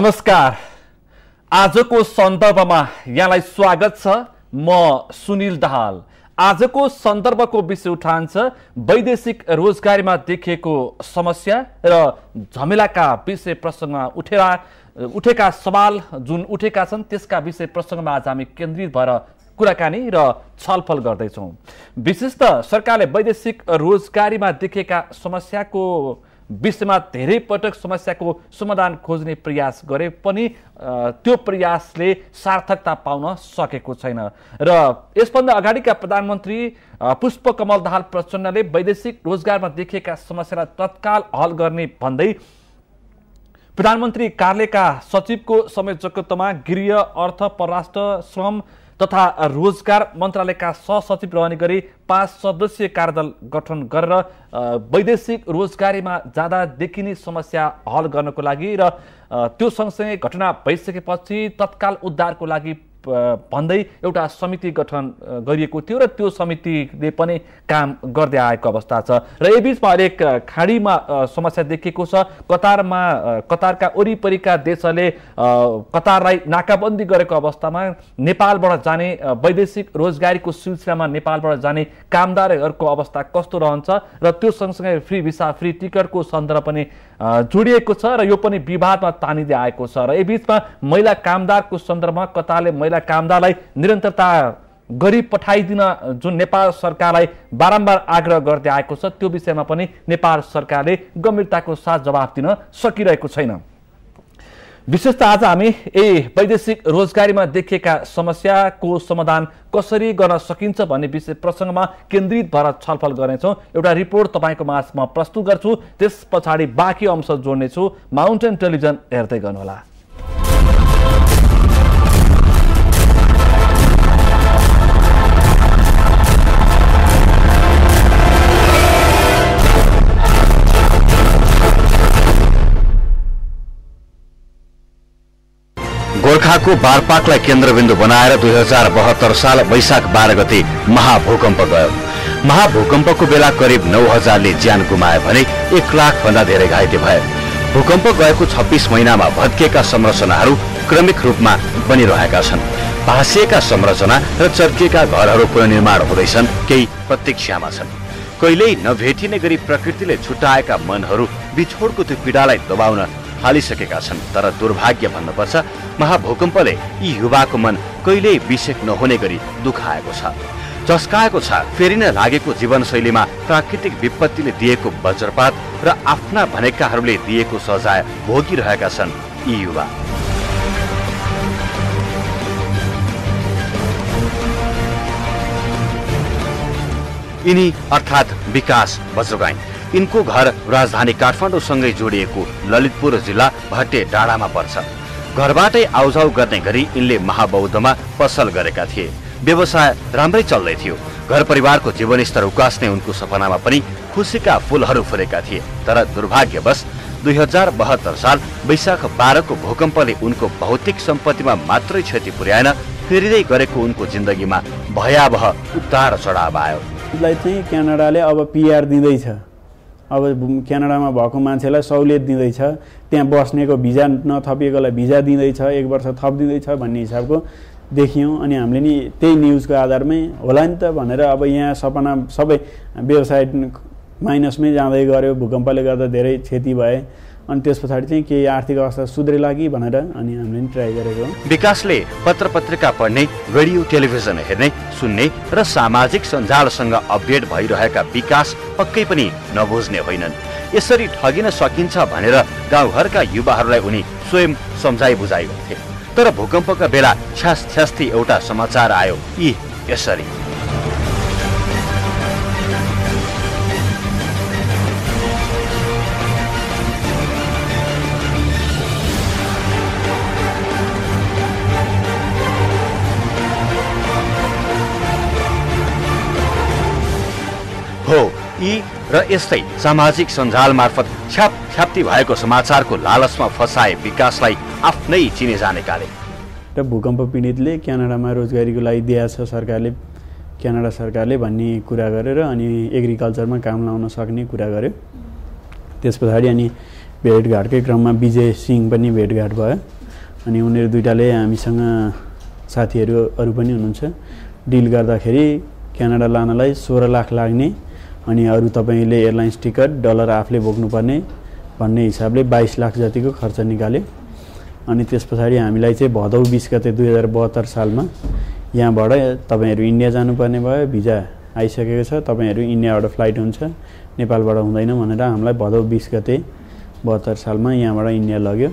नमस्कार आजको सन्दर्भमा यहाँलाई स्वागत छ म सुनिल दाहाल आजको सन्दर्भको विषय उठान छ वैदेशिक रोजगारीमा देखिएको समस्या र झमेलाका विषय प्रसङ्गमा उठेर उठेका सवाल जुन उठेका छन् त्यसका विषय प्रसङ्गमा आज हामी केन्द्रित भएर कुराकानी र छलफल गर्दैछौँ विशेष त सरकारले वैदेशिक रोजगारीमा देखेका समस्याको विषयमा धेरै पटक समस्याको समाधान खोज्ने प्रयास गरे पनि त्यो प्रयासले सार्थकता पाउन सकेको छैन र यसभन्दा अगाडिका प्रधानमन्त्री पुष्पकमल दाहाल प्रचण्डले वैदेशिक रोजगारमा देखिएका समस्यालाई तत्काल हल गर्ने भन्दै प्रधानमन्त्री कार्यालयका सचिवको समय जगत्तमा गृह अर्थ परराष्ट्र श्रम तथा रोजगार मन्त्रालयका सहसचिव रहने गरी पाँच सदस्यीय कार्यदल गठन गरेर वैदेशिक रोजगारीमा जाँदा देखिने समस्या हल गर्नको लागि र त्यो सँगसँगै घटना भइसकेपछि तत्काल उद्धारको लागि भन्दै एउटा समिति गठन गरिएको थियो र त्यो समितिले पनि काम गर्दै आएको अवस्था छ र बिचमा अलिक खाडीमा समस्या देखिएको छ कतारमा कतारका वरिपरिका देशहरूले कतारलाई नाकाबन्दी गरेको अवस्थामा नेपालबाट जाने वैदेशिक रोजगारीको सिलसिलामा नेपालबाट जाने कामदारहरूको अवस्था कस्तो रहन्छ र त्यो सँगसँगै फ्री भिसा फ्री टिकटको सन्दर्भ पनि जोडिएको छ र यो पनि विवादमा तानिँदै आएको छ र यही महिला कामदारको सन्दर्भमा कताले महिला कामदारलाई निरन्तरता गरी पठाइदिन जुन नेपाल सरकारलाई बारम्बार आग्रह गर्दै आएको छ त्यो विषयमा पनि नेपाल सरकारले गम्भीरताको साथ जवाफ दिन सकिरहेको छैन विशेष त आज हामी यही वैदेशिक रोजगारीमा देखिएका समस्याको समाधान कसरी गर्न सकिन्छ भन्ने विषय प्रसङ्गमा केन्द्रित भएर छलफल गर्नेछौँ एउटा रिपोर्ट तपाईँको माझमा प्रस्तुत गर्छु त्यस पछाडि बाँकी अंश जोड्नेछु माउन्टेन टेलिभिजन हेर्दै गर्नुहोला गोर्खाको बारपाकलाई केन्द्रबिन्दु बनाएर दुई हजार बहत्तर साल वैशाख बाह्र गते महाभूकम्प गयो महाभूकम्पको बेला करिब नौ हजारले ज्यान गुमाए भने एक लाख लाखभन्दा धेरै घाइते भए भूकम्प गएको छब्बिस महिनामा भत्किएका संरचनाहरू क्रमिक रूपमा बनिरहेका छन् भाँसिएका संरचना र चर्किएका घरहरू पुननिर्माण हुँदैछन् केही प्रतीक्षामा छन् कहिल्यै नभेटिने गरी प्रकृतिले छुट्याएका मनहरू बिछोडको त्यो पीडालाई दबाउन हालिसकेका छन् तर दुर्भाग्य भन्नुपर्छ महाभूकम्पले यी युवाको मन कहिल्यै विषेक नहुने गरी दुखाएको छ चस्काएको छ फेरिन लागेको जीवनशैलीमा प्राकृतिक विपत्तिले दिएको वज्रपात र आफ्ना भनेकाहरूले दिएको सजाय भोगिरहेका छन् यी युवा यिनी अर्थात् विकास बज्रगाई यिनको घर राजधानी सँगै जोडिएको ललितपुर जिल्ला भट्टे डाँडामा पर्छ घरबाटै आउजाउ गर्ने गरी यिनले महाबौद्धमा पसल गरेका थिए व्यवसाय राम्रै चल्दै थियो घर परिवारको जीवनस्तर उकास्ने उनको सपनामा पनि खुसीका फुलहरू फुलेका थिए तर दुर्भाग्यवश दुई हजार बहत्तर साल वैशाख बाह्रको भूकम्पले उनको भौतिक सम्पत्तिमा मात्रै क्षति पुर्याएन फेरिँदै गरेको उनको जिन्दगीमा भयावह उतार चढाव आयो उसलाई चाहिँ क्यानाडाले अब पिआर दिँदैछ अब क्यानाडामा भएको मान्छेलाई सहुलियत दिँदैछ त्यहाँ बस्नेको भिजा नथपिएकोलाई भिजा दिँदैछ एक वर्ष थपिदिँदैछ भन्ने हिसाबको देख्यौँ अनि हामीले नि त्यही न्युजको आधारमै होला नि त भनेर अब यहाँ सपना सबै व्यवसाय माइनसमै जाँदै गऱ्यो भूकम्पले गर्दा धेरै क्षति भए अनि त्यस पछाडि चाहिँ केही आर्थिक अवस्था सुध्रेला कि भनेर अनि हामीले पनि ट्राई गरेको विकासले पत्र पत्रिका पढ्ने रेडियो टेलिभिजन हेर्ने सुन्ने र सामाजिक सञ्जालसँग अपडेट भइरहेका विकास पक्कै पनि नबुझ्ने होइनन् यसरी ठगिन सकिन्छ भनेर गाउँघरका युवाहरूलाई उनी स्वयं सम्झाइ बुझाइ गर्थे तर भूकम्पका बेला छ्यास छ्यास्ती एउटा समाचार आयो यी यसरी हो यी र यस्तै सामाजिक सञ्जाल मार्फत छ्याप छ्याप्ती भएको समाचारको लालचमा फसाए विकासलाई आफ्नै चिने जानेकाले र भूकम्प पीडितले क्यानाडामा रोजगारीको लागि दिएछ सरकारले क्यानाडा सरकारले भन्ने कुरा गरेर अनि एग्रिकल्चरमा काम लाउन सक्ने कुरा गर्यो त्यस पछाडि अनि भेटघाटकै क्रममा विजय सिंह पनि भेटघाट भयो अनि उनीहरू दुइटाले हामीसँग साथीहरू अरू पनि हुनुहुन्छ डिल गर्दाखेरि क्यानाडा लानलाई सोह्र लाख लाग्ने अनि अरू तपाईँले एयरलाइन्स टिकट डलर आफूले बोक्नुपर्ने भन्ने हिसाबले बाइस लाख जतिको खर्च निकाल्यो अनि त्यस पछाडि हामीलाई चाहिँ भदौ बिस गते दुई हजार बहत्तर सालमा यहाँबाट तपाईँहरू इन्डिया जानुपर्ने भयो भिजा आइसकेको छ तपाईँहरू इन्डियाबाट फ्लाइट हुन्छ नेपालबाट हुँदैन भनेर हामीलाई भदौ बिस गते बहत्तर सालमा यहाँबाट इन्डिया लग्यो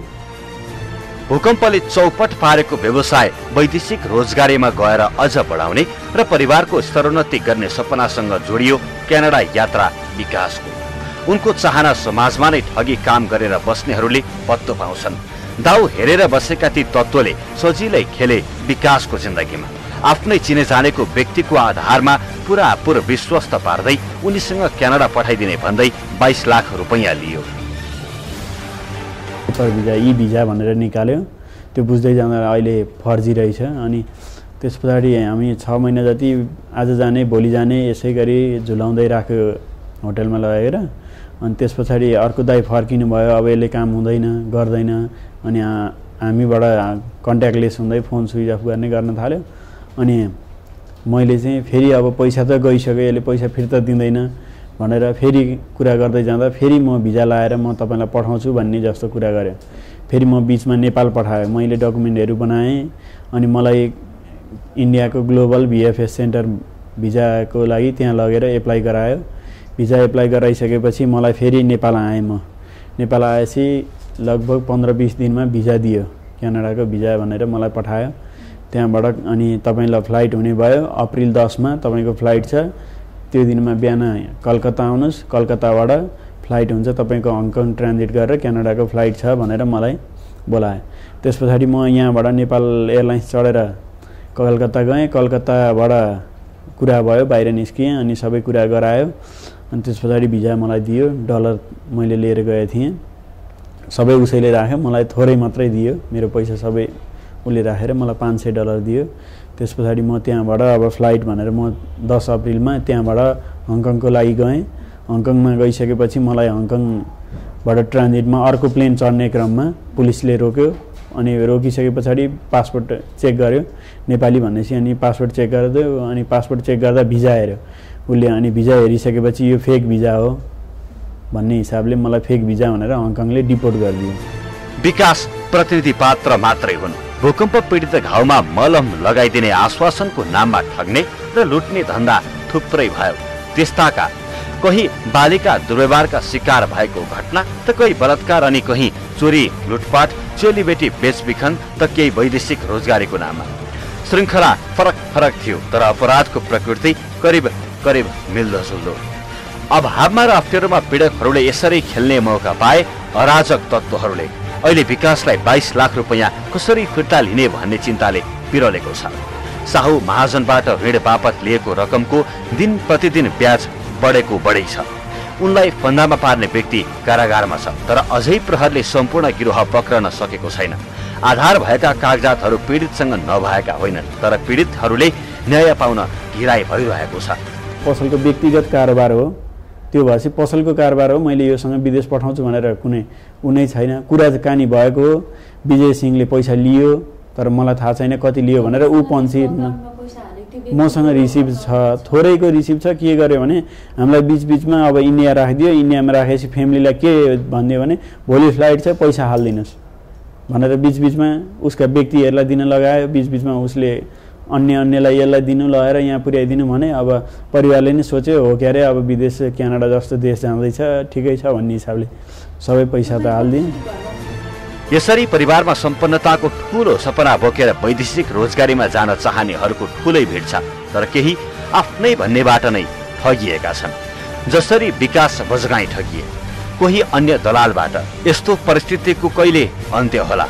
भूकम्पले चौपट पारेको व्यवसाय वैदेशिक रोजगारीमा गएर अझ बढाउने र परिवारको स्तरोन्नति गर्ने सपनासँग जोडियो क्यानाडा यात्रा विकासको उनको चाहना समाजमा नै ठगी काम गरेर बस्नेहरूले पत्तो पाउँछन् दाउ हेरेर बसेका ती तत्त्वले सजिलै खेले विकासको जिन्दगीमा आफ्नै चिने जानेको व्यक्तिको आधारमा पुरापुर विश्वस्त पार्दै उनीसँग क्यानाडा पठाइदिने भन्दै बाइस लाख रुपैयाँ लियो सुपर भिजा ई भिजा भनेर निकाल्यो त्यो बुझ्दै जाँदा अहिले फर्जी रहेछ अनि त्यस पछाडि हामी छ महिना जति आज जाने भोलि जाने यसै गरी झुलाउँदै राख्यो होटलमा लगेर अनि त्यस पछाडि अर्को दाई फर्किनु भयो अब यसले काम हुँदैन गर्दैन अनि हामीबाट कन्ट्याक्टलेस हुँदै फोन स्विच अफ गर्ने गर्न थाल्यो अनि मैले चाहिँ फेरि अब पैसा त गइसक्यो यसले पैसा फिर्ता दिँदैन भनेर फेरि कुरा गर्दै जाँदा फेरि म भिजा लगाएर म तपाईँलाई पठाउँछु भन्ने जस्तो कुरा गरेँ फेरि म बिचमा नेपाल पठाएँ मैले डकुमेन्टहरू बनाएँ अनि मलाई इन्डियाको ग्लोबल भिएफएस सेन्टर भिजाको लागि त्यहाँ लगेर एप्लाई गरायो भिजा एप्लाई गराइसकेपछि मलाई फेरि नेपाल आएँ म नेपाल आएपछि लगभग पन्ध्र बिस दिनमा भिजा दियो क्यानाडाको भिजा भनेर मलाई पठायो त्यहाँबाट अनि तपाईँलाई फ्लाइट हुने भयो अप्रिल दसमा तपाईँको फ्लाइट छ त्यो दिनमा बिहान कलकत्ता आउनुहोस् कलकत्ताबाट फ्लाइट हुन्छ तपाईँको हङकङ ट्रान्जिट गरेर क्यानाडाको फ्लाइट छ भनेर मलाई बोलायो त्यस पछाडि म यहाँबाट नेपाल एयरलाइन्स चढेर कलकत्ता गएँ कलकत्ताबाट कुरा भयो बाहिर निस्किएँ अनि सबै कुरा गरायो अनि त्यस पछाडि भिजा मलाई दियो डलर मैले लिएर गएको थिएँ सबै उसैले राख्यो मलाई थोरै मात्रै दियो मेरो पैसा सबै उसले राखेर मलाई पाँच सय डलर दियो त्यस पछाडि म त्यहाँबाट अब फ्लाइट भनेर म दस अप्रिलमा त्यहाँबाट हङकङको लागि गएँ हङकङमा गइसकेपछि मलाई हङकङबाट ट्रान्जिटमा अर्को प्लेन चढ्ने क्रममा पुलिसले रोक्यो अनि रोकिसके पछाडि पासपोर्ट चेक गर्यो नेपाली भनेपछि अनि पासपोर्ट चेक गरिदियो अनि पासपोर्ट चेक गर्दा भिजा हेऱ्यो उसले अनि भिजा हेरिसकेपछि यो फेक भिजा हो भन्ने हिसाबले मलाई फेक भिजा भनेर हङकङले डिपोर्ट गरिदियो विकास प्रतिनिधि पात्र मात्रै हुन् भूकम्प पीडित घाउमा मलम लगाइदिने आश्वासनको नाममा ठग्ने र लुट्ने धन्दा थुप्रै भयो त्यस्ताका कोही बालिका दुर्व्यवहारका शिकार भएको घटना त कोही बलात्कार अनि कोही चोरी लुटपाट चेलीबेटी बेचबिखन त केही वैदेशिक रोजगारीको नाममा श्रृङ्खला फरक फरक थियो तर अपराधको प्रकृति करिब करिब मिल्दोजुल्दो अभावमा र अप्ठ्यारोमा पीडकहरूले यसरी खेल्ने मौका पाए अराजक तत्त्वहरूले अहिले विकासलाई बाइस लाख रुपियाँ कसरी फिर्ता लिने भन्ने चिन्ताले पिरलेको छ साहु महाजनबाट ऋण बापत लिएको रकमको दिन प्रतिदिन ब्याज बढेको बढै छ उनलाई फन्दामा पार्ने व्यक्ति कारागारमा छ तर अझै प्रहरले सम्पूर्ण गिरोह पक्रन सकेको छैन आधार भएका कागजातहरू पीडितसँग नभएका होइनन् तर पीडितहरूले न्याय पाउन घिराइ भइरहेको छ पसलको व्यक्तिगत कारोबार हो त्यो भएपछि पसलको कारोबार हो मैले योसँग विदेश पठाउँछु भनेर कुनै उनै छैन कुरा कानी भएको हो विजय सिंहले पैसा लियो तर मलाई थाहा छैन कति लियो भनेर ऊ पन्छी मसँग रिसिभ छ थोरैको रिसिभ छ के गर्यो भने हामीलाई बिचबिचमा अब इन्डिया राखिदियो इन्डियामा राखेपछि फ्यामिलीलाई के भनिदियो भने भोलि फ्लाइट छ पैसा हालिदिनुहोस् भनेर बिचबिचमा उसका व्यक्तिहरूलाई दिन लगायो बिचबिचमा उसले अन्य अन्यलाई यसलाई दिनु लगाएर यहाँ पुर्याइदिनु भने अब परिवारले नै सोच्यो हो अरे अब विदेश क्यानाडा जस्तो देश जाँदैछ ठिकै छ भन्ने हिसाबले सबै पैसा त हालिदिउँ यसरी परिवारमा सम्पन्नताको ठुलो सपना बोकेर वैदेशिक रोजगारीमा जान चाहनेहरूको ठुलै भिड छ तर केही आफ्नै भन्नेबाट नै ठगिएका छन् जसरी विकास बजगाई ठगिए कोही अन्य दलालबाट यस्तो परिस्थितिको कहिले अन्त्य होला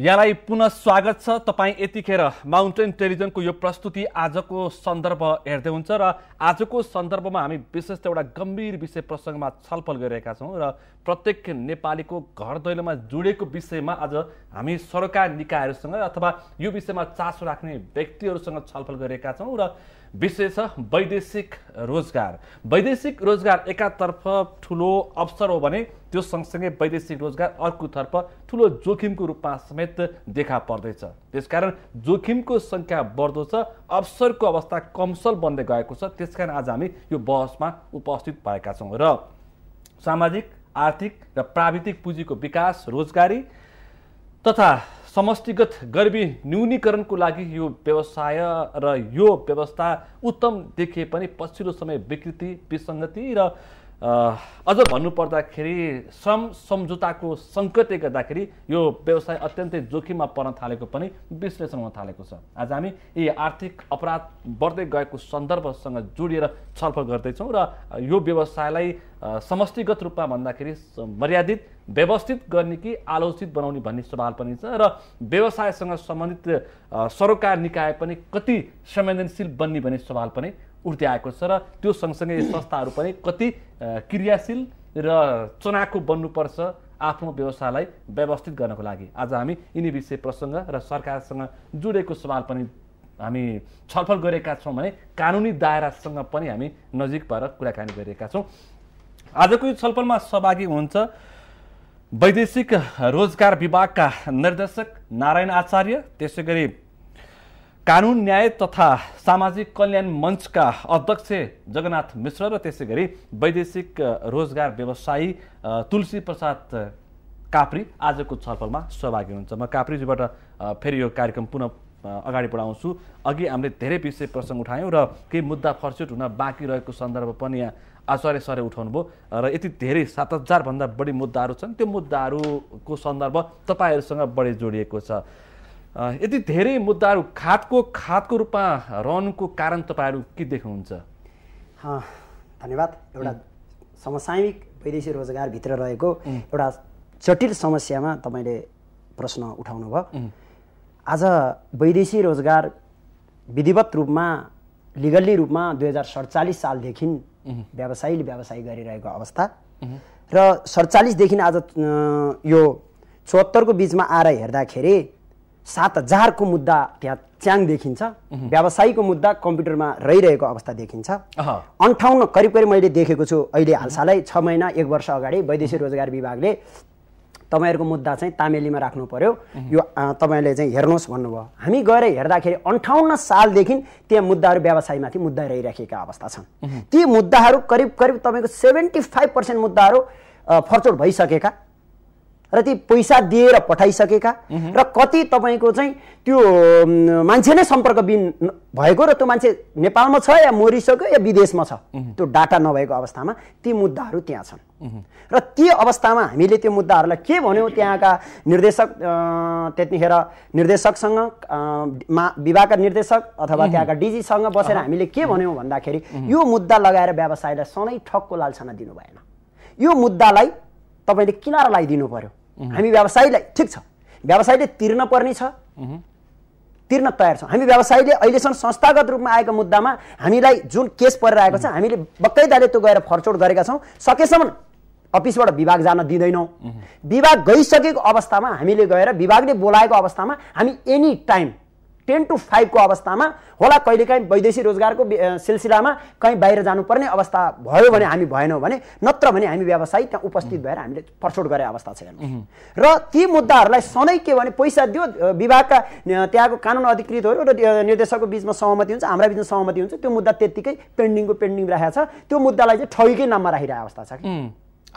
यहाँलाई पुनः स्वागत छ तपाईँ यतिखेर माउन्टेन टेलिभिजनको यो प्रस्तुति आजको सन्दर्भ हेर्दै हुन्छ र आजको सन्दर्भमा हामी विशेष त एउटा गम्भीर विषय प्रसङ्गमा छलफल गरिरहेका छौँ र प्रत्येक नेपालीको घर दैलोमा जोडेको विषयमा आज हामी सरकार निकायहरूसँग अथवा यो विषयमा चासो राख्ने व्यक्तिहरूसँग छलफल गरिरहेका छौँ र विषय छ वैदेशिक रोजगार वैदेशिक रोजगार एकातर्फ ठुलो अवसर हो भने त्यो सँगसँगै वैदेशिक रोजगार अर्कोतर्फ ठुलो जोखिमको रूपमा समेत देखा पर्दैछ त्यसकारण जोखिमको सङ्ख्या बढ्दो छ अवसरको अवस्था कमसल बन्दै गएको छ त्यसकारण आज हामी यो बहसमा उपस्थित भएका छौँ र सामाजिक आर्थिक र प्राविधिक पुँजीको विकास रोजगारी तथा समष्टिगत गरिबी न्यूनीकरणको लागि यो व्यवसाय र यो व्यवस्था उत्तम देखिए पनि पछिल्लो समय विकृति विसङ्गति र अझ भन्नुपर्दाखेरि श्रम सम्झौताको सङ्कटले गर्दाखेरि यो व्यवसाय अत्यन्तै जोखिममा पर्न थालेको पनि विश्लेषण हुन थालेको छ आज हामी यी आर्थिक अपराध बढ्दै गएको सन्दर्भसँग जोडिएर छलफल गर्दैछौँ र यो व्यवसायलाई समष्टिगत रूपमा भन्दाखेरि मर्यादित व्यवस्थित गर्ने कि आलोचित बनाउने भन्ने सवाल पनि छ र व्यवसायसँग सम्बन्धित सरोकार निकाय पनि कति संवेदनशील बन्ने भन्ने सवाल पनि उठ्दै आएको छ र त्यो सँगसँगै संस्थाहरू पनि कति क्रियाशील र चनाको बन्नुपर्छ आफ्नो व्यवसायलाई व्यवस्थित गर्नको लागि आज हामी यिनी विषय प्रसङ्ग र सरकारसँग जोडेको सवाल पनि हामी छलफल गरेका छौँ भने कानुनी दायरासँग पनि हामी नजिक भएर कुराकानी गरिरहेका छौँ आजको यो छलफलमा सहभागी हुनुहुन्छ वैदेशिक रोजगार विभागका निर्देशक नारायण आचार्य त्यसै गरी कानुन न्याय तथा सामाजिक कल्याण मञ्चका अध्यक्ष जगन्नाथ मिश्र र त्यसै गरी वैदेशिक रोजगार व्यवसायी तुलसी प्रसाद काप्री आजको छलफलमा सहभागी हुनुहुन्छ म काप्रीजीबाट फेरि यो कार्यक्रम पुनः अगाडि बढाउँछु अघि हामीले धेरै विषय प्रसङ्ग उठायौँ र केही मुद्दा फर्स्युट हुन बाँकी रहेको सन्दर्भ पनि यहाँ आचार्य उठाउनु भयो र यति धेरै सात हजारभन्दा बढी मुद्दाहरू छन् त्यो मुद्दाहरूको सन्दर्भ तपाईँहरूसँग बढी जोडिएको छ यति धेरै मुद्दाहरू खातको खातको रूपमा रहनुको कारण तपाईँहरू के देख्नुहुन्छ धन्यवाद एउटा समसामिक वैदेशिक रोजगारभित्र रहेको एउटा जटिल समस्यामा तपाईँले प्रश्न उठाउनु भयो आज वैदेशिक रोजगार विधिवत रूपमा लिगल्ली रूपमा दुई हजार सडचालिस सालदेखि व्यवसायीले व्यवसाय गरिरहेको अवस्था र सडचालिसदेखि आज यो चौहत्तरको बिचमा आएर हेर्दाखेरि सात हजारको मुद्दा त्यहाँ च्याङ देखिन्छ व्यवसायीको मुद्दा कम्प्युटरमा रहिरहेको अवस्था देखिन्छ अन्ठाउन्न करिब करिब मैले देखेको छु अहिले हालसालै छ महिना एक वर्ष अगाडि वैदेशिक रोजगार विभागले तपाईँहरूको मुद्दा चाहिँ तामेलीमा राख्नु पर्यो यो तपाईँले चाहिँ हेर्नुहोस् भन्नुभयो हामी गएर हेर्दाखेरि अन्ठाउन्न सालदेखि त्यहाँ मुद्दाहरू व्यवसायमाथि मुद्दा रहिराखेका अवस्था छन् ती मुद्दाहरू करिब करिब तपाईँको सेभेन्टी फाइभ पर्सेन्ट मुद्दाहरू फर्चोट भइसकेका र ती पैसा दिएर पठाइसकेका र कति तपाईँको चाहिँ त्यो मान्छे नै सम्पर्कविहीन भएको र त्यो मान्छे नेपालमा छ या मरिसक्यो या विदेशमा छ त्यो डाटा नभएको अवस्थामा ती मुद्दाहरू त्यहाँ छन् र ती अवस्थामा हामीले त्यो मुद्दाहरूलाई के भन्यौँ त्यहाँका निर्देशक त्यतिखेर निर्देशकसँग मा विभागका निर्देशक अथवा त्यहाँका डिजीसँग बसेर हामीले के भन्यौँ भन्दाखेरि यो मुद्दा लगाएर व्यवसायलाई सधैँ ठक्को लालसना दिनु भएन यो मुद्दालाई तपाईँले किनारा लगाइदिनु पर्यो Mhm. हामी व्यवसायीलाई ठिक छ व्यवसायीले तिर्न पर्ने छ mhm. तिर्न तयार छौँ हामी व्यवसायीले अहिलेसम्म संस्थागत रूपमा आएको मुद्दामा हामीलाई जुन केस परिरहेको छ mhm. हामीले बक्कैदाले त्यो गएर फरचोट गरेका छौँ सकेसम्म अफिसबाट विभाग जान दिँदैनौँ विभाग गइसकेको अवस्थामा हामीले गएर विभागले बोलाएको अवस्थामा हामी एनी टाइम टेन टु फाइभको अवस्थामा होला कहिलेकाहीँ वैदेशी रोजगारको सिलसिलामा कहीँ बाहिर जानुपर्ने अवस्था भयो भने हामी भएनौँ भने नत्र भने हामी व्यवसायी त्यहाँ उपस्थित भएर हामीले पर्छोट गरे अवस्था छ हेर्नु र ती मुद्दाहरूलाई सधैँ के भने पैसा दियो विभागका त्यहाँको कानुन अधिकृतहरू र निर्देशकको बिचमा सहमति हुन्छ हाम्रा बिचमा सहमति हुन्छ त्यो मुद्दा त्यत्तिकै पेन्डिङको पेन्डिङ राखेको छ त्यो मुद्दालाई चाहिँ ठगीकै नाममा राखिरहेको अवस्था छ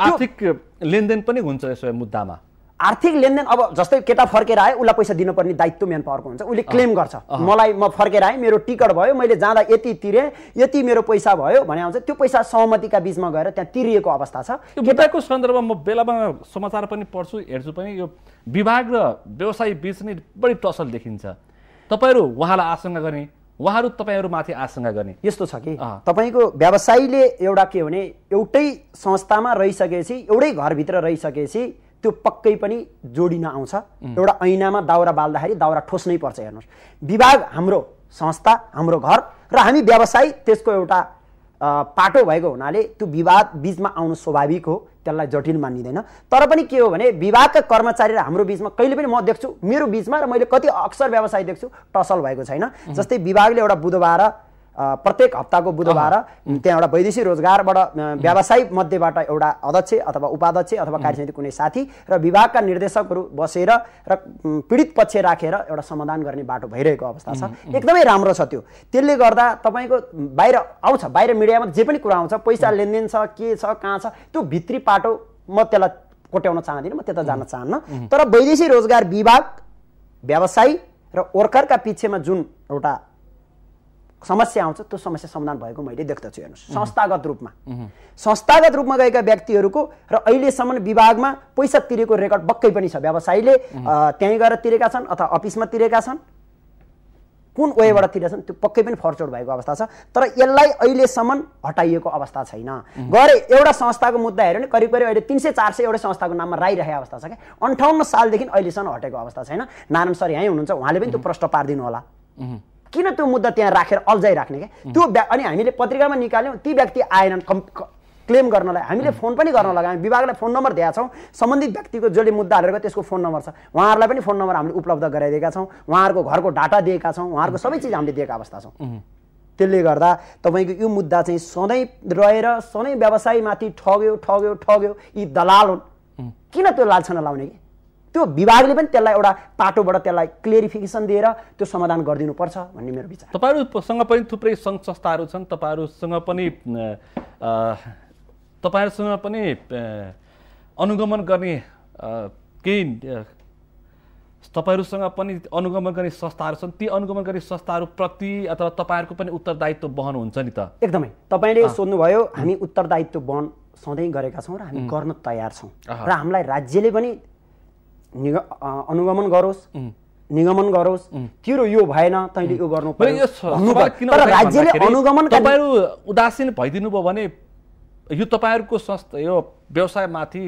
आर्थिक लेनदेन पनि हुन्छ यसो मुद्दामा आर्थिक लेनदेन अब जस्तै केटा फर्केर आयो उसलाई पैसा दिनुपर्ने दायित्व मेन पावरको हुन्छ उसले क्लेम गर्छ मलाई म फर्केर आएँ मेरो टिकट भयो मैले जाँदा यति तिरेँ यति मेरो पैसा भयो भने आउँछ त्यो पैसा सहमतिका बिचमा गएर त्यहाँ तिरिएको अवस्था छ केटाको सन्दर्भमा म बेलामा समाचार पनि पढ्छु हेर्छु पनि यो विभाग र व्यवसाय बिच नै बढी टसल देखिन्छ तपाईँहरू उहाँलाई आशङ्का गर्ने उहाँहरू तपाईँहरूमाथि आशंका गर्ने यस्तो छ कि तपाईँको व्यवसायीले एउटा के भने एउटै संस्थामा रहिसकेपछि एउटै घरभित्र रहिसकेपछि त्यो पक्कै पनि जोडिन आउँछ एउटा ऐनामा दाउरा बाल्दाखेरि दाउरा ठोस्नै पर्छ हेर्नुहोस् विभाग हाम्रो संस्था हाम्रो घर र हामी व्यवसाय त्यसको एउटा पाटो भएको हुनाले त्यो विवाद बिचमा आउनु स्वाभाविक हो त्यसलाई जटिल मानिँदैन तर पनि के हो भने विभागका कर्मचारी र हाम्रो बिचमा कहिले पनि म देख्छु मेरो बिचमा र मैले कति अक्सर व्यवसाय देख्छु टसल भएको छैन जस्तै विभागले एउटा बुधबार प्रत्येक हप्ताको बुधबार त्यहाँ एउटा वैदेशिक रोजगारबाट व्यावसायिक मध्येबाट एउटा अध्यक्ष अथवा उपाध्यक्ष अथवा कार्यसमिति कुनै साथी र विभागका निर्देशकहरू बसेर र पीडित पक्ष राखेर एउटा समाधान गर्ने बाटो भइरहेको अवस्था छ एकदमै राम्रो छ त्यो त्यसले गर्दा तपाईँको बाहिर आउँछ बाहिर मिडियामा जे पनि कुरा आउँछ पैसा लेनदेन छ के छ कहाँ छ त्यो भित्री पाटो म त्यसलाई कोट्याउन चाहदिनँ म त्यता जान चाहन्न तर वैदेशिक रोजगार विभाग व्यवसायी र वर्करका पिछेमा जुन एउटा समस्या आउँछ त्यो समस्या समाधान भएको मैले देख्दछु हेर्नुहोस् संस्थागत रूपमा संस्थागत रूपमा गएका व्यक्तिहरूको र अहिलेसम्म विभागमा पैसा तिरेको रेकर्ड बक्कै पनि छ व्यवसायीले त्यहीँ गएर तिरेका छन् अथवा अफिसमा तिरेका छन् कुन वेबाट तिरेका छन् त्यो पक्कै पनि फर्चोड भएको अवस्था छ तर यसलाई अहिलेसम्म हटाइएको अवस्था छैन गरे एउटा संस्थाको मुद्दा हेऱ्यो भने करिब करिब अहिले तिन सय चार सय एउटा संस्थाको नाममा राइरहेको अवस्था छ क्या अन्ठाउन्न सालदेखि अहिलेसम्म हटेको अवस्था छैन नारायण सर यहीँ हुनुहुन्छ उहाँले पनि त्यो प्रश्न पारिदिनु होला किन त्यो मुद्दा त्यहाँ राखेर राख्ने क्या त्यो अनि हामीले पत्रिकामा निकाल्यौँ ती व्यक्ति आएनन् कम् क्लेम गर्नलाई हामीले फोन पनि गर्न लगायौँ विभागलाई फोन नम्बर दिएका छौँ सम्बन्धित व्यक्तिको जसले मुद्दा हालेर त्यसको फोन नम्बर छ उहाँहरूलाई पनि फोन नम्बर हामीले उपलब्ध गराइदिएका छौँ उहाँहरूको घरको डाटा दिएका छौँ उहाँहरूको सबै चिज हामीले दिएका अवस्था छौँ त्यसले गर्दा तपाईँको यो मुद्दा चाहिँ सधैँ रहेर सधैँ व्यवसायमाथि ठग्यो ठग्यो ठग्यो यी दलाल हुन् किन त्यो लालछना लाउने कि त्यो विभागले पनि त्यसलाई एउटा पाटोबाट त्यसलाई क्लियरिफिकेसन दिएर त्यो समाधान गरिदिनुपर्छ भन्ने मेरो विचार तपाईँहरूसँग पनि थुप्रै सङ्घ संस्थाहरू छन् तपाईँहरूसँग पनि तपाईँहरूसँग पनि अनुगमन गर्ने केही तपाईँहरूसँग पनि अनुगमन गर्ने संस्थाहरू छन् ती अनुगमन गर्ने संस्थाहरूप्रति अथवा तपाईँहरूको पनि उत्तरदायित्व बहन हुन्छ नि त एकदमै तपाईँले सोध्नुभयो हामी उत्तरदायित्व बहन सधैँ गरेका छौँ र हामी गर्न तयार छौँ र हामीलाई राज्यले पनि अनुगमन गरोस् निगमन गरोस् तेरो यो भएन तैँले यो गर्नु राज्यले अनुगमन तपाईँहरू उदासीन भइदिनु भयो भने यो तपाईँहरूको संस्था यो व्यवसायमाथि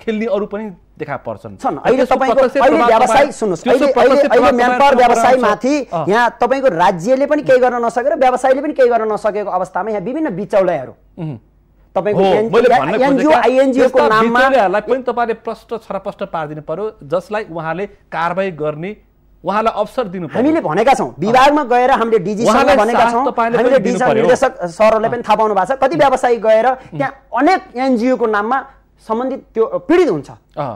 खेल्ने अरू पनि देखा पर्छन् छन् अहिले अहिले व्यवसाय सुन्नुहोस् अहिले अहिले व्यवसायमाथि यहाँ तपाईँको राज्यले पनि केही गर्न नसकेर व्यवसायले पनि केही गर्न नसकेको अवस्थामा यहाँ विभिन्न बिचौलयहरू पनि तपाईँले प्रष्ट छरप्रष्ट पारिदिनु पर्यो जसलाई उहाँले कारवाही गर्ने उहाँलाई अवसर दिनु हामीले भनेका छौँ विभागमा गएर हामीले डिजीसँग भनेका छौँ हामीले डिजी निर्देशक सरहरूले पनि थाहा पाउनु भएको छ कति व्यवसायी गएर त्यहाँ अनेक एनजिओको नाममा सम्बन्धित त्यो पीडित हुन्छ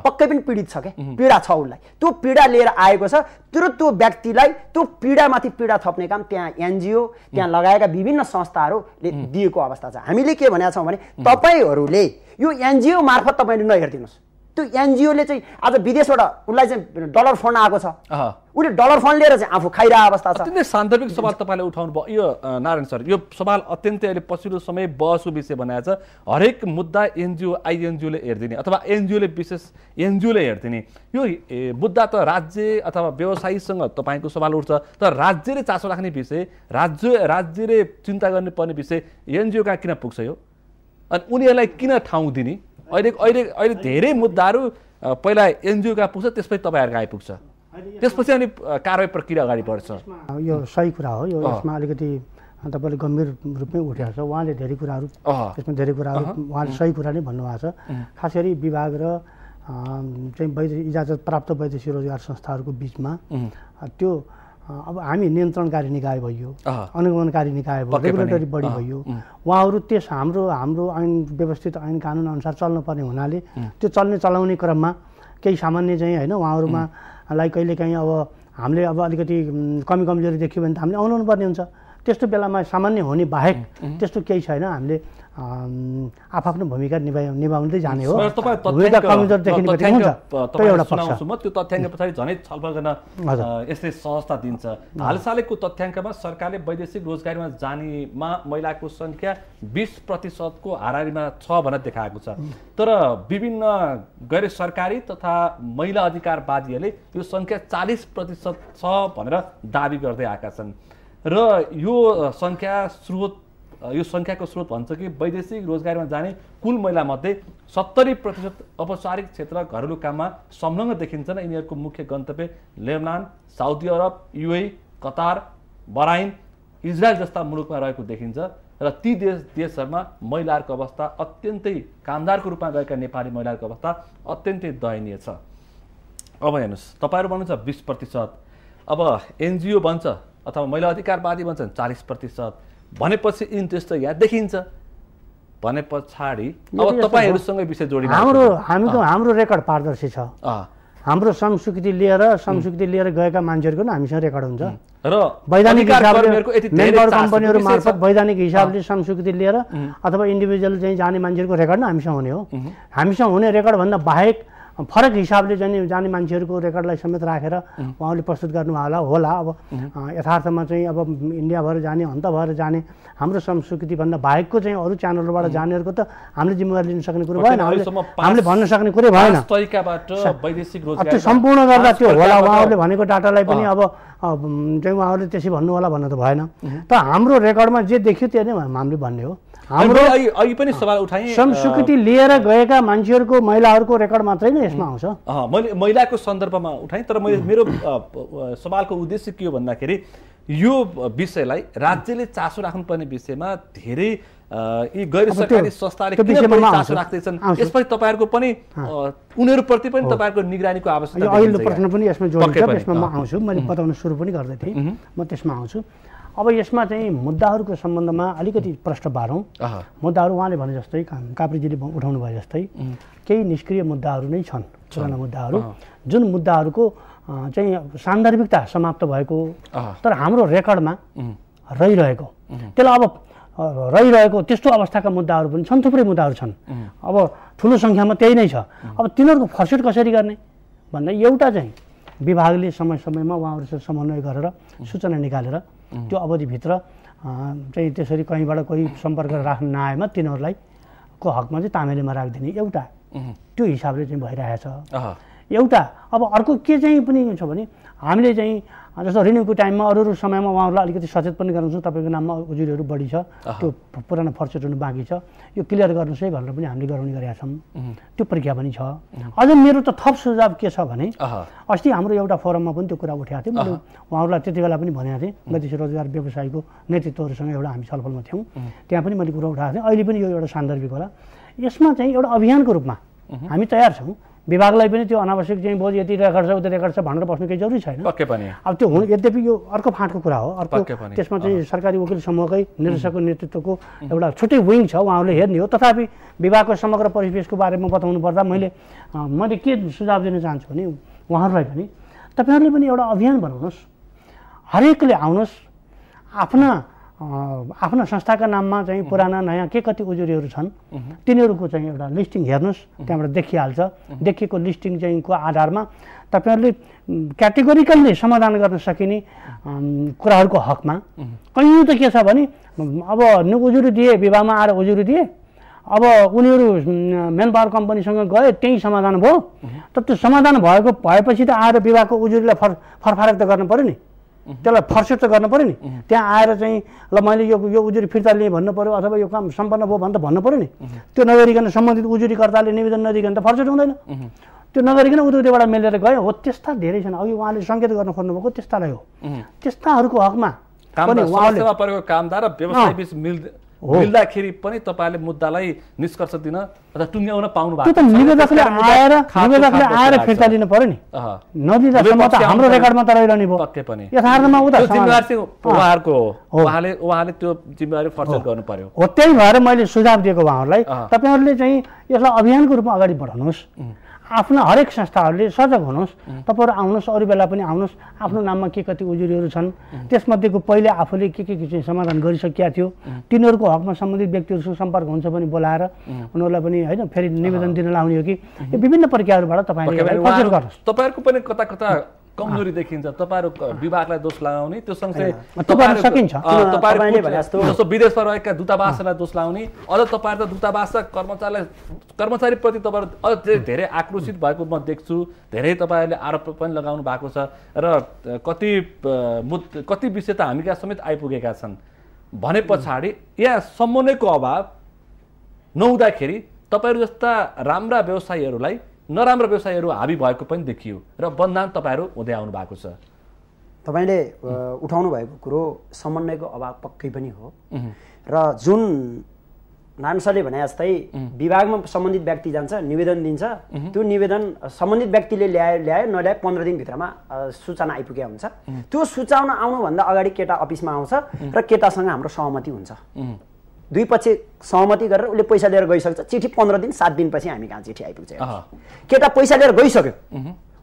पक्कै पनि पीडित छ क्या पीडा छ उसलाई त्यो पीडा लिएर आएको छ तर त्यो व्यक्तिलाई त्यो पीडामाथि पीडा थप्ने काम त्यहाँ एनजिओ त्यहाँ लगाएका विभिन्न संस्थाहरूले दिएको अवस्था छ हामीले के भनेका छौँ भने तपाईँहरूले यो एनजिओ मार्फत तपाईँले नहेरिदिनुहोस् त्यो एनजिओले चाहिँ आज विदेशबाट उसलाई चाहिँ डलर फन्ड आएको छ उसले डलर फन्ड लिएर चाहिँ आफू खाइरहेको अवस्था छ सान्दर्भिक सवाल तपाईँले उठाउनु भयो यो नारायण सर यो सवाल अत्यन्तै अहिले पछिल्लो समय बहसको विषय बनाएको छ हरेक मुद्दा एनजिओ आइएनजिओले हेरिदिने अथवा एनजिओले विशेष एनजिओले हेरिदिने यो मुद्दा त राज्य अथवा व्यवसायीसँग तपाईँको सवाल उठ्छ तर राज्यले चासो राख्ने विषय राज्य राज्यले चिन्ता गर्नुपर्ने विषय एनजिओ कहाँ किन पुग्छ यो अनि उनीहरूलाई किन ठाउँ दिने अहिले अहिले अहिले धेरै मुद्दाहरू पहिला एनजिओ कहाँ पुग्छ त्यसपछि तपाईँहरूको आइपुग्छ त्यसपछि अनि कारवाही प्रक्रिया अगाडि बढ्छ यो सही कुरा हो यो यसमा अलिकति तपाईँले गम्भीर रूपमै उठेको छ उहाँले धेरै कुराहरू त्यसमा धेरै कुराहरू उहाँले सही कुरा नै भन्नुभएको छ खास गरी विभाग र चाहिँ वैदेशिक इजाजत प्राप्त वैदेशिक रोजगार संस्थाहरूको बिचमा त्यो अब हामी नियन्त्रणकारी निकाय भइयो अनुगमनकारी निकाय भयो रेगुलेटरी बडी भयो उहाँहरू त्यस हाम्रो हाम्रो ऐन व्यवस्थित ऐन कानुन अनुसार चल्नुपर्ने हुनाले त्यो चल्ने चलाउने क्रममा केही सामान्य चाहिँ होइन उहाँहरूमा लाई कहिलेकाहीँ अब हामीले अब अलिकति कमी कमजोरी देख्यो भने त हामीले आउनु पर्ने हुन्छ त्यस्तो बेलामा सामान्य हुने बाहेक त्यस्तो केही छैन हामीले आफ्नो भूमिका निभा निभाउँदै जाने हो त्यो म त्यो तथ्याङ्क पछाडि झनै छलफल गर्न यसले सहजता दिन्छ हालसालैको तथ्याङ्कमा सरकारले वैदेशिक रोजगारीमा जानेमा महिलाको सङ्ख्या बिस प्रतिशतको हारिमा छ भनेर देखाएको छ तर विभिन्न गैर सरकारी तथा महिला अधिकारवादीहरूले यो सङ्ख्या चालिस प्रतिशत छ भनेर दावी गर्दै आएका छन् र यो सङ्ख्या स्रोत यो सङ्ख्याको स्रोत भन्छ कि वैदेशिक रोजगारीमा जाने कुल महिलामध्ये सत्तरी प्रतिशत औपचारिक क्षेत्र घरेलु काममा संलग्न देखिन्छन् यिनीहरूको मुख्य गन्तव्य Lebanon Saudi Arab UAE Qatar Bahrain Israel जस्ता मुलुकमा रहेको देखिन्छ र ती देश देशहरूमा महिलाहरूको अवस्था अत्यन्तै कामदारको रूपमा गएका नेपाली महिलाहरूको अवस्था अत्यन्तै दयनीय छ अब हेर्नुहोस् तपाईँहरू भन्नुहुन्छ बिस प्रतिशत अब एनजिओ भन्छ अथवा महिला अधिकारवादी भन्छन् चालिस प्रतिशत भनेपछि इन्ट्रेस्ट त यहाँ देखिन्छ भने पछाडि अब तपाईँहरूसँग विषय जोडि हाम्रो हामी त हाम्रो रेकर्ड पारदर्शी छ हाम्रो संस्कृति लिएर संस्कृति लिएर गएका मान्छेहरूको पनि हामीसँग रेकर्ड हुन्छ र वैधानिक हिसाबले मेम्बर कम्पनीहरू मार्फत वैधानिक हिसाबले संस्कृति लिएर अथवा इन्डिभिजुअल चाहिँ जाने मान्छेहरूको रेकर्ड नै हामीसँग हुने हो हामीसँग हुने रेकर्डभन्दा बाहेक फरक हिसाबले जाने जाने मान्छेहरूको रेकर्डलाई समेत राखेर उहाँले प्रस्तुत गर्नुभयो होला होला अब यथार्थमा चाहिँ अब इन्डियाभर जाने हन्त भएर जाने हाम्रो संस्कृतिभन्दा बाहेकको चाहिँ अरू च्यानलबाट जानेहरूको त हामीले जिम्मेवारी लिन सक्ने कुरो भएन हामीले भन्न सक्ने कुरै भएन त्यो सम्पूर्ण गर्दा त्यो होला उहाँहरूले भनेको डाटालाई पनि अब चाहिँ उहाँहरूले त्यसै भन्नु होला भन्न त भएन त हाम्रो रेकर्डमा जे देख्यो त्यो नै हामीले भन्ने हो हाम्रो पनि सवाल उठाएँ संस्कृति लिएर गएका मान्छेहरूको महिलाहरूको रेकर्ड मात्रै नै यसमा आउँछ मैले महिलाको सन्दर्भमा उठाएँ तर मैले मेरो सवालको उद्देश्य के हो भन्दाखेरि यो विषयलाई राज्यले चासो राख्नुपर्ने विषयमा धेरै यी गैर सरकारी संस्थाले चासो राख्दैछन् यसपछि तपाईँहरूको पनि उनीहरूप्रति पनि तपाईँहरूको निगरानीको आवश्यकता अहिले प्रश्न पनि यसमा जोडिन्छ यसमा म आउँछु मैले बताउन सुरु पनि गर्दै थिएँ म त्यसमा आउँछु अब यसमा चाहिँ मुद्दाहरूको सम्बन्धमा अलिकति प्रश्न पारौँ मुद्दाहरू उहाँले भने जस्तै काप्रेजीले उठाउनु भए जस्तै केही निष्क्रिय मुद्दाहरू नै छन् पुराना मुद्दाहरू जुन मुद्दाहरूको चाहिँ सान्दर्भिकता समाप्त भएको तर हाम्रो रेकर्डमा रहिरहेको त्यसलाई अब रहिरहेको त्यस्तो अवस्थाका मुद्दाहरू पनि छन् थुप्रै मुद्दाहरू छन् अब ठुलो सङ्ख्यामा त्यही नै छ अब तिनीहरूको फर्सेट कसरी गर्ने भन्दा एउटा चाहिँ विभागले समय समयमा उहाँहरूसँग समन्वय गरेर सूचना निकालेर त्यो अवधिभित्र चाहिँ त्यसरी कहीँबाट कोही सम्पर्क राख्न नआएमा तिनीहरूलाई को हकमा चाहिँ तामेलीमा राखिदिने एउटा त्यो हिसाबले चाहिँ भइरहेछ एउटा अब अर्को के चाहिँ पनि छ भने हामीले चाहिँ जस्तो रिन्युको टाइममा अरू अरू समयमा उहाँहरूलाई अलिकति सचेत पनि गराउँछौँ तपाईँको नाममा उजुरीहरू बढी छ त्यो पुरानो फर्चेट हुनु बाँकी छ यो क्लियर गर्नुहोस् है भनेर पनि हामीले गराउने गरेका छौँ त्यो प्रक्रिया पनि छ अझ मेरो त थप सुझाव के छ भने अस्ति हाम्रो एउटा फोरममा पनि त्यो कुरा उठाएको थिएँ मैले उहाँहरूलाई त्यति बेला पनि भनेको थिएँ गतिशील रोजगार व्यवसायको नेतृत्वहरूसँग एउटा हामी छलफलमा थियौँ त्यहाँ पनि मैले कुरा उठाएको थिएँ अहिले पनि यो एउटा सान्दर्भिक होला यसमा चाहिँ एउटा अभियानको रूपमा हामी तयार छौँ विभागलाई पनि त्यो अनावश्यक चाहिँ बोझ यति रेकर्ड छ उति रेकर्ड छ भनेर बस्नु केही जरुरी छैन पक्कै पनि अब त्यो हुनु यद्यपि यो अर्को फाँटको कुरा हो अर्को त्यसमा चाहिँ सरकारी वकिल समूहकै निर्देशकको नेतृत्वको एउटा छुट्टै विङ छ उहाँहरूले हेर्ने हो तथापि विभागको समग्र परिवेशको बारेमा बताउनु पर्दा मैले मैले के सुझाव दिन चाहन्छु भने उहाँहरूलाई पनि तपाईँहरूले पनि एउटा अभियान बनाउनुहोस् हरेकले आउनुहोस् आफ्ना आफ्नो संस्थाका नाममा चाहिँ पुराना नयाँ के कति उजुरीहरू छन् तिनीहरूको चाहिँ एउटा लिस्टिङ हेर्नुहोस् त्यहाँबाट देखिहाल्छ देखिएको लिस्टिङ चाहिँको आधारमा तपाईँहरूले क्याटेगोरिकल्ली समाधान गर्न सकिने कुराहरूको हकमा कहीँ त के छ भने अब उजुरी दिए विवाहमा आएर उजुरी दिए अब उनीहरू मेन पावर कम्पनीसँग गए त्यहीँ समाधान भयो तर त्यो समाधान भएको भएपछि त आएर विवाहको उजुरीलाई फर फरफारक त गर्नु पऱ्यो नि त्यसलाई फर्सेट त गर्नु पऱ्यो नि त्यहाँ आएर चाहिँ ल मैले यो यो उजुरी फिर्ता लिएँ भन्नु पऱ्यो अथवा यो काम सम्पन्न भयो भने त भन्नु पऱ्यो नि त्यो नगरिकन सम्बन्धित उजुरीकर्ताले निवेदन नदिकन त फर्सेट हुँदैन त्यो नगरिकन उद्योगबाट मिलेर गयो हो त्यस्ता धेरै छन् अघि उहाँले सङ्केत गर्नु खोज्नुभएको त्यस्तालाई हो त्यस्ताहरूको हकमा मिल्दाखेरि पनि तपाईँले मुद्दालाई निष्कर्ष दिन अथवा टुङ्ग्याउन पाउनु भएको फिर्ता लिनु पर्यो नि हाम्रो रेकर्डमा त रहिरहने भयो पक्कै पनि यथार्थमा जिम्मेवारी चाहिँ उहाँहरूको हो उहाँले उहाँले त्यो जिम्मेवारी फर्सेट गर्नु पर्यो हो त्यही भएर मैले सुझाव दिएको उहाँहरूलाई तपाईँहरूले चाहिँ यसलाई अभियानको रूपमा अगाडि बढाउनुहोस् आफ्ना हरेक संस्थाहरूले सजग हुनुहोस् तपाईँहरू आउनुहोस् अरू बेला पनि आउनुहोस् आफ्नो नाममा के कति उजुरीहरू छन् त्यसमध्येको पहिले आफूले के के किसिम समाधान गरिसकेका थियो तिनीहरूको हकमा सम्बन्धित व्यक्तिहरूसँग सम्पर्क हुन्छ भने बोलाएर उनीहरूलाई पनि होइन फेरि निवेदन दिन लाउने हो कि यो विभिन्न प्रक्रियाहरूबाट तपाईँहरूले तपाईँहरूको पनि कता कता कमजोरी देखिन्छ तपाईँहरू विभागलाई दोष लगाउने त्यो सँगसँगै जस्तो विदेशमा रहेका दूतावासलाई दोष लगाउने अझ तपाईँहरू त दूतावासका कर्मचारीलाई कर्मचारीप्रति तपाईँहरू अझ धेरै आक्रोशित भएको म देख्छु धेरै तपाईँहरूले आरोप पनि लगाउनु भएको छ र कति मुद् कति विषय त हामी कहाँ समेत आइपुगेका छन् भने पछाडि यहाँ समन्वयको अभाव नहुँदाखेरि तपाईँहरू जस्ता राम्रा व्यवसायीहरूलाई नराम्रो व्यवसायहरू हाबी भएको पनि देखियो र बन्दान तपाईँहरू हुँदै आउनु भएको छ तपाईँले उठाउनु भएको कुरो समन्वयको अभाव पक्कै पनि हो र जुन नाम सरले भने जस्तै विभागमा सम्बन्धित व्यक्ति जान्छ निवेदन दिन्छ त्यो निवेदन सम्बन्धित व्यक्तिले ल्यायो ल्यायो नल्याए पन्ध्र दिनभित्रमा सूचना आइपुगेको हुन्छ त्यो सूचना आउनुभन्दा अगाडि केटा अफिसमा आउँछ र केटासँग हाम्रो सहमति हुन्छ दुई पक्ष सहमति गरेर उसले पैसा लिएर गइसक्छ चिठी पन्ध्र दिन सात दिनपछि हामी कहाँ चिठी आइपुग्छ केटा पैसा लिएर गइसक्यो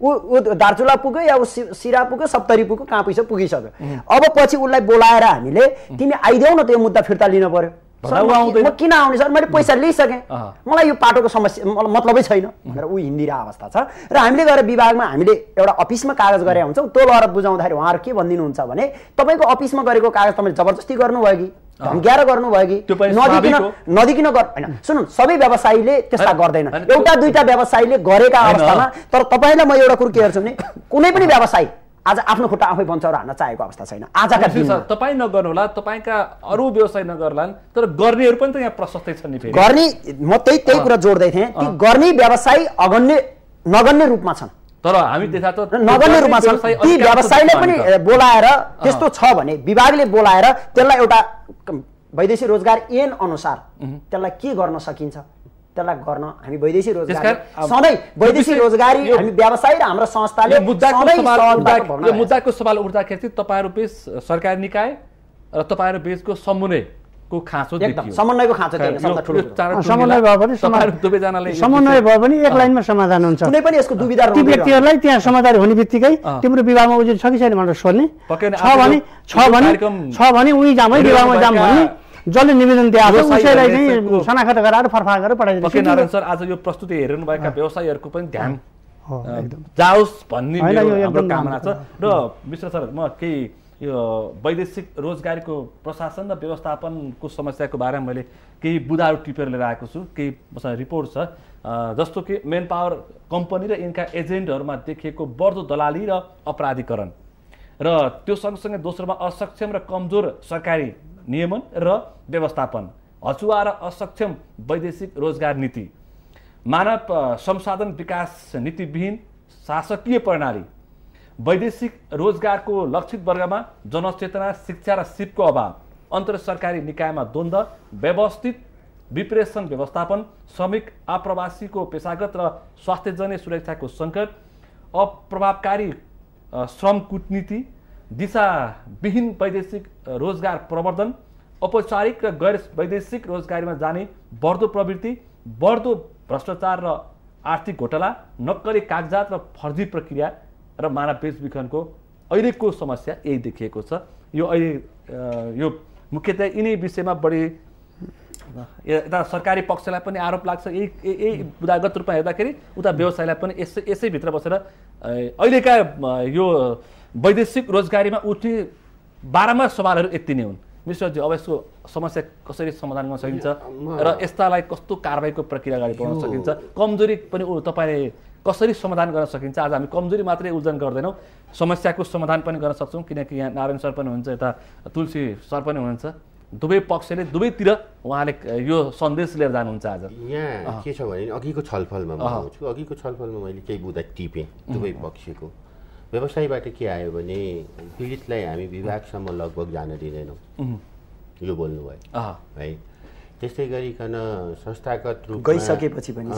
ऊ ऊ दार्चुला पुग्यो या ऊ सि सिरा पुग्यो सप्तरी पुग्यो कहाँ पैसा पुगिसक्यो अब पछि उसलाई बोलाएर हामीले तिमी आइदेऊ न त्यो मुद्दा फिर्ता लिनु पर्यो म किन आउने सर मैले पैसा लिइसकेँ मलाई यो पाटोको समस्या मलाई मतलबै छैन भनेर ऊ हिँडिरहेको अवस्था छ र हामीले गएर विभागमा हामीले एउटा अफिसमा कागज गरेका हुन्छौँ त्यो लगेर बुझाउँदाखेरि उहाँहरू के भनिदिनुहुन्छ भने तपाईँको अफिसमा गरेको कागज तपाईँले जबरजस्ती गर्नुभयो कि गर्नु गर्नुभयो कि नदिकन नदिकन होइन सुन्नु सबै व्यवसायीले त्यस्ता गर्दैन एउटा दुईवटा व्यवसायीले गरेका अवस्थामा तर तपाईँलाई म एउटा कुरो के हेर्छु भने कुनै पनि व्यवसाय आज आफ्नो खुट्टा आफै बन्छ र हान्न चाहेको अवस्था छैन आजका दिन तपाईँ नगर्नुहोला तपाईँका अरू व्यवसाय नगर्ला तर गर्नेहरू पनि त यहाँ प्रशस्तै छन् गर्ने म त्यही त्यही कुरा जोड्दै थिएँ कि गर्ने व्यवसाय अगन्य नगन्य रूपमा छन् तर हामी त्यता त नगर्ने रूपमा छन् ती व्यवसायले पनि बोलाएर त्यस्तो छ भने विभागले बोलाएर त्यसलाई एउटा वैदेशिक रोजगार एन अनुसार त्यसलाई के गर्न सकिन्छ त्यसलाई गर्न हामी वैदेशिक रोजगार सधैँ वैदेशिक रोजगारी हामी व्यवसाय र हाम्रो संस्थाले मुद्दाको सवाल उठ्दाखेरि तपाईँहरू बेच सरकारी निकाय र तपाईँहरू बेचको समन्वय को खाँचो समन्वयको खाँचो समन्वय भयो भने दुवैजनाले समन्वय भयो भने एक लाइनमा समाधान हुन्छ कुनै पनि यसको दुविधा ती व्यक्तिहरूलाई त्यहाँ समाधान हुने बित्तिकै तिम्रो विवाहमा उजुरी छ कि छैन भनेर सोध्ने छ भने छ भने छ भने उही जाम है विवाहमा जाम भन्ने जसले निवेदन दिएको उसैलाई शनाखत गराएर फरफा गरेर पठाइदिनु नारायण सर आज यो प्रस्तुति हेरिनुभएका व्यवसायीहरूको पनि ध्यान जाओस् भन्ने हाम्रो कामना छ र मिश्र सर म केही यो वैदेशिक रोजगारीको प्रशासन र व्यवस्थापनको समस्याको बारेमा मैले केही बुदाहरू टिपेर लिएर आएको छु केही मसँग रिपोर्ट छ जस्तो कि मेन पावर कम्पनी र यिनका एजेन्टहरूमा देखिएको बढ्दो दलाली र अपराधीकरण र त्यो सँगसँगै दोस्रोमा असक्षम र कमजोर सरकारी नियमन र व्यवस्थापन हचुवा र असक्षम वैदेशिक रोजगार नीति मानव संसाधन विकास नीतिविहीन शासकीय प्रणाली वैदेशिक रोजगारको लक्षित वर्गमा जनचेतना शिक्षा र सिपको अभाव अन्तर सरकारी निकायमा द्वन्द्व व्यवस्थित विप्रेषण व्यवस्थापन श्रमिक आप्रवासीको पेसागत र स्वास्थ्यजन्य सुरक्षाको सङ्कट अप्रभावकारी श्रम कुटनीति दिशाविहीन वैदेशिक रोजगार प्रवर्धन औपचारिक र गैर वैदेशिक रोजगारीमा जाने बढ्दो प्रवृत्ति बढ्दो भ्रष्टाचार र आर्थिक घोटाला नक्कली कागजात र फर्जी प्रक्रिया र मानव बेचबिखनको अहिलेको समस्या यही देखिएको छ यो अहिले यो मुख्यतया यिनै विषयमा बढी यता सरकारी पक्षलाई पनि आरोप लाग्छ यही यही उदागत रूपमा हेर्दाखेरि उता व्यवसायलाई पनि यसै यसैभित्र बसेर अहिलेका यो वैदेशिक रोजगारीमा उठ्ने बाह्रमा सवालहरू यति नै हुन् मिश्रजी अब यसको समस्या कसरी समाधान गर्न सकिन्छ र यस्तालाई कस्तो कारवाहीको प्रक्रिया अगाडि बढाउन सकिन्छ कमजोरी पनि तपाईँले कसरी समाधान गर्न सकिन्छ आज हामी कमजोरी मात्रै उल्झन गर्दैनौँ समस्याको समाधान पनि गर्न सक्छौँ किनकि यहाँ नारायण सर पनि हुनुहुन्छ यता तुलसी सर पनि हुनुहुन्छ दुवै पक्षले दुवैतिर उहाँले यो सन्देश लिएर जानुहुन्छ आज यहाँ के छ भने अघिको छलफलमा आउँछु अघिको छलफलमा मैले केही बुझ्दा टिपेँ दुवै पक्षको व्यवसायबाट के आयो भने पीडितलाई हामी विभागसम्म लगभग जान दिँदैनौँ यो बोल्नुभयो है त्यस्तै गरिकन संस्थागत रूप गइसकेपछि पनि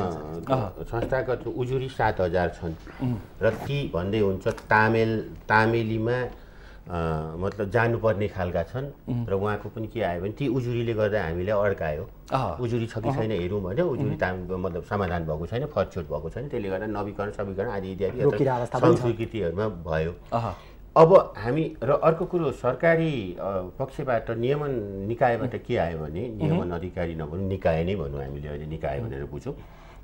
संस्थागत उजुरी सात हजार छन् र ती भन्दै हुन्छ तामेल तामेलीमा मतलब जानुपर्ने खालका छन् र उहाँको पनि के आयो भने ती उजुरीले गर्दा हामीलाई अड्कायो उजुरी छ कि छैन हेरौँ भने उजुरी ताम मतलब समाधान भएको छैन फरछुट भएको छैन त्यसले गर्दा नवीकरण समीकरण आदि इत्यादि स्वीकृतिहरूमा भयो अब हामी र अर्को कुरो सरकारी पक्षबाट नियमन निकायबाट के आयो भने नियमन अधिकारी नभनौँ निकाय नै भनौँ हामीले अहिले निकाय भनेर बुझौँ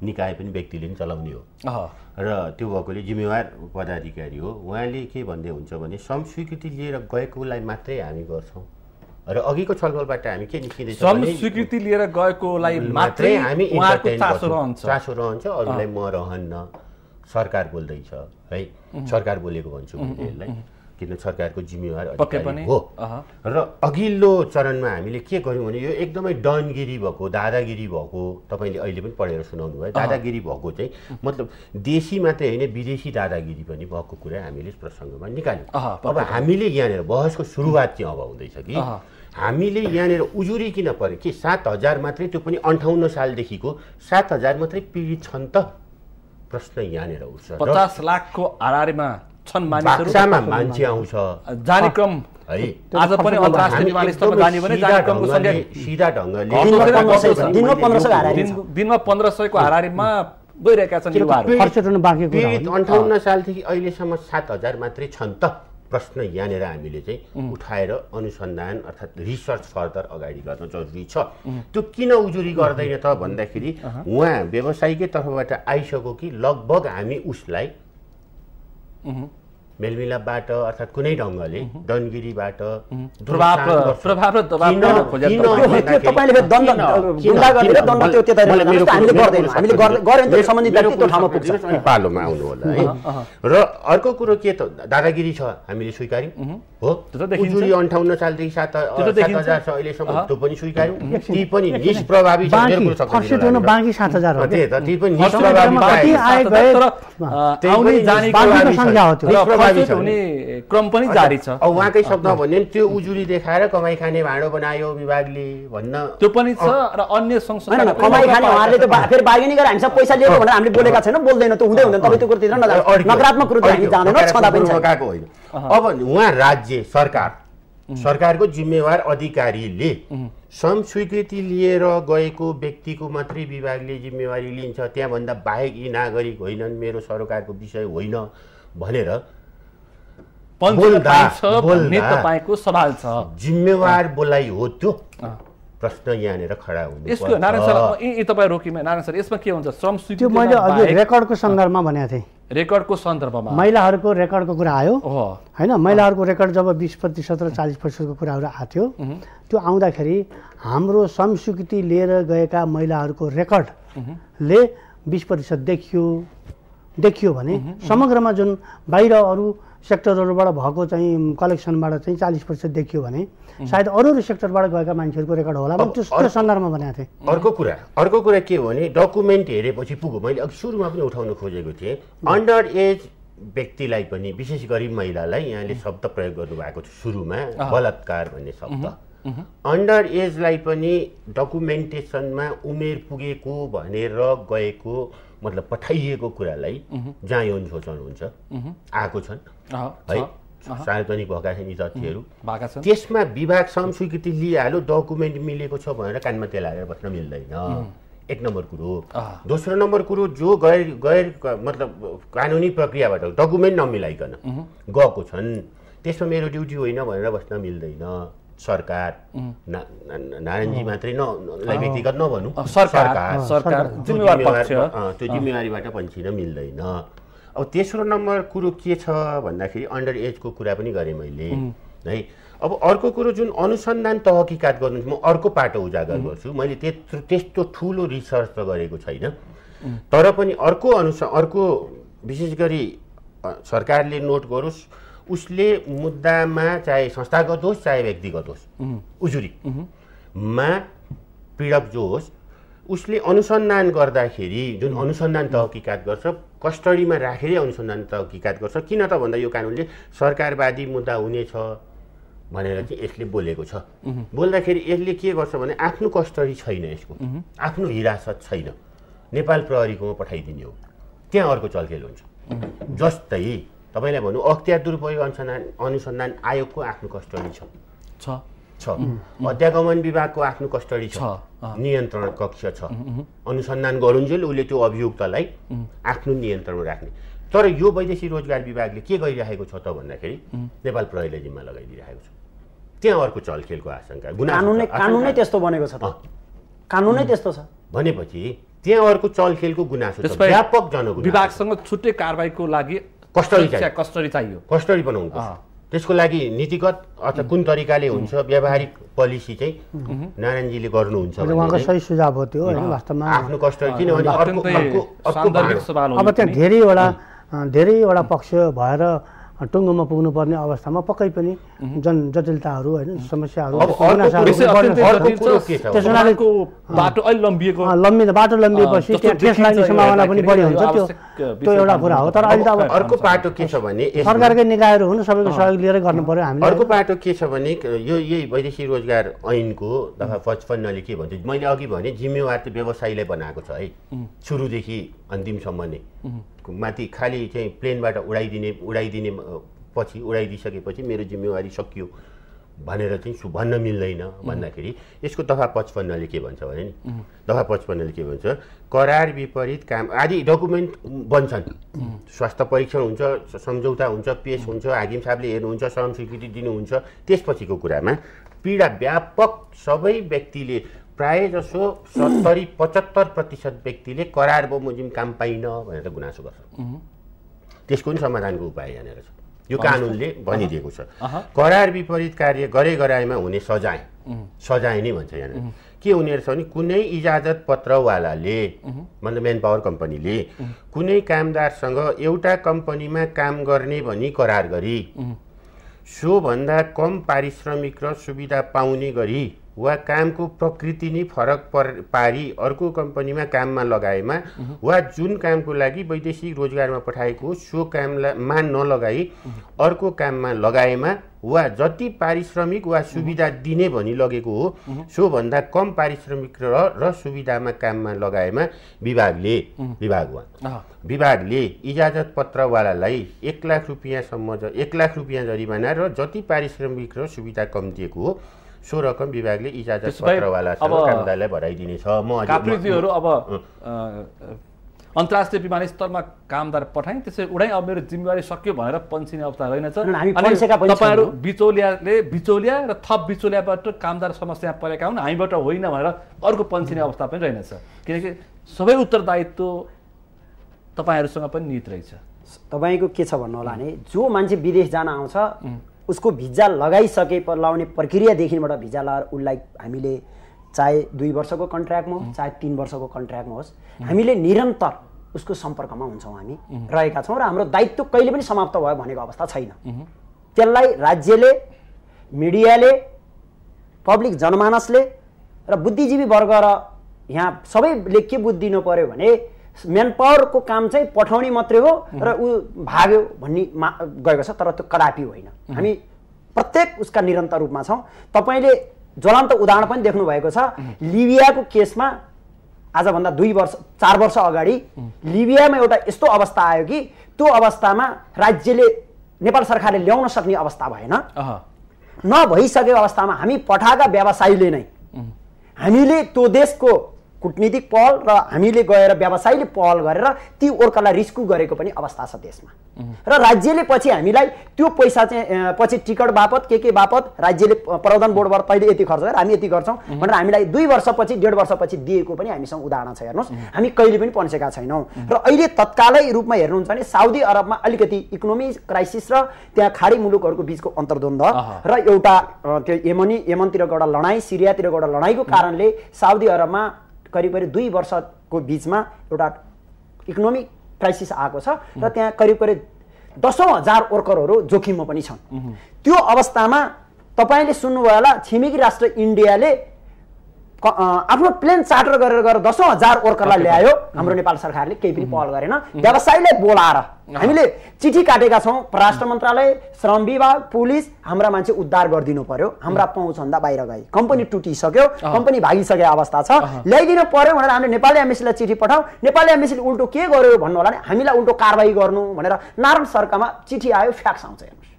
निकाय पनि व्यक्तिले पनि चलाउने हो र त्यो भएकोले जिम्मेवार पदाधिकारी हो उहाँले के भन्दै हुन्छ भने संस्वीकृति लिएर गएकोलाई मात्रै हामी गर्छौँ र अघिको छलफलबाट हामी के निस्किँदैछौँ लिएर गएकोलाई मात्रै हामी चासो रहन्छ अरूलाई म रहन्न सरकार बोल्दैछ है सरकार बोलेको भन्छु यसलाई किन सरकारको जिम्मेवार हो र अघिल्लो चरणमा हामीले के गर्यौँ भने यो एकदमै डनगिरी भएको दादागिरी भएको तपाईँले अहिले पनि पढेर सुनाउनु भयो दादागिरी भएको चाहिँ मतलब देशी मात्रै होइन विदेशी दादागिरी पनि भएको कुरा हामीले प्रसङ्गमा निकाल्यौँ अब हामीले यहाँनिर बहसको सुरुवात चाहिँ अब हुँदैछ कि हामीले यहाँनिर किन पऱ्यो कि सात हजार मात्रै त्यो पनि अन्ठाउन्न सालदेखिको सात हजार मात्रै पीडित छन् त प्रश्न यहाँनिर उठ्छ पचास लाखको आधारमा छन् मानिसहरू मान्छे आउँछ जाने क्रम है आज पनि अन्तर्राष्ट्रिय विमानस्थलमा जाने भने जाने क्रमको सङ्ख्या सिधा ढङ्गले दिनमा पन्ध्र सयको हारारीमा गइरहेका छन् युवाहरू अन्ठाउन्न सालदेखि अहिलेसम्म सात हजार मात्रै छन् त प्रश्न यहाँनिर हामीले चाहिँ उठाएर अनुसन्धान अर्थात् रिसर्च फर्दर अगाडि गर्न जरुरी छ त्यो किन उजुरी गर्दैन त भन्दाखेरि उहाँ व्यवसायिकै तर्फबाट आइसक्यो कि लगभग हामी उसलाई मेलमिलापबाट अर्थात् कुनै ढङ्गले दनगिरीबाट पालोमा आउनु होला है र अर्को कुरो के त दादागिरी छ हामीले स्वीकार्यौँ हो उजुरी अन्ठाउन्न सालदेखि सात सात हजार छ अहिलेसम्म त्यो पनि स्वीकार्यौँ ती पनि निष्प्रभावी त्यही त निष्प्रभावी बाविस हुने क्रम पनि जारी छ अब उहाँकै शब्द भन्यो नि त्यो उजुरी देखाएर कमाई खाने भाँडो बनायो विभागले भन्न त्यो पनि छ र अन्य संसद कमाई खाने उहाँले त फेरि बार्गेनिङ गरेर हामीसँग पैसा लिएको भनेर हामीले बोलेका छैनौँ बोल्दैन त हुँदै हुँदैन तपाईँ त्यो कुरोतिर नकारात्मक रूपले हामी जाँदैनौँ छँदा पनि गएको होइन अब उहाँ राज्य सरकार सरकारको जिम्मेवार अधिकारीले श्रम स्वीकृति लिएर गएको व्यक्तिको मात्रै विभागले जिम्मेवारी लिन्छ त्यहाँभन्दा बाहेक यी नागरिक होइनन् मेरो सरकारको विषय होइन भनेर तपाईँको सवाल छ जिम्मेवार बोलाइ हो त्यो प्रश्न यहाँनिर खडा हुन्छ यसको नारायण सर तपाईँ रोकिमा नारायण सर यसमा के हुन्छ श्रम स्वीकृति त्यो मैले अघि रेकर्डको सन्दर्भमा भनेको थिएँ रेकर्डको सन्दर्भमा महिलाहरूको रेकर्डको कुरा आयो होइन महिलाहरूको रेकर्ड जब बिस प्रतिशत र चालिस प्रतिशतको कुराहरू आएको थियो त्यो आउँदाखेरि हाम्रो श्रम स्वीकृति लिएर गएका महिलाहरूको रेकर्डले बिस प्रतिशत देखियो देखियो भने समग्रमा जुन बाहिर अरू सेक्टरहरूबाट भएको चाहिँ कलेक्सनबाट चाहिँ चालिस प्रतिशत देखियो भने सायद अरू अरू सेक्टरबाट गएका मान्छेहरूको रेकर्ड होला त्यो सन्दर्भमा भनेको थिएँ अर्को कुरा अर्को कुरा के हो भने डकुमेन्ट हेरेपछि पुग्यो मैले अघि सुरुमा पनि उठाउन खोजेको थिएँ अन्डर एज व्यक्तिलाई पनि विशेष गरी महिलालाई यहाँले शब्द प्रयोग गर्नुभएको थियो सुरुमा बलात्कार भन्ने शब्द अन्डर एजलाई पनि डकुमेन्टेसनमा उमेर पुगेको भनेर गएको मतलब पठाइएको कुरालाई जहाँ यौन शोषण हुन्छ आएको छन् है सार्वजनिक भएका छन् यी तथ्यहरू त्यसमा विभाग स्वीकृति लिइहाल्यो डकुमेन्ट मिलेको छ भनेर कानमा तेल हालेर बस्न मिल्दैन एक नम्बर कुरो दोस्रो नम्बर कुरो जो गैर गैर मतलब कानुनी प्रक्रियाबाट डकुमेन्ट नमिलाइकन गएको छन् त्यसमा मेरो ड्युटी होइन भनेर बस्न मिल्दैन सरकार नारायणजी मात्रै नलाई व्यक्तिगत नभनौँ सरकार सरकार जिम्मेवारी त्यो जिम्मेवारीबाट पन्छिन मिल्दैन अब तेस्रो नम्बर कुरो के छ भन्दाखेरि अन्डर एजको कुरा पनि गरेँ मैले है अब अर्को कुरो जुन अनुसन्धान तहकिकात गर्नु म अर्को पाटो उजागर गर्छु मैले त्यत्रो त्यस्तो ठुलो रिसर्च त गरेको छैन तर पनि अर्को अनुसार अर्को विशेष गरी सरकारले नोट गरोस् उसले मुद्दामा चाहे संस्थागत होस् चाहे व्यक्तिगत होस् उजुरीमा पीडक जो होस् उसले अनुसन्धान गर्दाखेरि जुन अनुसन्धान तहकिकात गर्छ कस्टडीमा राखेरै अनुसन्धान तहकिकात गर्छ किन त भन्दा यो कानुनले सरकारवादी मुद्दा हुनेछ भनेर चाहिँ यसले बोलेको छ बोल्दाखेरि यसले के गर्छ भने आफ्नो कस्टडी छैन यसको आफ्नो हिरासत छैन नेपाल प्रहरीकोमा पठाइदिने हो त्यहाँ अर्को चलखेल हुन्छ जस्तै तपाईँलाई भनौँ अख्तियार दुरुपयोग अनुसन्धान अनुसन्धान आयोगको आफ्नो कस्टडी छ छ छ अध्यागमन विभागको आफ्नो कस्टडी छ नियन्त्रण कक्ष छ अनुसन्धान गरुन्जेल उसले त्यो अभियुक्तलाई आफ्नो नियन्त्रणमा राख्ने तर यो वैदेशिक रोजगार विभागले के गरिरहेको छ त भन्दाखेरि नेपाल प्रहरीले जिम्मा लगाइदिइरहेको छ त्यहाँ अर्को चलखेलको आशंका कानुनै त्यस्तो बनेको छ कानुनै त्यस्तो छ भनेपछि त्यहाँ अर्को चलखेलको गुनासो व्यापक जनगुनासो विभागसँग छुट्टै कारवाहीको लागि कस्टडी चाहियो कस्टडी चाहियो कस्टडी बनाउनु त्यसको लागि नीतिगत अथवा कुन तरिकाले हुन्छ व्यावहारिक पोलिसी चाहिँ नारायणजीले गर्नुहुन्छ सही सुझाव हो त्यो होइन वास्तवमा आफ्नो कस्टडी किनभने अब त्यहाँ धेरैवटा धेरैवटा पक्ष भएर टुङ्गोमा पुग्नुपर्ने अवस्थामा पक्कै पनि जन जटिलताहरू होइन समस्याहरू बाटो लम्बिएपछि सम्भावना पनि बढी हुन्छ त्यो त्यो एउटा कुरा हो तर अहिले त अब अर्को बाटो के छ भने सरकारकै निकायहरू हुन् सबैको सहयोग लिएरै गर्नु पर्यो हामीले अर्को बाटो के छ भने यो यही वैदेशिक रोजगार ऐनको दफा पचपन्नले के भन्छ मैले अघि भने जिम्मेवार त व्यवसायीले बनाएको छ है सुरुदेखि अन्तिमसम्म नै माथि खालि चाहिँ प्लेनबाट उडाइदिने उडाइदिने पछि उडाइदिइसकेपछि मेरो जिम्मेवारी सकियो भनेर चाहिँ सु भन्न मिल्दैन भन्दाखेरि यसको दफा पचपन्नले के भन्छ भने नि दफा पचपन्नले के भन्छ करार विपरीत काम आदि डकुमेन्ट बन्छन् स्वास्थ्य परीक्षण हुन्छ सम्झौता हुन्छ पेस हुन्छ हाकिम साहबले हेर्नुहुन्छ श्रम स्वीकृति दिनुहुन्छ त्यसपछिको कुरामा पीडा व्यापक सबै व्यक्तिले प्राय जसो सत्तरी पचहत्तर प्रतिशत व्यक्तिले करार बमोजिम काम पाइन भनेर गुनासो गर्छ त्यसको पनि समाधानको उपाय यहाँनिर छ यो कानुनले भनिदिएको छ करार विपरीत कार्य गरे गराएमा हुने सजाय सजाय नै भन्छ यहाँनिर के हुने रहेछ भने कुनै इजाजत पत्रवालाले मतलब मेन पावर कम्पनीले कुनै कामदारसँग एउटा कम्पनीमा काम गर्ने भनी करार गरी सोभन्दा कम पारिश्रमिक र सुविधा पाउने गरी वा कामको प्रकृति नै फरक पर पारी अर्को कम्पनीमा काममा लगाएमा वा जुन कामको लागि वैदेशिक रोजगारमा पठाएको सो काममा नलगाई अर्को काममा लगाएमा वा जति पारिश्रमिक वा सुविधा दिने भनी लगेको हो सोभन्दा कम पारिश्रमिक र र सुविधामा काममा लगाएमा विभागले वा विभागले इजाजत पत्रवालालाई एक लाख रुपियाँसम्म एक लाख रुपियाँ जरिमाना र जति पारिश्रमिक र सुविधा कम दिएको हो सो रकम विभागले इजाजत छ कामदारलाई भराइदिनेछ म काप्रेजीहरू अब अन्तर्राष्ट्रिय विमानस्थलमा कामदार पठाएँ त्यसै उडाइ अब मेरो जिम्मेवारी सक्यो भनेर पन्सिने अवस्था रहेनछ तपाईँहरू बिचौलियाले बिचौलिया र थप बिचौलियाबाट कामदार समस्या परेका हुन् हामीबाट होइन भनेर अर्को पन्सिने अवस्था पनि रहेनछ किनकि सबै उत्तरदायित्व तपाईँहरूसँग पनि निहित रहेछ तपाईँको के छ भन्नु होला भने जो मान्छे विदेश जान आउँछ उसको भिजा लगाइसके लाउने प्रक्रियादेखिबाट भिजा लगाएर उसलाई हामीले चाहे दुई वर्षको कन्ट्र्याक्टमा होस् चाहे तिन वर्षको कन्ट्र्याक्टमा होस् हामीले निरन्तर उसको सम्पर्कमा हुन्छौँ हामी रहेका छौँ र हाम्रो दायित्व कहिले पनि समाप्त भयो भनेको अवस्था छैन त्यसलाई राज्यले मिडियाले पब्लिक जनमानसले र बुद्धिजीवी वर्ग र यहाँ सबैले के बुझिदिनु पऱ्यो भने म्यान पावरको काम चाहिँ पठाउने मात्रै हो र ऊ भाग्यो भन्ने मा गएको छ तर त्यो कदापि होइन हामी प्रत्येक उसका निरन्तर रूपमा छौँ तपाईँले ज्वलन्त उदाहरण पनि देख्नु भएको छ लिबियाको केसमा आजभन्दा दुई वर्ष चार वर्ष अगाडि लिबियामा एउटा यस्तो अवस्था आयो कि त्यो अवस्थामा राज्यले नेपाल सरकारले ल्याउन सक्ने अवस्था भएन नभइसकेको अवस्थामा हामी पठाएका व्यवसायीले नै हामीले त्यो देशको कुटनीतिक पहल र हामीले गएर व्यवसायले पहल गरेर ती ओर्कालाई रिस्कु गरेको पनि अवस्था छ देशमा र राज्यले पछि हामीलाई त्यो पैसा चाहिँ पछि टिकट बापत के के बापत राज्यले प्रावधान बोर्डबाट तैँले यति खर्च गरेर हामी यति गर्छौँ भनेर हामीलाई दुई वर्षपछि डेढ वर्षपछि दिएको पनि हामीसँग उदाहरण छ हेर्नुहोस् हामी कहिले पनि पन्सेका छैनौँ र अहिले तत्कालै रूपमा हेर्नुहुन्छ भने साउदी अरबमा अलिकति इकोनोमी क्राइसिस र त्यहाँ खाडी मुलुकहरूको बिचको अन्तर्द्वन्द र एउटा त्यो यमनी यमनतिरको एउटा लडाइँ सिरियातिरको एउटा लडाइँको कारणले साउदी अरबमा करिब करिब दुई वर्षको बिचमा एउटा इकोनोमिक क्राइसिस आएको छ र त्यहाँ करिब करिब दसौँ हजार वर्करहरू जोखिममा पनि छन् त्यो अवस्थामा तपाईँले सुन्नुभयो होला छिमेकी राष्ट्र इन्डियाले आफ्नो प्लेन चार्टर गरेर गएर दसौँ हजार वर्करलाई ल्यायो हाम्रो नेपाल सरकारले केही पनि पहल गरेन व्यवसायीलाई बोलाएर हामीले चिठी काटेका छौँ परराष्ट्र मन्त्रालय श्रम विभाग पुलिस हाम्रा मान्छे उद्धार गरिदिनु पर्यो हाम्रा पहुँचभन्दा बाहिर गए कम्पनी टुटिसक्यो कम्पनी भागिसके अवस्था छ ल्याइदिनु पर्यो भनेर हामीले नेपाली एम्बेसीलाई चिठी पठाउँ नेपाली एम्बेसीले उल्टो के गर्यो भन्नु होला नि हामीलाई उल्टो कारवाही गर्नु भनेर नारायण सरकारमा चिठी आयो फ्याक्स आउँछ हेर्नुहोस्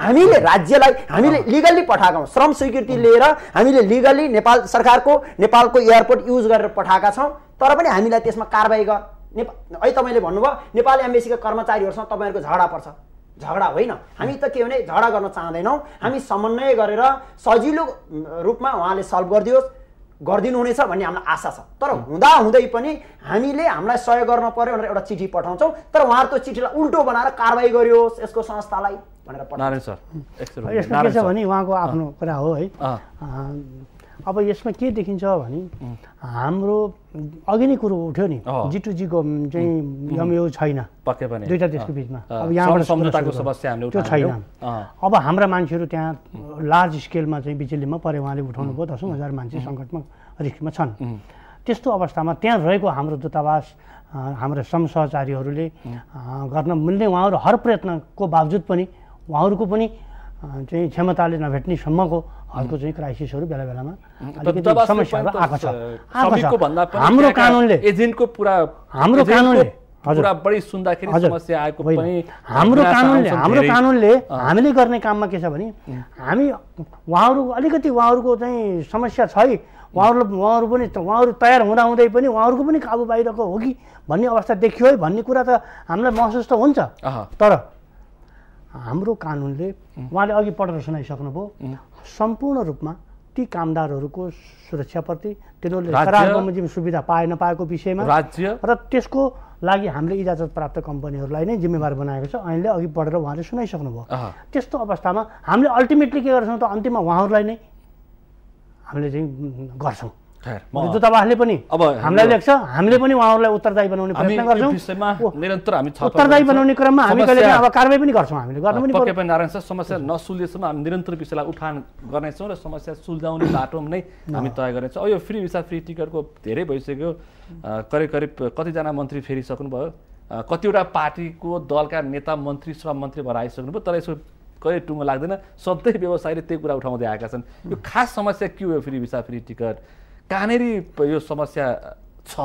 हामीले राज्यलाई हामीले लिगल्ली uh-huh. पठाएका श्रम स्वीकृति लिएर हामीले लिगल्ली नेपाल सरकारको नेपालको एयरपोर्ट युज गरेर पठाएका छौँ तर पनि हामीलाई त्यसमा कारवाही गर नेपाल अहिले तपाईँले भन्नुभयो नेपाल एम्बेसीका कर्मचारीहरूसँग तपाईँहरूको झगडा पर्छ झगडा होइन हामी त के भने झगडा गर्न चाहँदैनौँ हामी समन्वय गरेर सजिलो रूपमा उहाँले सल्भ गरिदियोस् गरिदिनुहुनेछ भन्ने हामीलाई आशा छ तर hmm. हुँदा हुँदै पनि हामीले हामीलाई सहयोग गर्न पऱ्यो भनेर एउटा चिठी पठाउँछौँ तर उहाँहरू त्यो चिठीलाई उल्टो बनाएर कारवाही गरियोस् यसको संस्थालाई भनेर यसमा के छ भने उहाँको आफ्नो कुरा हो है अब यसमा के देखिन्छ भने हाम्रो अघि नै कुरो उठ्यो नि जी टु जीको चाहिँ यमयो छैन दुईवटा देशको बिचमा अब यहाँबाट समस्या त्यो छैन अब हाम्रा मान्छेहरू त्यहाँ लार्ज स्केलमा चाहिँ बिजुलीमा परे उहाँले उठाउनु भयो दसौँ हजार मान्छे सङ्कटमा रिस्कमा छन् त्यस्तो अवस्थामा त्यहाँ रहेको हाम्रो दूतावास हाम्रो समसहचारीहरूले गर्न मिल्ने उहाँहरू हर प्रयत्नको बावजुद पनि उहाँहरूको पनि चाहिँ क्षमताले नभेट्ने सम्मको हदको चाहिँ क्राइसिसहरू बेला बेलामा समस्याहरू आएको छ हाम्रो कानुनले एजेन्टको पुरा हाम्रो कानुनले पुरा बढी सुन्दाखेरि समस्या आएको पनि हाम्रो कानुनले हाम्रो कानुनले हामीले गर्ने काममा के छ भने हामी उहाँहरू अलिकति उहाँहरूको चाहिँ समस्या छ है उहाँहरू उहाँहरू पनि उहाँहरू तयार हुँदाहुँदै पनि उहाँहरूको पनि काबु बाहिरको हो कि भन्ने अवस्था देखियो है भन्ने कुरा त हामीलाई महसुस त हुन्छ तर हाम्रो कानुनले उहाँले अघि पढेर सुनाइसक्नुभयो सम्पूर्ण रूपमा ती कामदारहरूको सुरक्षाप्रति तिनीहरूले बमोजिम सुविधा पाए नपाएको विषयमा राज्य र त्यसको लागि हामीले इजाजत प्राप्त कम्पनीहरूलाई नै जिम्मेवार बनाएको छ अहिले अघि बढेर उहाँले सुनाइसक्नुभयो त्यस्तो अवस्थामा हामीले अल्टिमेटली के गर्छौँ त अन्तिममा उहाँहरूलाई नै हामीले चाहिँ गर्छौँ दूतावासले पनि अब हामीलाई लेख्छ हामीले पनि उहाँहरूलाई उत्तरदायी बनाउने प्रयत्न गर्छौँ निरन्तर हामी उत्तरदायी बनाउने क्रममा हामी कहिले अब कारवाही पनि गर्छौँ हामीले गर्नु पनि पक्कै पनि नारायण सर समस्या नसुल्दैसम्म हामी निरन्तर विषयलाई उठान गर्नेछौँ र समस्या सुल्झाउने बाटो नै हामी तय गर्नेछौँ अब यो फ्री भिसा फ्री टिकटको धेरै भइसक्यो करिब करिब कतिजना मन्त्री फेरि सक्नुभयो कतिवटा पार्टीको दलका नेता मन्त्री श्रम श्रममन्त्री भएर भयो तर यसको कहिले टुङ्गो लाग्दैन सधैँ व्यवसायीले त्यही कुरा उठाउँदै आएका छन् यो खास समस्या के हो फ्री भिसा फ्री टिकट कहाँनिर यो समस्या छ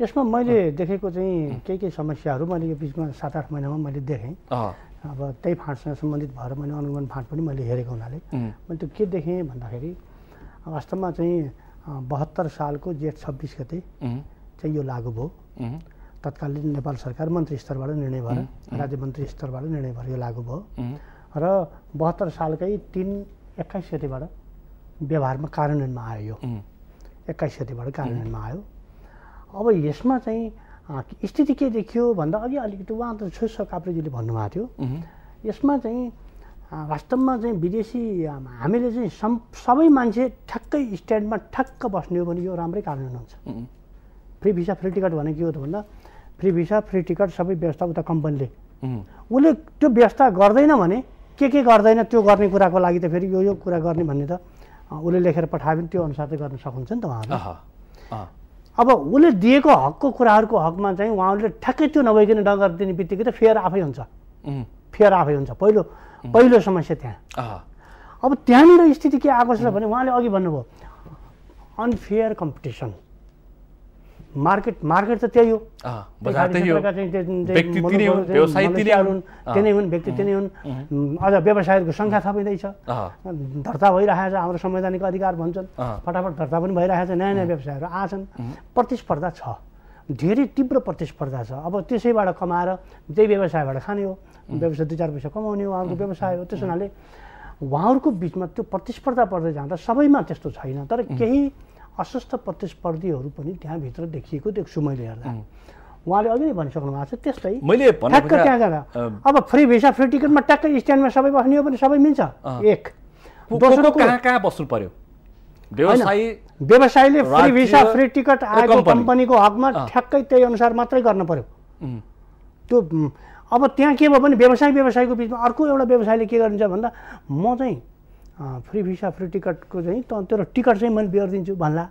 यसमा मैले देखेको चाहिँ के के समस्याहरू मैले यो बिचमा सात आठ महिनामा मैले देखेँ अब त्यही फाँटसँग सम्बन्धित भएर मैले अनुगमन फाँट पनि मैले हेरेको हुनाले मैले त्यो के देखेँ भन्दाखेरि वास्तवमा चाहिँ बहत्तर सालको जेठ छब्बिस गते चाहिँ यो लागू भयो तत्कालीन नेपाल सरकार मन्त्री स्तरबाट निर्णय भयो राज्य मन्त्री स्तरबाट निर्णय भयो यो लागु भयो र बहत्तर सालकै तिन एक्काइस गतिबाट व्यवहारमा कार्यान्वयनमा आयो यो एक्काइस गतिबाट कार्यान्वयनमा आयो अब यसमा चाहिँ स्थिति के देखियो भन्दा अघि अलिकति उहाँ त छोसो काप्रेजीले भन्नुभएको थियो यसमा चाहिँ वास्तवमा चाहिँ विदेशी हामीले चाहिँ सम् सबै मान्छे ठ्याक्कै स्ट्यान्डमा ठ्याक्क बस्ने हो भने यो राम्रै कार्यान्वयन हुन्छ फ्री भिसा फ्री टिकट भने के हो त भन्दा फ्री भिसा फ्री टिकट सबै व्यवस्था उता कम्पनीले उसले त्यो व्यवस्था गर्दैन भने के के गर्दैन त्यो गर्ने कुराको लागि त फेरि यो यो कुरा गर्ने भन्ने त उसले लेखेर पठायो भने त्यो अनुसार चाहिँ गर्न सक्नुहुन्छ नि त उहाँहरू अब उसले दिएको हकको कुराहरूको हकमा चाहिँ उहाँहरूले ठ्याक्कै त्यो नभइकन डगर दिने बित्तिकै त फेयर आफै हुन्छ फेयर आफै हुन्छ पहिलो पहिलो समस्या त्यहाँ अब त्यहाँनिर स्थिति के आएको छ भने उहाँले अघि भन्नुभयो अनफेयर कम्पिटिसन मार्केट मार्केट त त्यही हो त्यही हुन् व्यक्ति त्यही हुन् अझ व्यवसायहरूको सङ्ख्या थपिँदैछ धर्ता भइरहेको हाम्रो संवैधानिक अधिकार भन्छन् फटाफट धर्ता पनि भइरहेको छ नयाँ नयाँ व्यवसायहरू आछन् प्रतिस्पर्धा छ धेरै तीव्र प्रतिस्पर्धा छ अब त्यसैबाट कमाएर त्यही व्यवसायबाट खाने हो व्यवसाय दुई चार पैसा कमाउने हो उहाँहरूको व्यवसाय हो त्यस हुनाले उहाँहरूको बिचमा त्यो प्रतिस्पर्धा पर्दै जाँदा सबैमा त्यस्तो छैन तर केही अस्वस्थ प्रतिस्पर्धीहरू पनि त्यहाँभित्र देखिएको देख्छु मैले हेर्दा उहाँले अघि नै भनिसक्नु भएको छ त्यस्तै मैले ठ्याक्क त्यहाँ गएर अब फ्री भिसा फ्री टिकटमा ट्याक्कै स्ट्यान्डमा सबै बस्ने हो भने सबै मिल्छ एक दोस्रो कहाँ कहाँ बस्नु पर्यो व्यवसायीले फ्री भिसा फ्री टिकट आएको कम्पनीको हकमा ठ्याक्कै त्यही अनुसार मात्रै गर्न पर्यो त्यो अब त्यहाँ के भयो भने व्यवसाय व्यवसायको बिचमा अर्को एउटा व्यवसायले के गरिन्छ भन्दा म चाहिँ फ्री भिसा फ्री टिकटको चाहिँ त त्यो टिकट चाहिँ मैले दिन्छु भन्ला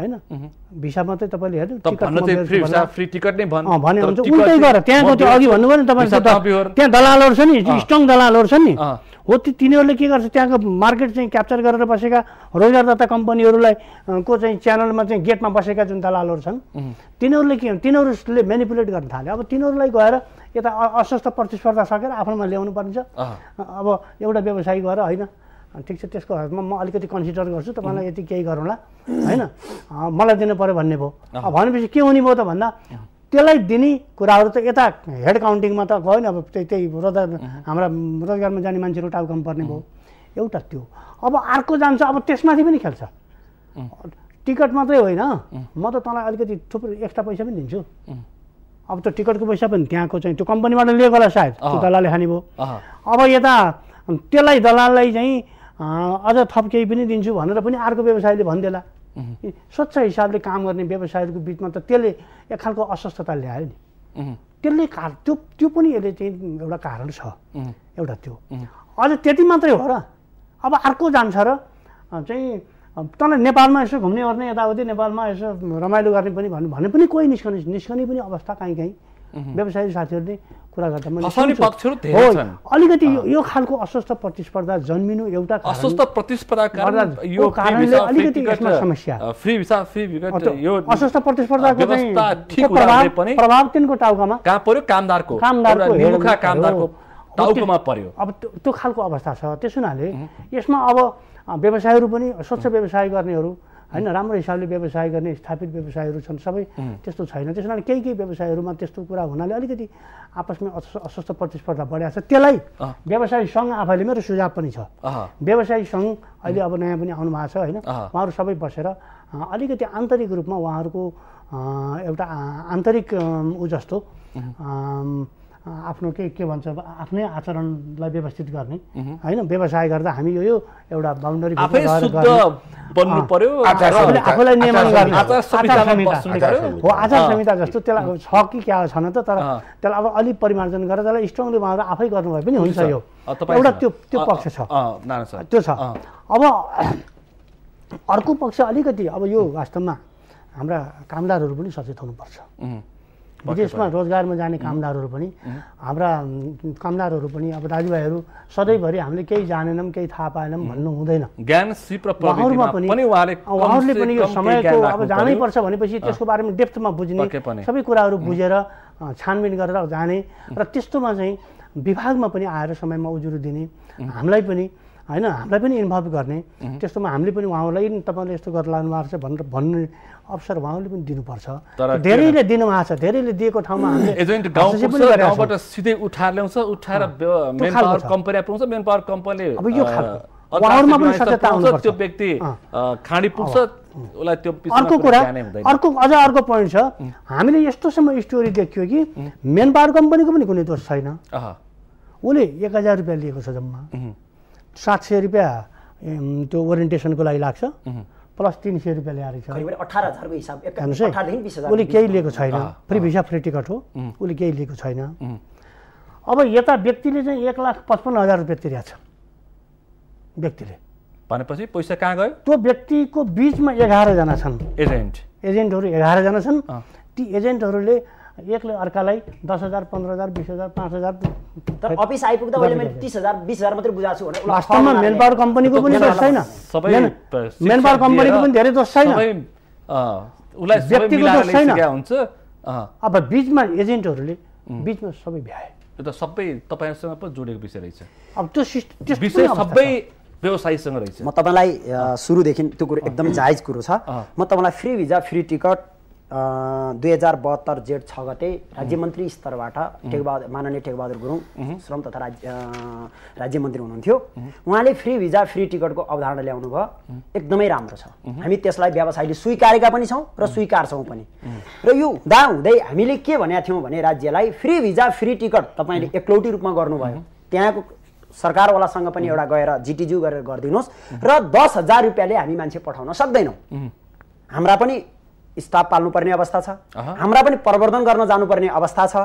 होइन भिसा मात्रै तपाईँले हेर्नु टिकट नै हुन्छ उल्टै गर त्यहाँको त्यो अघि भन्नुभयो नि तपाईँले त्यहाँ दलालहरू छ नि स्ट्रङ दलालहरू छन् नि हो ती तिनीहरूले के गर्छ त्यहाँको मार्केट चाहिँ क्याप्चर गरेर बसेका रोजगारदाता कम्पनीहरूलाई को चाहिँ च्यानलमा चाहिँ गेटमा बसेका जुन दलालहरू छन् तिनीहरूले के तिनीहरूले मेनिपुलेट गर्न थाल्यो अब तिनीहरूलाई गएर यता अस्वस्थ प्रतिस्पर्धा सकेर आफ्नोमा ल्याउनु पर्नेछ अब एउटा व्यवसायी गएर होइन ठिक छ त्यसको हकमा म अलिकति कन्सिडर गर्छु तपाईँलाई यति केही गरौँला होइन मलाई दिनु पऱ्यो भन्ने भयो भनेपछि के हुने भयो त भन्दा त्यसलाई दिने कुराहरू त यता हेड काउन्टिङमा त गयो नि अब त्यही त्यही रोजगार हाम्रा रोजगारमा जाने मान्छेहरू काम पर्ने भयो एउटा त्यो अब अर्को जान्छ अब त्यसमाथि पनि खेल्छ टिकट मात्रै होइन म त तँलाई अलिकति थुप्रै एक्स्ट्रा पैसा पनि दिन्छु अब त्यो टिकटको पैसा पनि त्यहाँको चाहिँ त्यो कम्पनीबाट लिएको होला सायद दलालले खाने भयो अब यता त्यसलाई दलाललाई चाहिँ अझ थप केही पनि दिन्छु भनेर पनि अर्को व्यवसायले भनिदिएला स्वच्छ हिसाबले काम गर्ने व्यवसायहरूको बिचमा त त्यसले एक खालको अस्वस्थता ल्यायो नि त्यसले कार त्यो त्यो पनि यसले चाहिँ एउटा कारण छ एउटा त्यो अझ त्यति मात्रै हो र अब अर्को जान्छ र चाहिँ तँलाई नेपालमा यसो घुम्ने गर्ने यताउति नेपालमा यसो रमाइलो गर्ने पनि भन्नु भने पनि कोही निस्कने निस्कने पनि अवस्था काहीँ काहीँ व्यवसायी साथीहरूले कुरा गर्दा मैले अलिकति यो खालको अस्वस्थ प्रतिस्पर्धा जन्मिनु एउटा अस्वस्थ प्रतिस्पर्धा कारण यो कारणले अलिकति यसमा समस्या फ्री भिसा फ्री यो अस्वस्थ प्रतिस्पर्धाको चाहिँ प्रभाव तिनको टाउकामा कहाँ पर्यो कामदारको कामदारको निमुखा कामदारको टाउकोमा पर्यो अब त्यो खालको अवस्था छ त्यस हुनाले यसमा अब व्यवसायहरू पनि स्वच्छ व्यवसाय गर्नेहरू होइन राम्रो हिसाबले व्यवसाय गर्ने स्थापित व्यवसायहरू छन् सबै त्यस्तो छैन त्यस कारण केही केही व्यवसायहरूमा त्यस्तो कुरा हुनाले अलिकति आपसमा अस्वस्थ प्रतिस्पर्धा बढिया छ त्यसलाई व्यवसाय सङ्घ आफैले मेरो सुझाव पनि छ व्यवसायी सङ्घ अहिले अब नयाँ पनि आउनु भएको छ होइन उहाँहरू सबै बसेर अलिकति आन्तरिक रूपमा उहाँहरूको एउटा आन्तरिक ऊ जस्तो आफ्नो के के भन्छ आफ्नै आचरणलाई व्यवस्थित गर्ने होइन व्यवसाय गर्दा हामी यो एउटा बााउन्डरी आफूलाई नियमन गर्ने आचार संहिता जस्तो त्यसलाई छ कि क्या छैन त तर त्यसलाई अब अलिक परिमार्जन गरेर त्यसलाई स्ट्रङली उहाँहरू आफै गर्नुभए पनि हुन्छ यो एउटा त्यो त्यो पक्ष छ त्यो छ अब अर्को पक्ष अलिकति अब यो वास्तवमा हाम्रा कामदारहरू पनि सचेत हुनुपर्छ विदेशमा रोजगारमा जाने कामदारहरू पनि हाम्रा कामदारहरू पनि अब दाजुभाइहरू सधैँभरि हामीले केही जानेनौँ केही थाहा पाएनौँ भन्नु हुँदैन ज्ञान पनि उहाँहरूले पनि यो समयको अब जानैपर्छ भनेपछि त्यसको बारेमा डेप्थमा बुझ्ने सबै कुराहरू बुझेर छानबिन गरेर जाने र त्यस्तोमा चाहिँ विभागमा पनि आएर समयमा उजुरी दिने हामीलाई पनि होइन हामीलाई पनि इन्भल्भ गर्ने त्यस्तोमा हामीले पनि उहाँहरूलाई तपाईँले यस्तो गर्न लानु भएको छ भनेर भन्ने अवसर उहाँहरूले पनि दिनुपर्छ धेरैले दिनु छ धेरैले दिएको ठाउँमा हामीले सिधै उठाएर ल्याउँछ उठाएर कम्पनी पुग्छ मेन पावर कम्पनीले अब यो खालको पनि सचेतता हुनुपर्छ त्यो व्यक्ति खाँडी पुग्छ उसलाई त्यो अर्को कुरा अर्को अझ अर्को पोइन्ट छ हामीले यस्तोसम्म स्टोरी देखियो कि मेन पावर कम्पनीको पनि कुनै दोष छैन उसले एक हजार रुपियाँ लिएको छ जम्मा सात सय रुपियाँ त्यो ओरिएन्टेसनको लागि लाग्छ प्लस तिन सय रुपियाँ ल्याएर हेर्नुहोस् उसले केही लिएको छैन फ्री भिसा फ्री टिकट हो उसले केही लिएको छैन अब यता व्यक्तिले चाहिँ एक लाख पचपन्न हजार रुपियाँ तिरेको छ व्यक्तिले भनेपछि पैसा कहाँ गयो त्यो व्यक्तिको बिचमा एघारजना छन् एजेन्ट एजेन्टहरू एघारजना छन् ती एजेन्टहरूले एकले अर्कालाई दस हजार पन्ध्र हजार बिस हजार पाँच हजार तर अफिस आइपुग्दा मैले तिस हजार बिस हजार मात्रै बुझाएको छु वास्तवमा मेन पावर कम्पनीको पनि दोष छैन सबै मेन पावर कम्पनीको पनि धेरै दोष छैन उसलाई व्यक्तिको दोष छैन हुन्छ अब बिचमा एजेन्टहरूले बिचमा सबै भ्याए यो त सबै तपाईँसँग पो जोडेको विषय रहेछ अब त्यो विषय सबै व्यवसायीसँग रहेछ म तपाईँलाई सुरुदेखि त्यो कुरो एकदम जायज कुरो छ म तपाईँलाई फ्री भिजा फ्री टिकट दुई हजार बहत्तर जेठ छ गते राज्य मन्त्री स्तरबाट टेकबहादुर माननीय टेकबहादुर गुरुङ श्रम तथा राज्य राज्य मन्त्री हुनुहुन्थ्यो उहाँले फ्री भिजा फ्री टिकटको अवधारणा ल्याउनु भयो एकदमै राम्रो छ हामी त्यसलाई व्यवसायले स्वीकारेका पनि छौँ र स्वीकार्छौँ पनि र यो हुँदा हुँदै हामीले के भनेका थियौँ भने राज्यलाई फ्री भिजा फ्री टिकट तपाईँले एकलौटी रूपमा गर्नुभयो त्यहाँको सरकारवालासँग पनि एउटा गएर जिटिजु गरेर गरिदिनुहोस् र दस हजार रुपियाँले हामी मान्छे पठाउन सक्दैनौँ हाम्रा पनि स्टाफ पाल्नुपर्ने अवस्था छ हाम्रा पनि प्रवर्धन गर्न जानुपर्ने अवस्था छ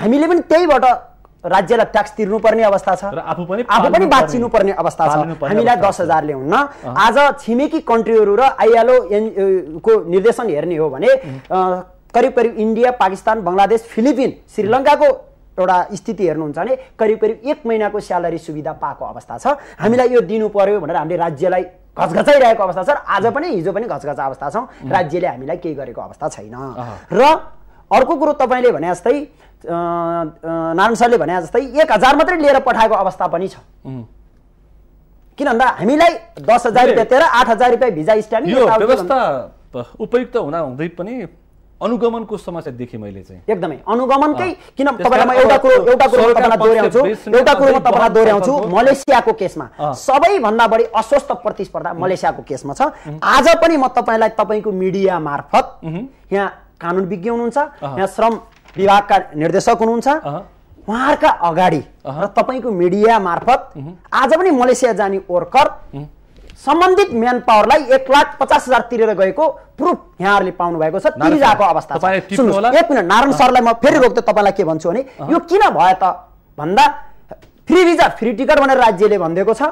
हामीले पनि त्यहीबाट राज्यलाई ट्याक्स तिर्नुपर्ने अवस्था छ आफू पनि आफू पनि बाँचिनुपर्ने अवस्था छ हामीलाई दस हजारले हुन्न आज छिमेकी कन्ट्रीहरू र आइएलओ को निर्देशन हेर्ने हो भने करिब करिब इन्डिया पाकिस्तान बङ्गलादेश फिलिपिन श्रीलङ्काको एउटा स्थिति हेर्नुहुन्छ भने करिब करिब एक महिनाको स्यालेरी सुविधा पाएको अवस्था छ हामीलाई यो दिनु पर्यो भनेर हामीले राज्यलाई घचघचाइरहेको अवस्था छ र आज पनि हिजो पनि घचघच अवस्था छौँ राज्यले हामीलाई केही गरेको अवस्था छैन र अर्को कुरो तपाईँले भने जस्तै नारायण सरले भने जस्तै एक हजार मात्रै लिएर पठाएको अवस्था पनि छ किन भन्दा हामीलाई दस हजार रुपियाँ तेह्र आठ हजार रुपियाँ भिजा स्ट्यान्ड उपयुक्त हुँदा हुँदै पनि अनुगमनको समस्या देखेँ मैले चाहिँ एकदमै अनुगमनकै किन तपाईँलाई म एउटा कुरो एउटा कुरो तपाईँलाई दोहोऱ्याउँछु एउटा कुरो म तपाईँलाई दोहोऱ्याउँछु मलेसियाको केसमा सबैभन्दा बढी अस्वस्थ प्रतिस्पर्धा मलेसियाको केसमा छ आज पनि म तपाईँलाई तपाईँको मिडिया मार्फत यहाँ कानुन विज्ञ हुनुहुन्छ यहाँ श्रम विभागका निर्देशक हुनुहुन्छ उहाँहरूका अगाडि र तपाईँको मिडिया मार्फत आज पनि मलेसिया जाने वर्कर सम्बन्धित म्यान पावरलाई एक लाख पचास हजार तिरेर गएको प्रुफ यहाँहरूले पाउनु भएको छ तिरिरहेको अवस्था एक मिनट नारायण सरलाई म फेरि रोक्दै तपाईँलाई के भन्छु भने यो किन भयो त भन्दा फ्री भिजा फ्री टिकट भनेर राज्यले भनिदिएको छ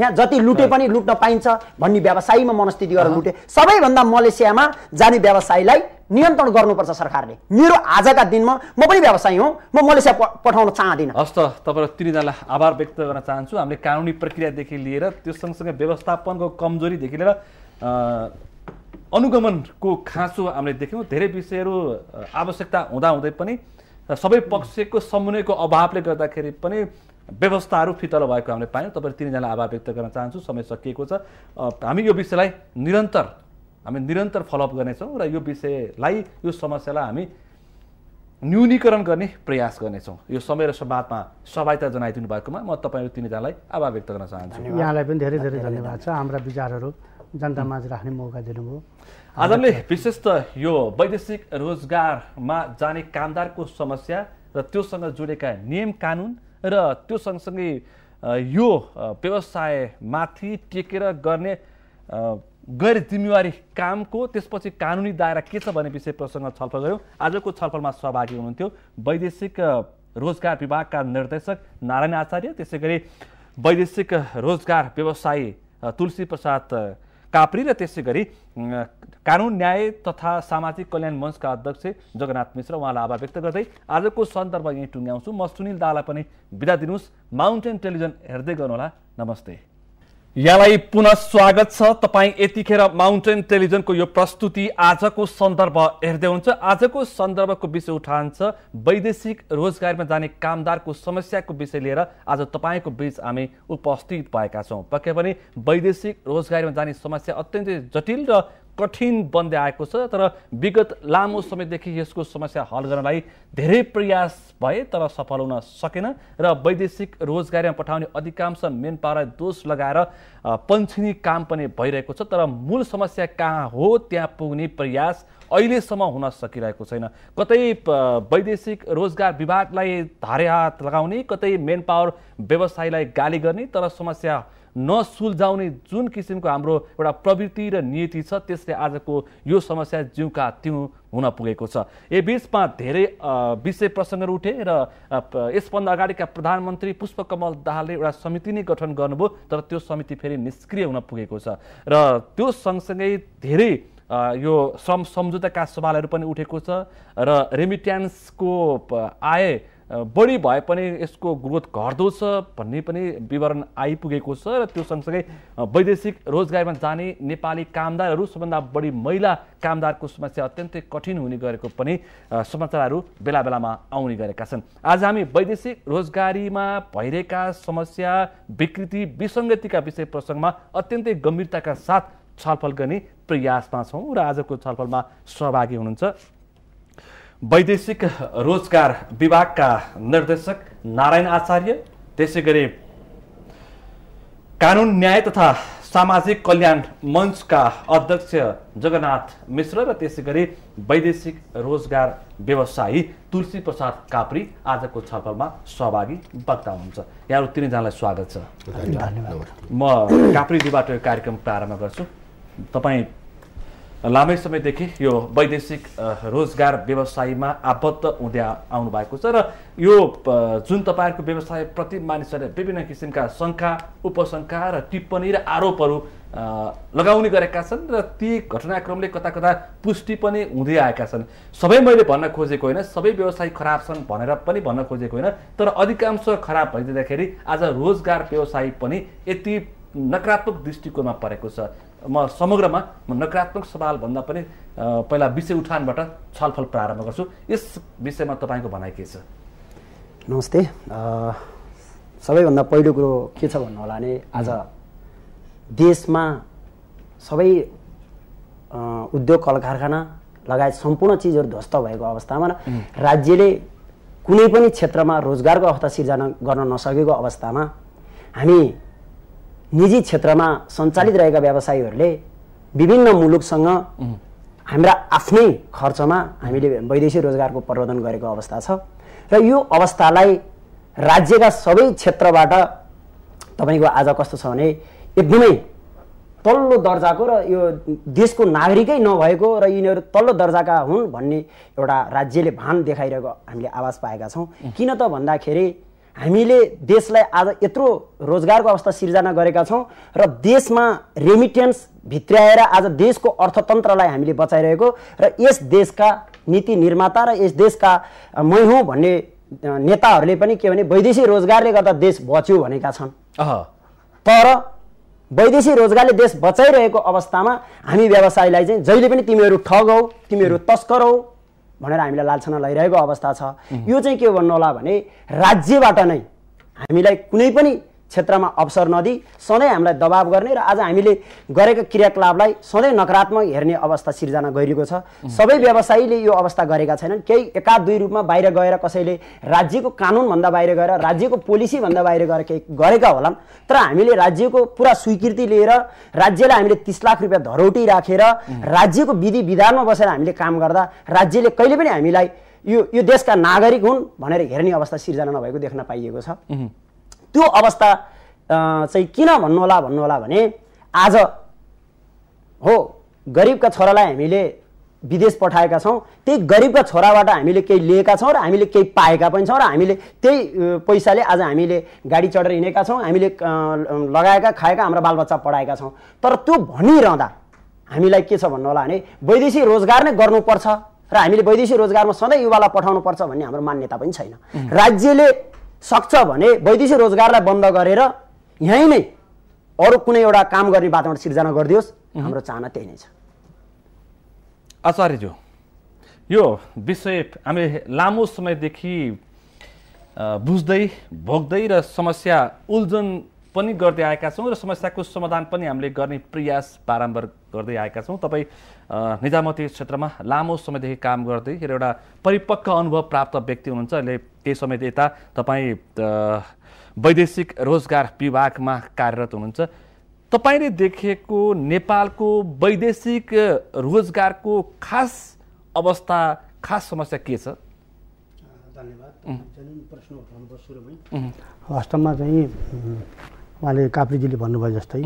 यहाँ जति लुटे पनि लुट्न पाइन्छ भन्ने व्यवसायीमा मनस्थिति गरेर लुटे सबैभन्दा मलेसियामा जाने व्यवसायीलाई नियन्त्रण गर्नुपर्छ सरकारले मेरो आजका दिनमा म पनि व्यवसायी हुँ म मलेसिया पठाउन चाहदिनँ हस् त तपाईँ तिनजनालाई आभार व्यक्त गर्न चाहन्छु हामीले कानुनी प्रक्रियादेखि लिएर त्यो सँगसँगै व्यवस्थापनको कमजोरीदेखि लिएर अनुगमनको खाँचो हामीले देख्यौँ धेरै विषयहरू आवश्यकता हुँदाहुँदै पनि सबै पक्षको समन्वयको अभावले गर्दाखेरि पनि व्यवस्थाहरू फितल भएको हामीले पायौँ तपाईँ तिनैजना आभार व्यक्त गर्न चाहन्छु समय सकिएको छ हामी यो विषयलाई निरन्तर हामी निरन्तर फलोअप गर्नेछौँ र यो विषयलाई यो समस्यालाई हामी न्यूनीकरण गर्ने प्रयास गर्नेछौँ यो समय र संवादमा सहभागिता जनाइदिनु भएकोमा म तपाईँहरू तिनजनालाई आभार व्यक्त गर्न चाहन्छु यहाँलाई पनि धेरै धेरै धन्यवाद छ हाम्रा विचारहरू जनतामाझ राख्ने मौका दिनुभयो आज विशेष त यो वैदेशिक रोजगारमा जाने कामदारको समस्या र त्योसँग जोडेका नियम कानुन र त्यो सँगसँगै यो व्यवसायमाथि टेकेर गर्ने गैर जिम्मेवारी कामको त्यसपछि कानुनी दायरा के छ भन्ने विषय प्रसङ्ग छलफल गऱ्यौँ आजको छलफलमा सहभागी हुनुहुन्थ्यो वैदेशिक रोजगार विभागका निर्देशक नारायण आचार्य त्यसै गरी वैदेशिक रोजगार व्यवसायी तुलसी प्रसाद काप्री र त्यसै गरी कानुन न्याय तथा सामाजिक कल्याण मञ्चका अध्यक्ष जगन्नाथ मिश्र उहाँलाई आभार व्यक्त गर्दै आजको सन्दर्भ यहीँ टुङ्ग्याउँछु म सुनिल दालाई पनि बिदा दिनुहोस् माउन्टेन टेलिभिजन हेर्दै गर्नुहोला नमस्ते यहाँलाई पुनः स्वागत छ तपाईँ यतिखेर माउन्टेन टेलिभिजनको यो प्रस्तुति आजको सन्दर्भ हेर्दै हुन्छ आजको सन्दर्भको विषय उठान छ वैदेशिक रोजगारीमा जाने कामदारको समस्याको विषय लिएर आज तपाईँको बिच हामी उपस्थित भएका छौँ पक्कै पनि वैदेशिक रोजगारीमा जाने समस्या अत्यन्तै जटिल र कठिन बन्दै आएको छ तर विगत लामो समयदेखि यसको समस्या हल गर्नलाई धेरै प्रयास भए तर सफल हुन सकेन र वैदेशिक रोजगारीमा पठाउने अधिकांश मेन पावरलाई दोष लगाएर पन्छिनी काम पनि भइरहेको छ तर मूल समस्या कहाँ हो त्यहाँ पुग्ने प्रयास अहिलेसम्म हुन सकिरहेको छैन कतै वैदेशिक रोजगार विभागलाई धारे हात लगाउने कतै मेन पावर व्यवसायलाई गाली गर्ने तर समस्या नसुल्झाउने जुन किसिमको हाम्रो एउटा प्रवृत्ति र नीति छ त्यसले आजको यो समस्या जिउका त्यो हुन पुगेको छ ए बिचमा धेरै विषय प्रसङ्गहरू उठे र यसभन्दा अगाडिका प्रधानमन्त्री पुष्पकमल दाहालले एउटा समिति नै गठन गर्नुभयो तर त्यो समिति फेरि निष्क्रिय हुन पुगेको छ र त्यो सँगसँगै धेरै यो श्रम सम्झौताका सवालहरू पनि उठेको छ र रेमिट्यान्सको आय बढी भए पनि यसको ग्रोथ घट्दो छ भन्ने पनि विवरण आइपुगेको छ र त्यो सँगसँगै वैदेशिक रोजगारीमा जाने नेपाली कामदारहरू सबभन्दा बढी महिला कामदारको समस्या अत्यन्तै कठिन हुने गरेको पनि समाचारहरू बेला बेलामा आउने गरेका छन् आज हामी वैदेशिक रोजगारीमा भइरहेका समस्या विकृति विसङ्गतिका विषय प्रसङ्गमा अत्यन्तै गम्भीरताका साथ छलफल गर्ने प्रयासमा छौँ र आजको छलफलमा सहभागी हुनुहुन्छ वैदेशिक रोजगार विभागका निर्देशक नारायण आचार्य त्यसै गरी कानुन न्याय तथा सामाजिक कल्याण मञ्चका अध्यक्ष जगन्नाथ मिश्र र त्यसै गरी वैदेशिक रोजगार व्यवसायी तुलसी प्रसाद काप्री आजको छलफलमा सहभागी वक्ता हुनुहुन्छ यहाँहरू तिनैजनालाई स्वागत छ धन्यवाद म काप्रीजीबाट यो कार्यक्रम प्रारम्भ गर्छु तपाईँ लामै समयदेखि यो वैदेशिक रोजगार व्यवसायमा आबद्ध हुँदै आउनु भएको छ र यो जुन तपाईँहरूको व्यवसायप्रति मानिसहरूले विभिन्न किसिमका शङ्का उपशङ्का र टिप्पणी र आरोपहरू लगाउने गरेका छन् र ती घटनाक्रमले कता कता पुष्टि पनि हुँदै आएका छन् सबै मैले भन्न खोजेको होइन सबै व्यवसाय खराब छन् भनेर पनि भन्न खोजेको होइन तर अधिकांश खराब भइदिँदाखेरि आज रोजगार व्यवसाय पनि यति नकारात्मक दृष्टिकोणमा परेको छ म समग्रमा म नकारात्मक सवाल भन्दा पनि पहिला विषय उठानबाट छलफल प्रारम्भ गर्छु यस विषयमा तपाईँको भनाइ के छ नमस्ते सबैभन्दा पहिलो कुरो के छ भन्नु होला भने आज देशमा सबै उद्योग कल कारखाना लगायत सम्पूर्ण चिजहरू ध्वस्त भएको अवस्थामा राज्यले कुनै पनि क्षेत्रमा रोजगारको अवस्था सिर्जना गर्न नसकेको अवस्थामा हामी निजी क्षेत्रमा सञ्चालित रहेका व्यवसायीहरूले विभिन्न मुलुकसँग हाम्रा आफ्नै खर्चमा हामीले वैदेशिक रोजगारको प्रवर्धन गरेको अवस्था छ र यो अवस्थालाई राज्यका सबै क्षेत्रबाट तपाईँको आज कस्तो छ भने एकदमै तल्लो दर्जाको र यो देशको नागरिकै नभएको र यिनीहरू तल्लो दर्जाका हुन् भन्ने एउटा राज्यले भान देखाइरहेको हामीले आवाज पाएका छौँ किन त भन्दाखेरि हामीले देशलाई आज यत्रो रोजगारको अवस्था सिर्जना गरेका छौँ र देशमा रेमिटेन्स भित्राएर आज देशको अर्थतन्त्रलाई हामीले बचाइरहेको र यस देशका नीति निर्माता र यस देशका मै हुँ भन्ने नेताहरूले पनि के भने वैदेशिक रोजगारले गर्दा देश बच्यो भनेका छन् तर वैदेशिक रोजगारले देश बचाइरहेको अवस्थामा हामी व्यवसायलाई चाहिँ जहिले पनि तिमीहरू ठग हौ तिमीहरू तस्कर हौ भनेर हामीलाई लाल्छना लैरहेको अवस्था छ यो चाहिँ के भन्नु होला भने राज्यबाट नै हामीलाई कुनै पनि क्षेत्रमा अवसर नदी सधैँ हामीलाई दबाव गर्ने र आज हामीले गरेका क्रियाकलापलाई सधैँ नकारात्मक हेर्ने अवस्था सिर्जना गरिएको छ सबै व्यवसायीले यो अवस्था गरेका छैनन् केही एका दुई रूपमा बाहिर गएर कसैले राज्यको कानुनभन्दा बाहिर गएर राज्यको पोलिसीभन्दा बाहिर गएर केही गरेका होलान् तर हामीले राज्यको पुरा स्वीकृति लिएर राज्यलाई हामीले तिस लाख रुपियाँ धरोटी राखेर राज्यको विधि विधानमा बसेर हामीले काम गर्दा राज्यले कहिले पनि हामीलाई यो यो देशका नागरिक हुन् भनेर हेर्ने अवस्था सिर्जना नभएको देख्न पाइएको छ त्यो अवस्था चाहिँ किन भन्नुहोला भन्नुहोला भने आज हो गरिबका छोरालाई हामीले विदेश पठाएका छौँ त्यही गरिबका छोराबाट हामीले केही लिएका छौँ र हामीले केही पाएका पनि छौँ र हामीले त्यही पैसाले आज हामीले गाडी चढेर हिँडेका छौँ हामीले लगाएका खाएका हाम्रा बालबच्चा पढाएका छौँ तर त्यो भनिरहँदा हामीलाई के छ भन्नु होला भने वैदेशिक रोजगार नै गर्नुपर्छ र हामीले वैदेशिक रोजगारमा सधैँ युवालाई पठाउनुपर्छ भन्ने हाम्रो मान्यता पनि छैन राज्यले सक्छ भने वैदेशिक रोजगारलाई बन्द गरेर यहीँ नै अरू कुनै एउटा काम गर्ने वातावरण सिर्जना गरिदियोस् हाम्रो चाहना त्यही नै छ आचार्यज्यू यो विषय हामी लामो समयदेखि बुझ्दै भोग्दै र समस्या उल्झन पनि गर्दै आएका छौँ र समस्याको समाधान पनि हामीले गर्ने प्रयास बारम्बार गर्दै आएका छौँ तपाईँ निजामती क्षेत्रमा लामो समयदेखि काम गर्दै एउटा परिपक्व अनुभव प्राप्त व्यक्ति हुनुहुन्छ अहिले केही समय यता तपाईँ वैदेशिक रोजगार विभागमा कार्यरत हुनुहुन्छ तपाईँले देखेको नेपालको वैदेशिक रोजगारको खास अवस्था खास समस्या के छ धन्यवाद प्रश्न उठाउनु सुरुमै वास्तवमा चाहिँ उहाँले काप्रीजीले भन्नुभयो जस्तै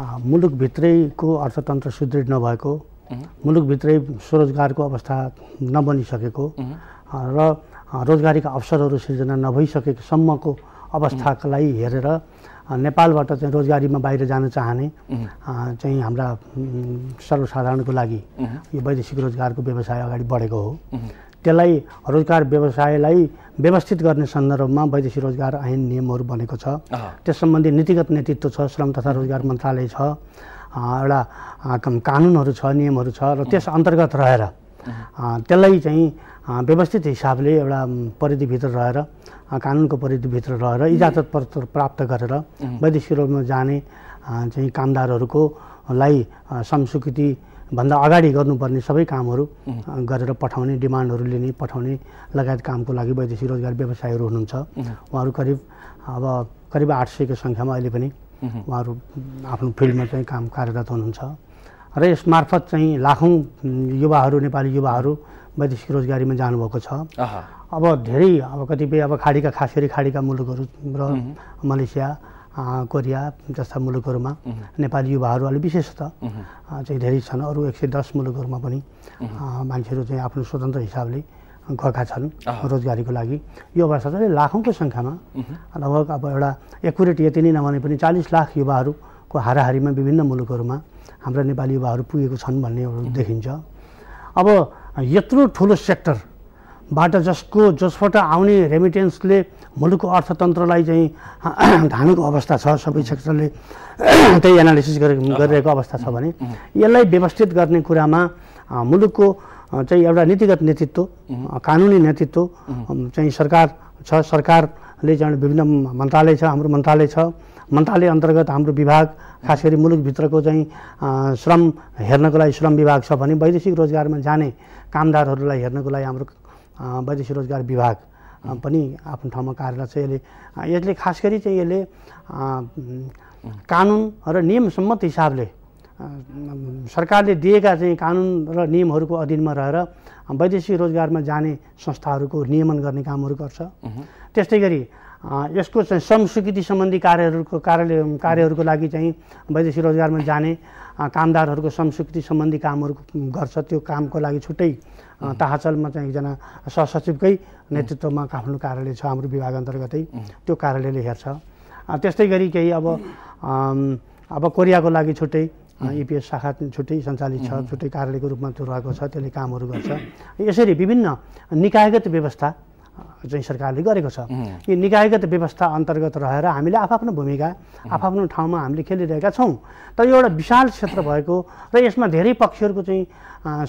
मुलुकभित्रैको अर्थतन्त्र सुदृढ नभएको मुलुकभित्रै स्वरोजगारको अवस्था नबनिसकेको र रोजगारीका अवसरहरू सिर्जना नभइसकेकोसम्मको अवस्थालाई हेरेर नेपालबाट चाहिँ रोजगारीमा बाहिर जान चाहने चाहिँ हाम्रा सर्वसाधारणको लागि यो वैदेशिक रोजगारको व्यवसाय अगाडि बढेको हो त्यसलाई रोजगार व्यवसायलाई व्यवस्थित गर्ने सन्दर्भमा वैदेशिक रोजगार ऐन नियमहरू बनेको छ त्यस सम्बन्धी नीतिगत नेतृत्व छ श्रम तथा रोजगार मन्त्रालय छ एउटा कानुनहरू छ नियमहरू छ र त्यस अन्तर्गत रहेर त्यसलाई चाहिँ व्यवस्थित हिसाबले एउटा परिधिभित्र रहेर कानुनको परिधिभित्र रहेर इजाजत पत्र प्राप्त गरेर वैदेशिक रूपमा जाने चाहिँ कामदारहरूको लाई संस्वीकृति भन्दा अगाडि गर्नुपर्ने सबै कामहरू गरेर पठाउने डिमान्डहरू लिने पठाउने लगायत कामको लागि वैदेशिक रोजगार व्यवसायहरू हुनुहुन्छ उहाँहरू करिब अब करिब आठ सयको सङ्ख्यामा अहिले पनि उहाँहरू आफ्नो फिल्डमा चाहिँ काम कार्यरत हुनुहुन्छ र यसमार्फत चाहिँ लाखौँ युवाहरू नेपाली युवाहरू वैदेशिक रोजगारीमा जानुभएको छ अब धेरै अब कतिपय अब खाडीका खास गरी खाडीका मुलुकहरू र मलेसिया कोरिया जस्ता मुलुकहरूमा नेपाली युवाहरू अलिक त चाहिँ धेरै छन् अरू एक सय दस मुलुकहरूमा पनि मान्छेहरू चाहिँ आफ्नो स्वतन्त्र हिसाबले गएका छन् रोजगारीको लागि यो वर्ष चाहिँ लाखौँको सङ्ख्यामा लगभग अब एउटा एकुरेट यति नै नभने पनि चालिस लाख युवाहरूको हाराहारीमा विभिन्न मुलुकहरूमा हाम्रा नेपाली युवाहरू पुगेको छन् भन्ने देखिन्छ अब यत्रो ठुलो सेक्टर बाट जसको जसबाट आउने रेमिटेन्सले मुलुकको अर्थतन्त्रलाई चाहिँ धानेको अवस्था छ सबै सेक्टरले त्यही एनालिसिस गरे गरिरहेको अवस्था छ भने यसलाई व्यवस्थित गर्ने कुरामा मुलुकको चाहिँ एउटा नीतिगत नेतृत्व कानुनी नेतृत्व चाहिँ सरकार छ सरकारले चाहिँ विभिन्न मन्त्रालय छ हाम्रो मन्त्रालय छ मन्त्रालय अन्तर्गत हाम्रो विभाग खास गरी मुलुकभित्रको चाहिँ श्रम हेर्नको लागि श्रम विभाग छ भने वैदेशिक रोजगारमा जाने कामदारहरूलाई हेर्नको लागि हाम्रो वैदेशिक रोजगार विभाग पनि आफ्नो ठाउँमा कार्यरत छ यसले यसले खास गरी चाहिँ यसले कानुन र नियम सम्मत हिसाबले सरकारले दिएका चाहिँ कानुन र नियमहरूको अधीनमा रहेर वैदेशिक रोजगारमा जाने संस्थाहरूको नियमन गर्ने कामहरू गर्छ त्यस्तै गरी यसको चाहिँ श्रम सम्बन्धी कार्यहरूको कार्यालय कार्यहरूको लागि चाहिँ वैदेशिक रोजगारमा जाने कामदारहरूको श्रम सम्बन्धी कामहरू गर्छ त्यो कामको लागि छुट्टै ताहाचलमा चाहिँ एकजना सहसचिवकै नेतृत्वमा काठमाडौँ कार्यालय छ हाम्रो विभाग अन्तर्गतै त्यो कार्यालयले हेर्छ त्यस्तै गरी केही अब अब कोरियाको लागि छुट्टै इपिएस शाखा छुट्टै सञ्चालित छ छुट्टै कार्यालयको रूपमा त्यो रहेको छ त्यसले कामहरू गर्छ यसरी विभिन्न निकायगत व्यवस्था चाहिँ सरकारले गरेको छ यो निकायगत व्यवस्था अन्तर्गत रहेर हामीले आफ्नो भूमिका आफ्नो ठाउँमा हामीले खेलिरहेका छौँ तर यो एउटा विशाल क्षेत्र भएको र यसमा धेरै पक्षहरूको चाहिँ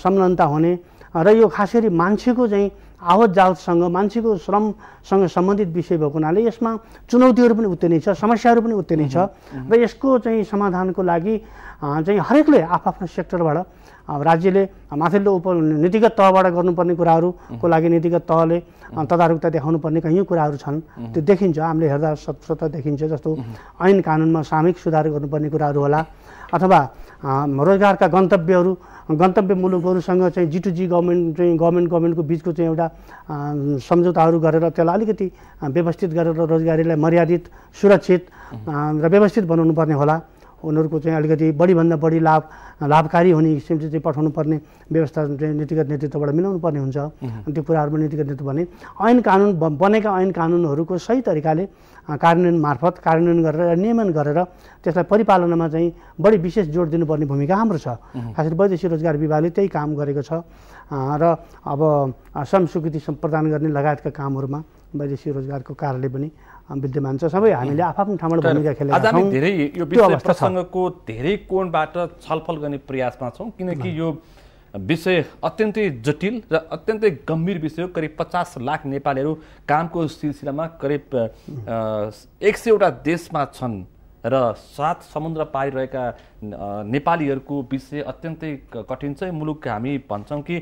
संलग्नता हुने र यो खास गरी मान्छेको चाहिँ आवत जावतसँग मान्छेको श्रमसँग सम्बन्धित विषय भएको हुनाले यसमा चुनौतीहरू पनि उत्ति नै छ समस्याहरू पनि उत्ति नै छ र यसको चाहिँ समाधानको लागि चाहिँ हरेकले आफ्नो सेक्टरबाट राज्यले माथिल्लो उप नीतिगत तहबाट गर्नुपर्ने कुराहरूको लागि नीतिगत तहले तदारुकता देखाउनुपर्ने कहीँ कुराहरू छन् त्यो देखिन्छ हामीले हेर्दा सत्र देखिन्छ जस्तो ऐन कानुनमा सामूहिक सुधार गर्नुपर्ने कुराहरू होला अथवा रोजगारका गन्तव्यहरू गन्तव्य मुलुकहरूसँग चाहिँ जी टु जी गभर्मेन्ट चाहिँ गभर्मेन्ट गभर्मेन्टको बिचको चाहिँ एउटा सम्झौताहरू गरेर त्यसलाई अलिकति व्यवस्थित गरेर रोजगारीलाई मर्यादित सुरक्षित र व्यवस्थित बनाउनु पर्ने होला उनीहरूको चाहिँ अलिकति बढीभन्दा बढी लाभ लाभकारी हुने किसिमले चाहिँ पठाउनु पर्ने व्यवस्था चाहिँ नीतिगत नेतृत्वबाट मिलाउनु पर्ने हुन्छ अनि त्यो पनि नीतिगत नेतृत्व भने ऐन कानुन बनेका ऐन कानुनहरूको सही तरिकाले कार्यान्वयन मार्फत कार्यान्वयन गरेर नियमन गरेर त्यसलाई परिपालनमा चाहिँ बढी विशेष जोड दिनुपर्ने भूमिका हाम्रो छ खास गरी वैदेशिक रोजगार विभागले त्यही काम गरेको छ र अब श्रम स्वीकृति प्रदान गर्ने लगायतका कामहरूमा वैदेशिक रोजगारको कार्यालय पनि विद्यमान छ सबै हामीले आफ्नो ठाउँबाट भूमिका खेलेका छौँ धेरै यो विषयसँगको प्रसङ्गको धेरै कोणबाट छलफल गर्ने प्रयासमा छौँ किनकि यो विषय अत्यन्तै जटिल र अत्यन्तै गम्भीर विषय हो करिब पचास लाख नेपालीहरू कामको सिलसिलामा करिब एक सयवटा देशमा छन् र सात समुद्र पारिरहेका नेपालीहरूको विषय अत्यन्तै कठिन छ मुलुक हामी भन्छौँ कि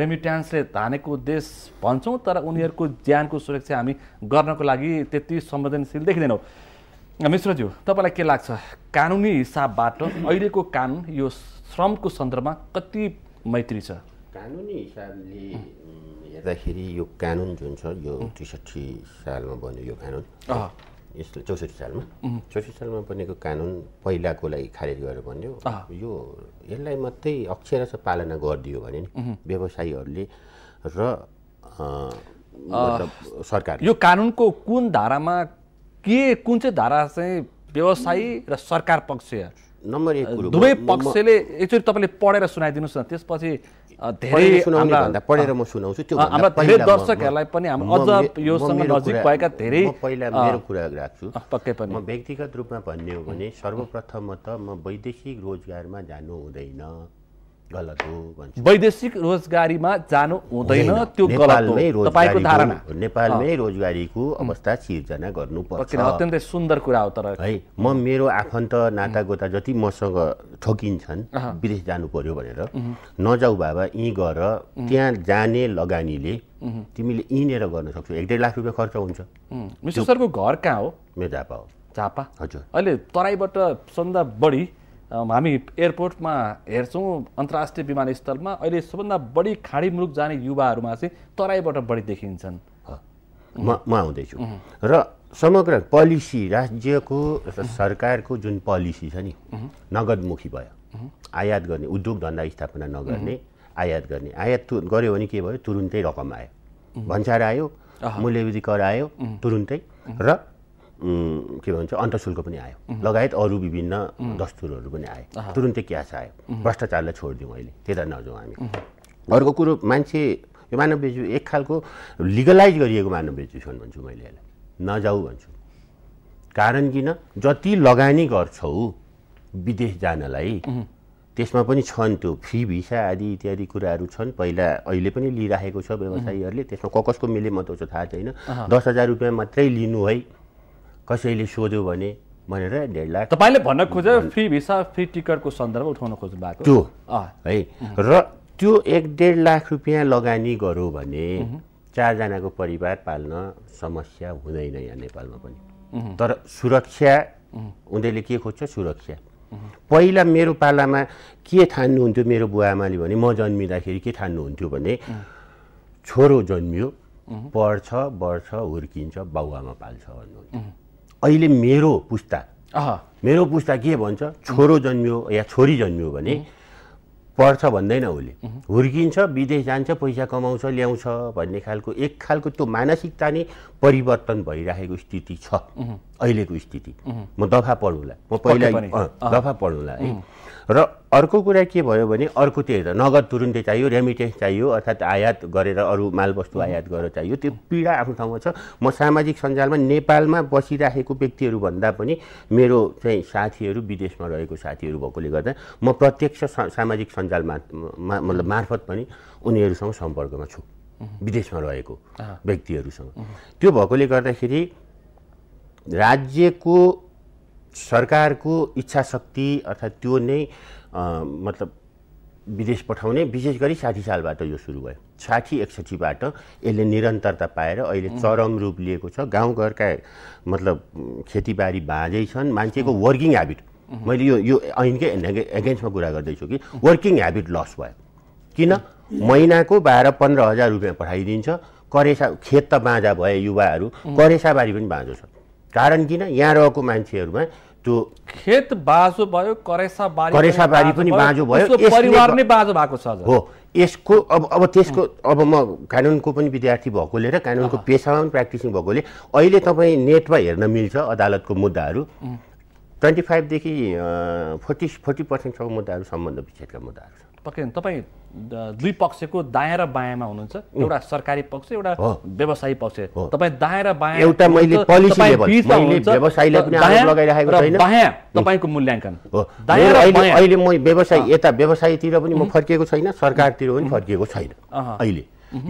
रेमिट्यान्सले धानेको देश भन्छौँ तर उनीहरूको ज्यानको सुरक्षा हामी गर्नको लागि त्यति संवेदनशील देखिँदैनौँ मिश्रज्यू तपाईँलाई के लाग्छ कानुनी हिसाबबाट अहिलेको कानुन यो श्रमको सन्दर्भमा कति मैत्री छ कानुनी हिसाबले हेर्दाखेरि यो कानुन जुन छ यो त्रिसठी सालमा बन्यो यो कानुन यसले चौसठी सालमा चौसठी सालमा बनेको कानुन पहिलाकोलाई खारेज गरेर भन्यो यो यसलाई मात्रै अक्षरस पालना गरिदियो भने नि व्यवसायीहरूले र सरकार यो कानुनको कुन धारामा के कुन चाहिँ धारा चाहिँ व्यवसायी र सरकार पक्ष नम्बर एक कुरो दुवै पक्षले एकचोटि तपाईँले पढेर सुनाइदिनुहोस् न त्यसपछि धेरै भन्दा पढेर म सुनाउँछु त्यो हाम्रा धेरै दर्शकहरूलाई पनि अझ योसँग नजिक भएका धेरै पहिला मेरो कुरा राख्छु पक्कै पनि म व्यक्तिगत रूपमा भन्ने हो भने सर्वप्रथम त म वैदेशिक रोजगारमा जानु हुँदैन गलत हो भन्छ वैदेशिक रोजगारीमा जानु हुँदैन त्यो गलत हो तपाईँको धारणा नेपालमै रोजगारीको अवस्था सिर्जना गर्नुपर्छ अत्यन्तै सुन्दर कुरा हो तर है म मेरो आफन्त गोता जति मसँग ठोकिन्छन् विदेश जानु पर्यो भनेर नजाऊ बाबा यहीँ गएर त्यहाँ जाने लगानीले तिमीले यहीँनिर गर्न सक्छौ एक डेढ लाख रुपियाँ खर्च हुन्छ मिस्टर सरको घर कहाँ हो मेरो झापा हो झापा हजुर अहिले तराईबाट सन्दा बढी हामी एयरपोर्टमा हेर्छौँ अन्तर्राष्ट्रिय विमानस्थलमा अहिले सबभन्दा बढी खाडी मुलुक जाने युवाहरूमा चाहिँ तराईबाट बढी देखिन्छन् म आउँदैछु र समग्र पोलिसी राज्यको सरकारको जुन पोलिसी छ नि नगदमुखी भयो आयात गर्ने उद्योग धन्दा स्थापना नगर्ने आयात गर्ने आयात गऱ्यो भने के भयो तुरुन्तै रकम आयो भन्सार आयो मूल्यवृद्धि कर आयो तुरुन्तै र के भन्छ अन्तशुल्क पनि आयो लगायत अरू विभिन्न दस्तुरहरू पनि आए तुरुन्तै क्यास आयो भ्रष्टाचारलाई छोडिदिउँ अहिले त्यता नजाउँ हामी अर्को कुरो मान्छे यो मानव बेच्यु एक खालको लिगलाइज गरिएको मानव छन् भन्छु मैले यसलाई नजाऊ भन्छु कारण किन जति लगानी गर्छौ विदेश जानलाई त्यसमा पनि छन् त्यो फ्री भिसा आदि इत्यादि कुराहरू छन् पहिला अहिले पनि लिइराखेको छ व्यवसायीहरूले त्यसमा क कसको मिले मत थाहा छैन दस हजार रुपियाँ मात्रै लिनु है कसैले सोध्यो भने भनेर डेढ लाख तपाईँले भन्न खोजे फ्री भिसा फ्री टिकटको सन्दर्भ उठाउन खोज्नु भएको त्यो है र त्यो एक डेढ लाख रुपियाँ लगानी गरौँ भने चारजनाको परिवार पाल्न समस्या हुँदैन यहाँ नेपालमा पनि तर सुरक्षा उनीहरूले के खोज्छ सुरक्षा पहिला मेरो पालामा के ठान्नुहुन्थ्यो मेरो बुवा आमाले भने म जन्मिँदाखेरि के ठान्नुहुन्थ्यो भने छोरो जन्मियो पढ्छ बढ्छ हुर्किन्छ बाउआमा पाल्छ भन्नुहुन्थ्यो अहिले मेरो पुस्ता मेरो पुस्ता के भन्छ छोरो जन्मियो या छोरी जन्मियो भने पढ्छ भन्दैन उसले हुर्किन्छ विदेश जान्छ पैसा कमाउँछ ल्याउँछ भन्ने खालको एक खालको त्यो मानसिकता नै परिवर्तन भइराखेको स्थिति छ अहिलेको स्थिति म दफा पढौँला म पहिला दफा पढौँला है र अर्को कुरा के भयो भने अर्को त्यही त नगद तुरुन्तै चाहियो रेमिटेन्स चाहियो अर्थात् आयात गरेर अरू मालवस्तु आयात गरेर चाहियो त्यो पीडा आफ्नो ठाउँमा छ म सामाजिक सञ्जालमा नेपालमा बसिराखेको भन्दा पनि मेरो चाहिँ साथीहरू विदेशमा रहेको साथीहरू भएकोले गर्दा म प्रत्यक्ष सामाजिक सञ्जालमा मतलब मार्फत पनि उनीहरूसँग सम्पर्कमा छु विदेशमा रहेको व्यक्तिहरूसँग त्यो भएकोले गर्दाखेरि राज्यको सरकारको इच्छा शक्ति अर्थात् त्यो नै मतलब विदेश पठाउने विशेष गरी साठी सालबाट यो सुरु भयो साठी एकसठीबाट यसले निरन्तरता पाएर अहिले चरम रूप लिएको छ गाउँघरका मतलब खेतीबारी बाँझै छन् मान्छेको वर्किङ ह्याबिट मैले यो यो ऐनकै एगेन्स्टमा कुरा गर्दैछु कि वर्किङ ह्याबिट लस भयो किन महिनाको बाह्र पन्ध्र हजार रुपियाँ पठाइदिन्छ करेसा खेत त बाँझा भए युवाहरू करेसाबारी पनि बाँझो छ कारण किन यहाँ रहेको मान्छेहरूमा त्यो खेत बाँझो भयो करेसा बारी करेसा बारी पनि बाँझो भयो परिवार नै बाँझो भएको छ हो यसको अब अब त्यसको अब म कानुनको पनि विद्यार्थी भएकोले र कानुनको पेसामा पनि प्र्याक्टिसिङ भएकोले अहिले तपाईँ नेटमा हेर्न मिल्छ अदालतको मुद्दाहरू ट्वेन्टी फाइभदेखि फोर्टी फोर्टी पर्सेन्टसम्म मुद्दाहरू सम्बन्ध विच्छेदका मुद्दाहरू छ पक्कै तपाईँ दुई पक्षको दायाँ र बायाँमा हुनुहुन्छ एउटा सरकारी पक्ष एउटा व्यवसायी पक्ष तपाईँ दायाँ र बायाँ एउटा मैले तपाईँको मूल्याङ्कन अहिले म व्यवसाय यता व्यवसायतिर पनि म फर्किएको छैन सरकारतिर पनि फर्किएको छैन अहिले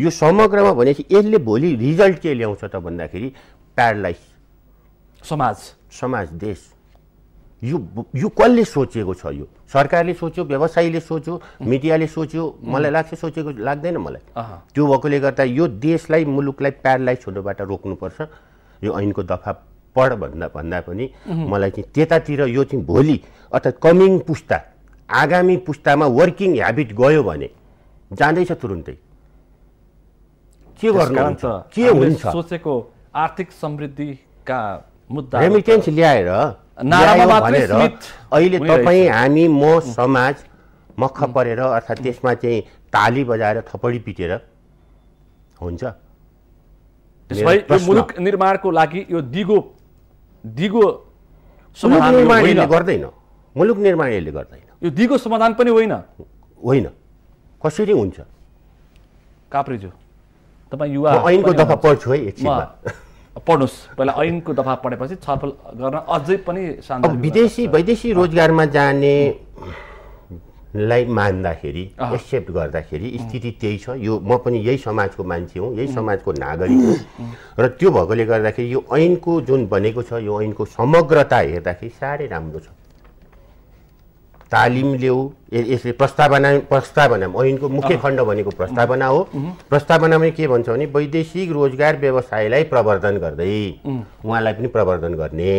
यो समग्रमा भनेपछि यसले भोलि रिजल्ट के ल्याउँछ त भन्दाखेरि प्यारालाइज समाज समाज देश यो यो कसले सोचेको छ यो सरकारले सोच्यो व्यवसायीले सोच्यो मिडियाले सोच्यो मलाई लाग्छ सोचेको लाग्दैन मलाई त्यो भएकोले गर्दा यो देशलाई मुलुकलाई प्यारलाइज हुनबाट रोक्नुपर्छ यो ऐनको दफा पढ भन्दा भन्दा पनि मलाई चाहिँ त्यतातिर यो चाहिँ भोलि अर्थात् कमिङ पुस्ता आगामी पुस्तामा वर्किङ ह्याबिट गयो भने जाँदैछ तुरुन्तै के गर्नु के हुन्छ सोचेको आर्थिक समृद्धिका मुद्दा रेमिटेन्स ल्याएर भनेर अहिले तपाईँ हामी म समाज मख परेर अर्थात् त्यसमा चाहिँ ताली बजाएर थपडी पिटेर हुन्छ मुलुक निर्माणको लागि यो दिगो दिगो निर्माण गर्दैन मुलुक निर्माण यसले गर्दैन यो दिगो समाधान पनि होइन होइन कसरी हुन्छ काप्रेजो तपाईँ युवा ऐनको दफा पढ्छु है एकछिनमा पढ्नुहोस् पहिला ऐनको दफा पढेपछि छलफल गर्न अझै पनि विदेशी वैदेशी रोजगारमा जाने लाई मान्दाखेरि एक्सेप्ट गर्दाखेरि स्थिति त्यही छ यो म पनि यही समाजको मान्छे हुँ यही समाजको नागरिक हुँ र त्यो भएकोले गर्दाखेरि यो ऐनको जुन बनेको छ यो ऐनको समग्रता हेर्दाखेरि साह्रै राम्रो छ तालिम ल्याऊ यसले प्रस्तावना प्रस्तावना ऐनको मुख्य खण्ड भनेको प्रस्तावना हो प्रस्तावनामा के भन्छ भने वैदेशिक रोजगार व्यवसायलाई प्रवर्धन गर्दै उहाँलाई पनि प्रवर्धन गर्ने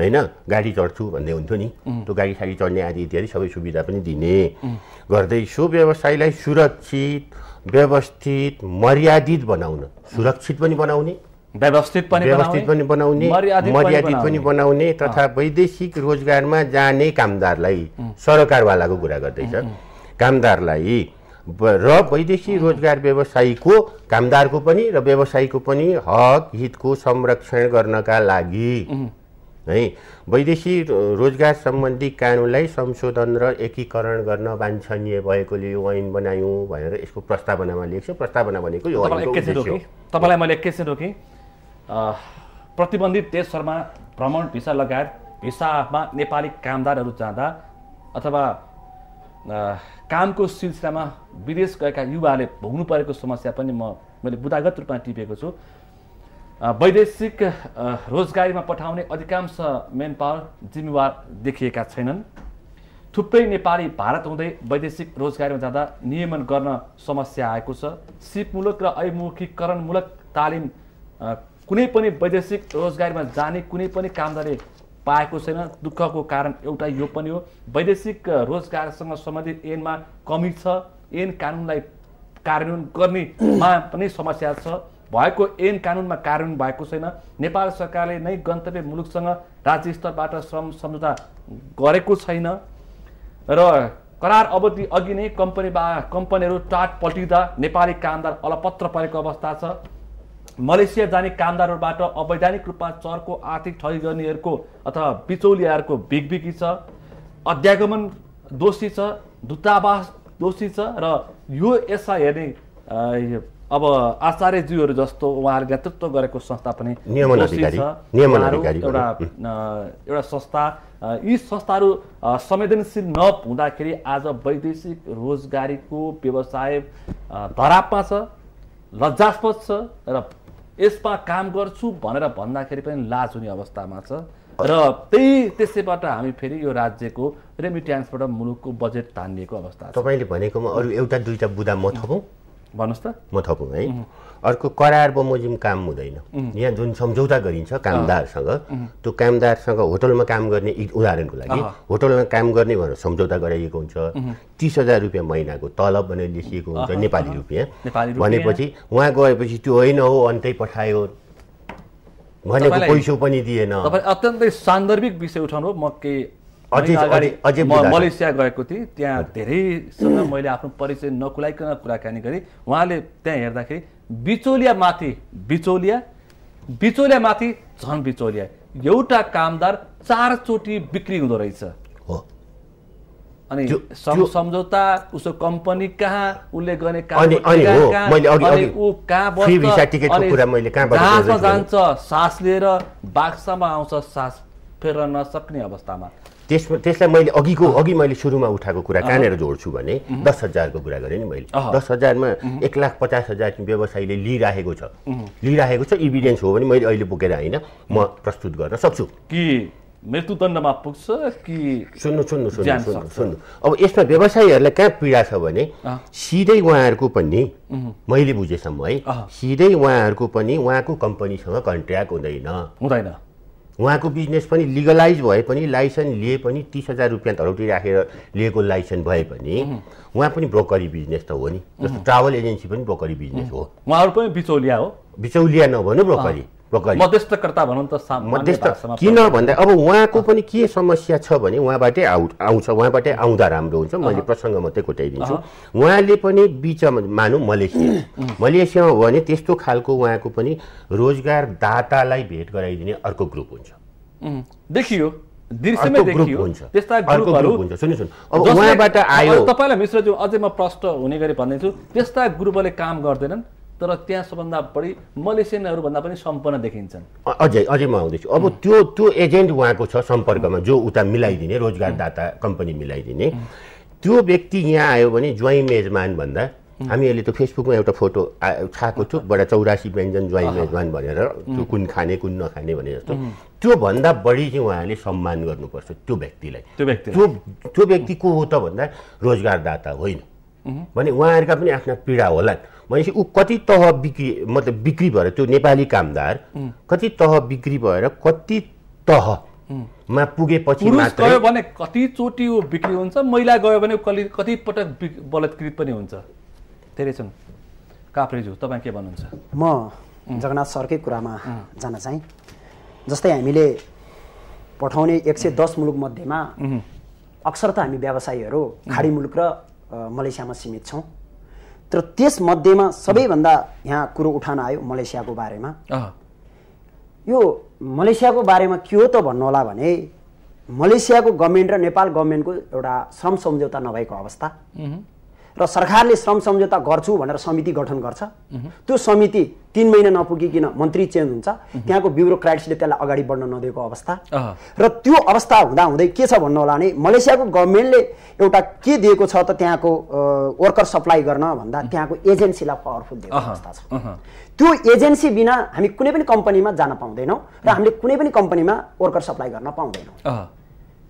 होइन गाडी चढ्छु भन्ने हुन्थ्यो नि त्यो गाडी साडी चढ्ने आदि इत्यादि सबै सुविधा पनि दिने गर्दै सो व्यवसायलाई सुरक्षित व्यवस्थित मर्यादित बनाउन सुरक्षित पनि बनाउने व्यवस्थित पनि व्यवस्थित पनि बनाउने मर्यादित पनि बनाउने तथा वैदेशिक रोजगारमा जाने कामदारलाई सरकारवालाको कुरा गर्दैछ कामदारलाई र वैदेशिक रोजगार व्यवसायीको कामदारको पनि र व्यवसायीको पनि हक हितको संरक्षण गर्नका लागि है वैदेशिक रोजगार सम्बन्धी कानुनलाई संशोधन र एकीकरण गर्न वाञ्छनीय भएकोले यो ऐन बनायौँ भनेर यसको प्रस्तावनामा लेख्छु प्रस्तावना भनेको यो तपाईँलाई मैले एकैछिन रोकेँ प्रतिबन्धित देशहरूमा भ्रमण भिसा लगायत भिसामा नेपाली कामदारहरू जाँदा अथवा कामको सिलसिलामा विदेश गएका युवाहरूले भोग्नु परेको समस्या पनि म मैले बुदागत रूपमा टिपेको छु वैदेशिक रोजगारीमा पठाउने अधिकांश मेन पावर जिम्मेवार देखिएका छैनन् थुप्रै नेपाली भारत हुँदै वैदेशिक रोजगारीमा जाँदा नियमन गर्न समस्या आएको छ सिपमूलक र अभिमुखीकरणमूलक तालिम कुनै पनि वैदेशिक रोजगारीमा जाने कुनै पनि कामदारले पाएको छैन दुःखको कारण एउटा यो पनि हो वैदेशिक रोजगारसँग सम्बन्धित ऐनमा कमी छ ऐन कानुनलाई कार्यान्वयन गर्नेमा पनि समस्या छ भएको ऐन कानुनमा कार्यान्वयन भएको छैन नेपाल सरकारले नै गन्तव्य मुलुकसँग राज्य स्तरबाट श्रम सम्झौता गरेको छैन र करार अवधि अघि नै कम्पनी बा कम्पनीहरू टाट पल्टिँदा नेपाली कामदार अलपत्र परेको अवस्था छ मलेसिया जाने कामदारहरूबाट अवैधानिक रूपमा चरको आर्थिक ठगी गर्नेहरूको अथवा बिचौलियाहरूको बिगबिगी छ अध्यागमन दोषी छ दूतावास दोषी छ र यो यसलाई हेर्ने अब आचार्यज्यूहरू जस्तो उहाँहरूले नेतृत्व गरेको संस्था पनि एउटा एउटा संस्था यी संस्थाहरू संवेदनशील नहुँदाखेरि आज वैदेशिक रोजगारीको व्यवसाय धरापमा छ लज्जास्पद छ र यसमा काम गर्छु भनेर भन्दाखेरि पनि लाज हुने अवस्थामा छ र त्यही त्यसैबाट हामी फेरि यो राज्यको रेमिट्यान्सबाट मुलुकको बजेट तानिएको अवस्था तपाईँले भनेकोमा अरू एउटा दुईवटा बुदा म थपौँ भन्नुहोस् त म थपौँ है अर्को करार बमोजिम काम हुँदैन यहाँ जुन सम्झौता गरिन्छ कामदारसँग त्यो कामदारसँग होटलमा काम गर्ने उदाहरणको लागि होटलमा काम गर्ने भनेर सम्झौता गराइएको हुन्छ तिस हजार रुपियाँ महिनाको तलब भनेर लेखिएको हुन्छ नेपाली रुपियाँ भनेपछि उहाँ गएपछि त्यो होइन हो अन्तै पठायो भनेको पैसो पनि दिएन अत्यन्तै सान्दर्भिक विषय उठाउनु म केही अझै मलेसिया गएको थिएँ त्यहाँ धेरैसँग मैले आफ्नो परिचय नखुलाइकन कुराकानी गरेँ उहाँले त्यहाँ हेर्दाखेरि बिचौलियामाथि बिचौलिया बिचौलियामाथि झन् बिचौलिया एउटा कामदार चारचोटि बिक्री हुँदो रहेछ हो अनि सम्झौता उसको कम्पनी कहाँ उसले गर्ने काम जान्छ सास लिएर बाक्सामा आउँछ सास फेर्न नसक्ने अवस्थामा त्यस त्यसलाई मैले अघिको अघि मैले सुरुमा उठाएको कुरा कहाँनिर जोड्छु भने दस हजारको कुरा गरेँ नि मैले दस हजारमा एक लाख पचास हजार व्यवसायीले लिइराखेको छ लिइराखेको छ इभिडेन्स हो भने मैले अहिले बोकेर होइन म प्रस्तुत गर्न सक्छु कि मृत्युदण्डमा पुग्छ कि सुन्नु सुन्नु सुन्नु सुन्नु सुन्नु अब यसमा व्यवसायीहरूलाई कहाँ पीडा छ भने सिधै उहाँहरूको पनि मैले बुझेसम्म है सिधै उहाँहरूको पनि उहाँको कम्पनीसँग कन्ट्र्याक्ट हुँदैन हुँदैन उहाँको बिजनेस पनि लिगलाइज भए पनि लाइसेन्स लिए पनि तिस हजार रुपियाँ धरौटी राखेर लिएको लाइसेन्स भए पनि उहाँ पनि ब्रोकरी बिजनेस त हो नि जस्तो ट्राभल एजेन्सी पनि ब्रोकरी बिजनेस हो उहाँहरू पनि बिचौलिया हो बिचौलिया नभनौँ ब्रोकरी किन भन्दा अब उहाँको पनि के समस्या छ भने उहाँबाटै आउ आउँछ उहाँबाटै आउँदा राम्रो हुन्छ मैले प्रसङ्ग मात्रै कोट्याइदिन्छु उहाँले पनि बिचमा मानौँ मलेसिया मलेसियामा हो भने त्यस्तो खालको उहाँको पनि रोजगारदातालाई भेट गराइदिने अर्को ग्रुप हुन्छ देखियो तपाईँलाई मिश्रज्यू अझै म प्रष्ट हुने गरी भन्दैछु त्यस्ता ग्रुपले काम गर्दैनन् तर त्यहाँ सबभन्दा बढी मलेसियनहरूभन्दा पनि सम्पन्न देखिन्छन् अझै अझै म आउँदैछु अब त्यो त्यो एजेन्ट उहाँको छ सम्पर्कमा जो उता मिलाइदिने रोजगारदाता कम्पनी मिलाइदिने त्यो व्यक्ति यहाँ आयो भने ज्वाइँ मेजमान भन्दा हामीहरूले त फेसबुकमा एउटा फोटो छाएको थियो बडा चौरासी व्यञ्जन ज्वाइँ मेजमान भनेर त्यो कुन खाने कुन नखाने भने जस्तो त्योभन्दा बढी चाहिँ उहाँले सम्मान गर्नुपर्छ त्यो व्यक्तिलाई त्यो व्यक्ति त्यो त्यो व्यक्ति को हो त भन्दा रोजगारदाता होइन भने उहाँहरूका पनि आफ्ना पीडा होलान् भनेपछि ऊ कति तह बिक्री मतलब बिक्री भएर त्यो नेपाली कामदार कति तह बिक्री भएर कति तहमा पुगेपछि गयो भने कतिचोटि ऊ बिक्री हुन्छ महिला गयो भने कतिपटक बलात्कृत पनि हुन्छ धेरै छन् काप्रेजु तपाईँ के भन्नुहुन्छ म जगन्नाथ सरकै कुरामा जान चाहिँ जस्तै हामीले पठाउने एक सय दस मुलुक मध्येमा अक्सर त हामी व्यवसायीहरू खाडी मुलुक र मलेसियामा सीमित छौँ तर त्यसमध्येमा सबैभन्दा यहाँ कुरो उठान आयो मलेसियाको बारेमा यो मलेसियाको बारेमा के हो त भन्नुहोला भने मलेसियाको गभर्मेन्ट र नेपाल गभर्मेन्टको एउटा श्रम सम्झौता नभएको अवस्था र सरकारले श्रम सम्झौता गर्छु भनेर समिति गठन गर्छ त्यो समिति तिन महिना नपुगिकन मन्त्री चेन्ज हुन्छ त्यहाँको ब्युरोक्राट्सले त्यसलाई अगाडि बढ्न नदिएको अवस्था र त्यो अवस्था हुँदा हुँदै के छ भन्नु होला भने मलेसियाको गभर्मेन्टले एउटा के दिएको छ त त्यहाँको वर्कर सप्लाई गर्न भन्दा त्यहाँको एजेन्सीलाई पावरफुल दिएको अवस्था छ त्यो एजेन्सी बिना हामी कुनै पनि कम्पनीमा जान पाउँदैनौँ र हामीले कुनै पनि कम्पनीमा वर्कर सप्लाई गर्न पाउँदैनौँ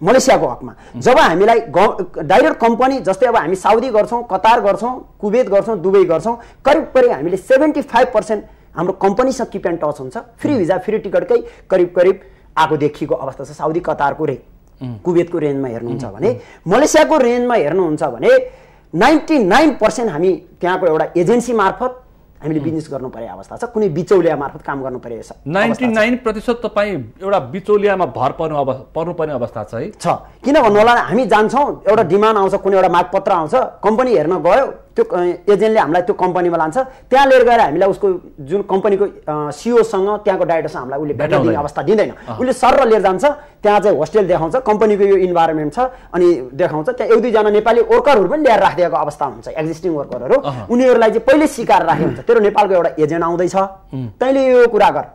मलेसियाको हकमा जब हामीलाई ग डाइरेक्ट कम्पनी जस्तै अब हामी साउदी गर्छौँ कतार गर्छौँ कुवेत गर्छौँ दुबई गर्छौँ करिब करिब हामीले सेभेन्टी फाइभ पर्सेन्ट हाम्रो कम्पनीसँग किप एन्ड टच हुन्छ फ्री भिजा फ्री टिकटकै करिब करिब आएको देखिएको अवस्था छ साउदी कतारको रे कुवेतको रेन्जमा हेर्नुहुन्छ भने मलेसियाको रेन्जमा हेर्नुहुन्छ भने नाइन्टी नाइन पर्सेन्ट हामी त्यहाँको एउटा एजेन्सी मार्फत हामीले बिजनेस गर्नु पर्ने अवस्था छ कुनै बिचौलिया मार्फत काम गर्नु छ नाइन्टी नाइन प्रतिशत तपाईँ एउटा बिचौलियामा भर पर्नु अव पर्नुपर्ने अवस्था छ है छ किन भन्नु होला हामी जान्छौँ एउटा डिमान्ड आउँछ कुनै एउटा मागपत्र आउँछ कम्पनी हेर्न गयो त्यो एजेन्टले हामीलाई त्यो कम्पनीमा लान्छ त्यहाँ लिएर गएर हामीलाई उसको जुन कम्पनीको सिओसँग e त्यहाँको डाइरेक्टरसँग हामीलाई उसले भेट्न दिने अवस्था दिँदैन उसले सर लिएर जान्छ त्यहाँ चाहिँ होस्टेल देखाउँछ कम्पनीको यो इन्भाइरोमेन्ट छ अनि देखाउँछ त्यहाँ एक दुईजना नेपाली वर्करहरू पनि ल्याएर राखिदिएको अवस्था हुन्छ एक्जिस्टिङ वर्करहरू उनीहरूलाई चाहिँ पहिल्यै सिकाएर राखेको हुन्छ तेरो नेपालको एउटा एजेन्ट आउँदैछ तैँले यो कुरा गर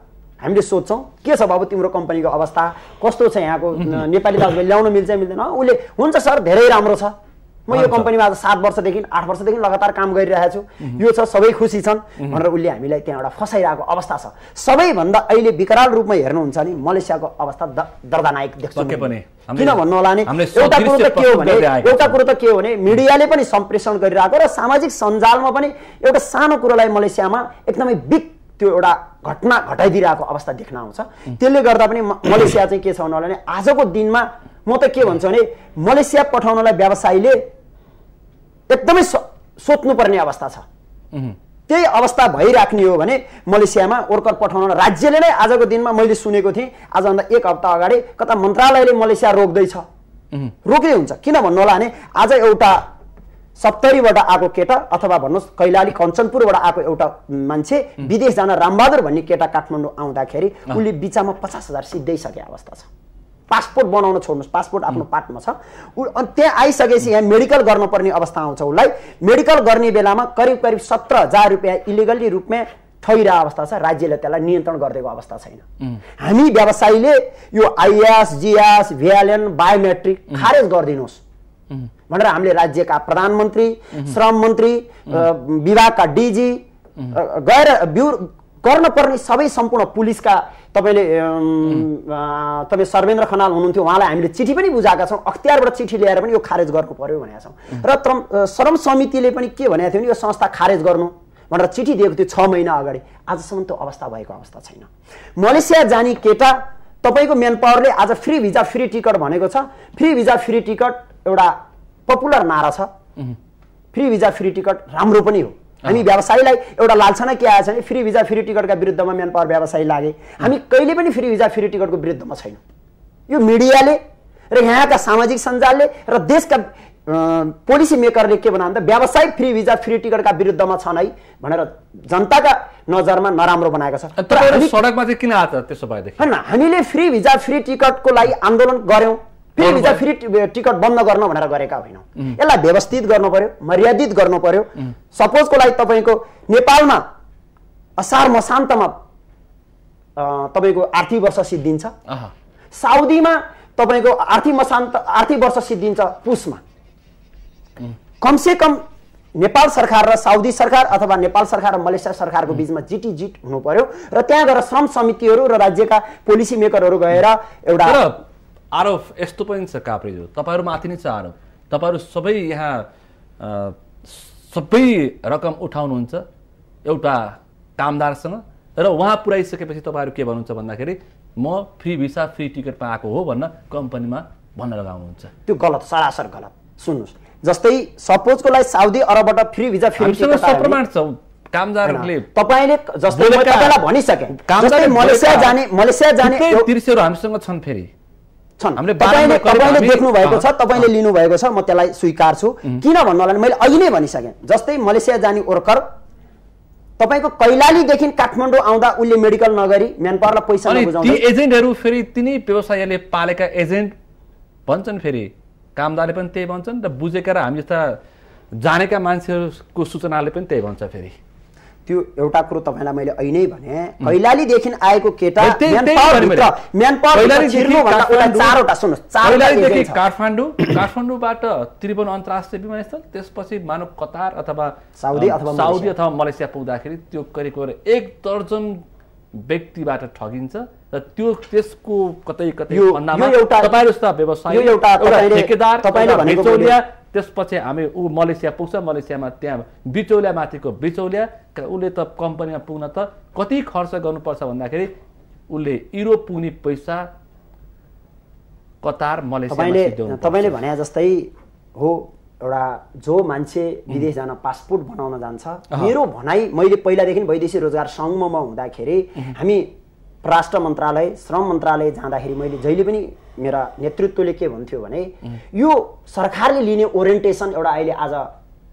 हामीले सोध्छौँ के छ बाबु तिम्रो कम्पनीको अवस्था कस्तो छ यहाँको नेपाली दाजुभाइ ल्याउन मिल्छ मिल्दैन उसले हुन्छ सर धेरै राम्रो छ म यो कम्पनीमा आज सात वर्षदेखि आठ वर्षदेखि लगातार काम गरिरहेको छु यो छ सबै खुसी छन् भनेर उसले हामीलाई त्यहाँ एउटा फसाइरहेको अवस्था छ सबैभन्दा अहिले विकराल रूपमा हेर्नुहुन्छ भने मलेसियाको अवस्था दर्दानायक देख्छ किन भन्नु होला नि एउटा कुरो त के हो भने एउटा कुरो त के हो भने मिडियाले पनि सम्प्रेषण गरिरहेको र सामाजिक सञ्जालमा पनि एउटा सानो कुरोलाई मलेसियामा एकदमै बिग त्यो एउटा घटना घटाइदिइरहेको अवस्था देख्न आउँछ त्यसले गर्दा पनि मलेसिया चाहिँ के छ भन्नु होला भने आजको दिनमा म त के भन्छु भने मलेसिया पठाउनलाई व्यवसायीले एकदमै सोच्नुपर्ने अवस्था छ त्यही अवस्था भइराख्ने हो भने मलेसियामा वर्कर पठाउन राज्यले नै आजको दिनमा मैले सुनेको थिएँ आजभन्दा एक हप्ता अगाडि कता मन्त्रालयले मलेसिया रोक्दैछ रोक्दै हुन्छ किन भन्नु होला भने आज एउटा सप्तरीबाट आएको केटा अथवा भन्नुहोस् कैलाली कञ्चनपुरबाट आएको एउटा मान्छे विदेश जान रामबहादुर भन्ने केटा काठमाडौँ आउँदाखेरि उसले बिचामा पचास हजार सके अवस्था छ पासपोर्ट बनाउन छोड्नुहोस् पासपोर्ट आफ्नो पार्टमा छ अनि त्यहाँ आइसकेपछि यहाँ मेडिकल गर्नुपर्ने अवस्था आउँछ उसलाई मेडिकल गर्ने बेलामा करिब करिब सत्र हजार रुपियाँ इलिगल्ली रूपमा ठहिरहेको अवस्था छ राज्यले त्यसलाई नियन्त्रण गरिदिएको अवस्था छैन हामी व्यवसायीले यो आइएस जिएस भिएलएन बायोमेट्रिक खारेज गरिदिनुहोस् भनेर हामीले राज्यका प्रधानमन्त्री श्रम मन्त्री विभागका डिजी गएर ब्युरो गर्न पर्ने सबै सम्पूर्ण पुलिसका तपाईँले तपाईँ सर्वेन्द्र खनाल हुनुहुन्थ्यो उहाँलाई हामीले चिठी पनि बुझाएका छौँ अख्तियारबाट चिठी ल्याएर पनि यो खारेज गर्नु पर्यो भनेका छौँ र त्रम श्रम समितिले पनि के भनेको थियो भने यो संस्था खारेज गर्नु भनेर चिठी दिएको थियो छ महिना अगाडि आजसम्म त्यो अवस्था भएको अवस्था छैन मलेसिया जाने केटा तपाईँको म्यान पावरले आज फ्री भिजा फ्री टिकट भनेको छ फ्री भिजा फ्री टिकट एउटा पपुलर नारा छ फ्री भिजा फ्री टिकट राम्रो पनि हो हामी व्यवसायलाई एउटा लालसना के आएछ भने फ्री भिजा फ्री टिकटका विरुद्धमा म्यान पावर व्यवसायी लागे हामी कहिले पनि फ्री भिजा फ्री टिकटको विरुद्धमा छैनौँ यो मिडियाले र यहाँका सामाजिक सञ्जालले र देशका पोलिसी मेकरले के भन्यो भन्दा व्यावसायिक फ्री भिजा फ्री टिकटका विरुद्धमा छन् है भनेर जनताका नजरमा नराम्रो बनाएको छ सडकमा चाहिँ किन आएको त्यसो भएदेखि होइन हामीले फ्री भिजा फ्री टिकटको लागि आन्दोलन गऱ्यौँ फेरि भिजा फेरि टिकट बन्द गर्न भनेर गरेका होइनौँ यसलाई व्यवस्थित गर्नु पर्यो मर्यादित गर्नु पर्यो सपोजको लागि तपाईँको नेपालमा असार मसान्तमा तपाईँको आर्थिक वर्ष सिद्धिन्छ साउदीमा तपाईँको आर्थिक मसान्त आर्थिक वर्ष सिद्धिन्छ पुसमा कमसे कम नेपाल सरकार र साउदी सरकार अथवा नेपाल सरकार र मलेसिया सरकारको बिचमा जिटी जिट हुनु पर्यो र त्यहाँ गएर श्रम समितिहरू र राज्यका पोलिसी मेकरहरू गएर एउटा आरोप यस्तो पनि छ काप्रेजो तपाईँहरूमाथि नै छ आरोप तपाईँहरू सबै यहाँ सबै रकम उठाउनुहुन्छ एउटा कामदारसँग र उहाँ पुऱ्याइसकेपछि तपाईँहरू के भन्नुहुन्छ भन्दाखेरि म फ्री भिसा फ्री टिकट पाएको हो भन्न कम्पनीमा भन्न लगाउनुहुन्छ त्यो गलत सरासर गलत सुन्नुहोस् जस्तै सपोजको लागि साउदी अरबबाट फ्री भिजा फ्री प्रमाण छ तपाईँले जस्तै भनिसके कामदारले मलेसिया जाने मलेसिया जाने हामीसँग छन् फेरि छन् तपाईँले देख्नु भएको छ तपाईँले लिनुभएको छ म त्यसलाई स्वीकार छु किन भन्नु होला मैले अहिले भनिसकेँ जस्तै मलेसिया जाने ओर्कर तपाईँको कैलालीदेखि काठमाडौँ आउँदा उसले मेडिकल नगरी पावरलाई पैसा ती एजेन्टहरू फेरि तिनै व्यवसायले पालेका एजेन्ट भन्छन् फेरि कामदारले पनि त्यही भन्छन् र बुझेका र हामी जस्ता जानेका मान्छेहरूको सूचनाले पनि त्यही भन्छ फेरि त्यो एउटा कुरो तपाईँलाई मैले अहिले भने कैलालीदेखि आएको केटा काठमाडौँ काठमाडौँबाट त्रिभुवन अन्तर्राष्ट्रिय विमानस्थल त्यसपछि मानव कतार अथवा साउदी अथवा साउदी अथवा मलेसिया पुग्दाखेरि त्यो करिब एक दर्जन व्यक्तिबाट ठगिन्छ र त्यो त्यसको कतै कतै ठेकेदार त्यसपछि हामी ऊ मलेसिया पुग्छ मलेसियामा त्यहाँ बिचौलिया माथिको बिचौलिया उसले त कम्पनीमा पुग्न त कति खर्च गर्नुपर्छ भन्दाखेरि उसले युरोप पुग्ने पैसा कतार मलेसिया तपाईँले भने जस्तै हो एउटा जो मान्छे विदेश जान पासपोर्ट बनाउन जान्छ मेरो भनाइ मैले पहिलादेखि वैदेशिक रोजगार सङ्घमा हुँदाखेरि हामी परराष्ट्र मन्त्रालय श्रम मन्त्रालय जाँदाखेरि मैले जहिले पनि मेरा नेतृत्वले के भन्थ्यो भने यो सरकारले लिने ओरिएन्टेसन एउटा अहिले आज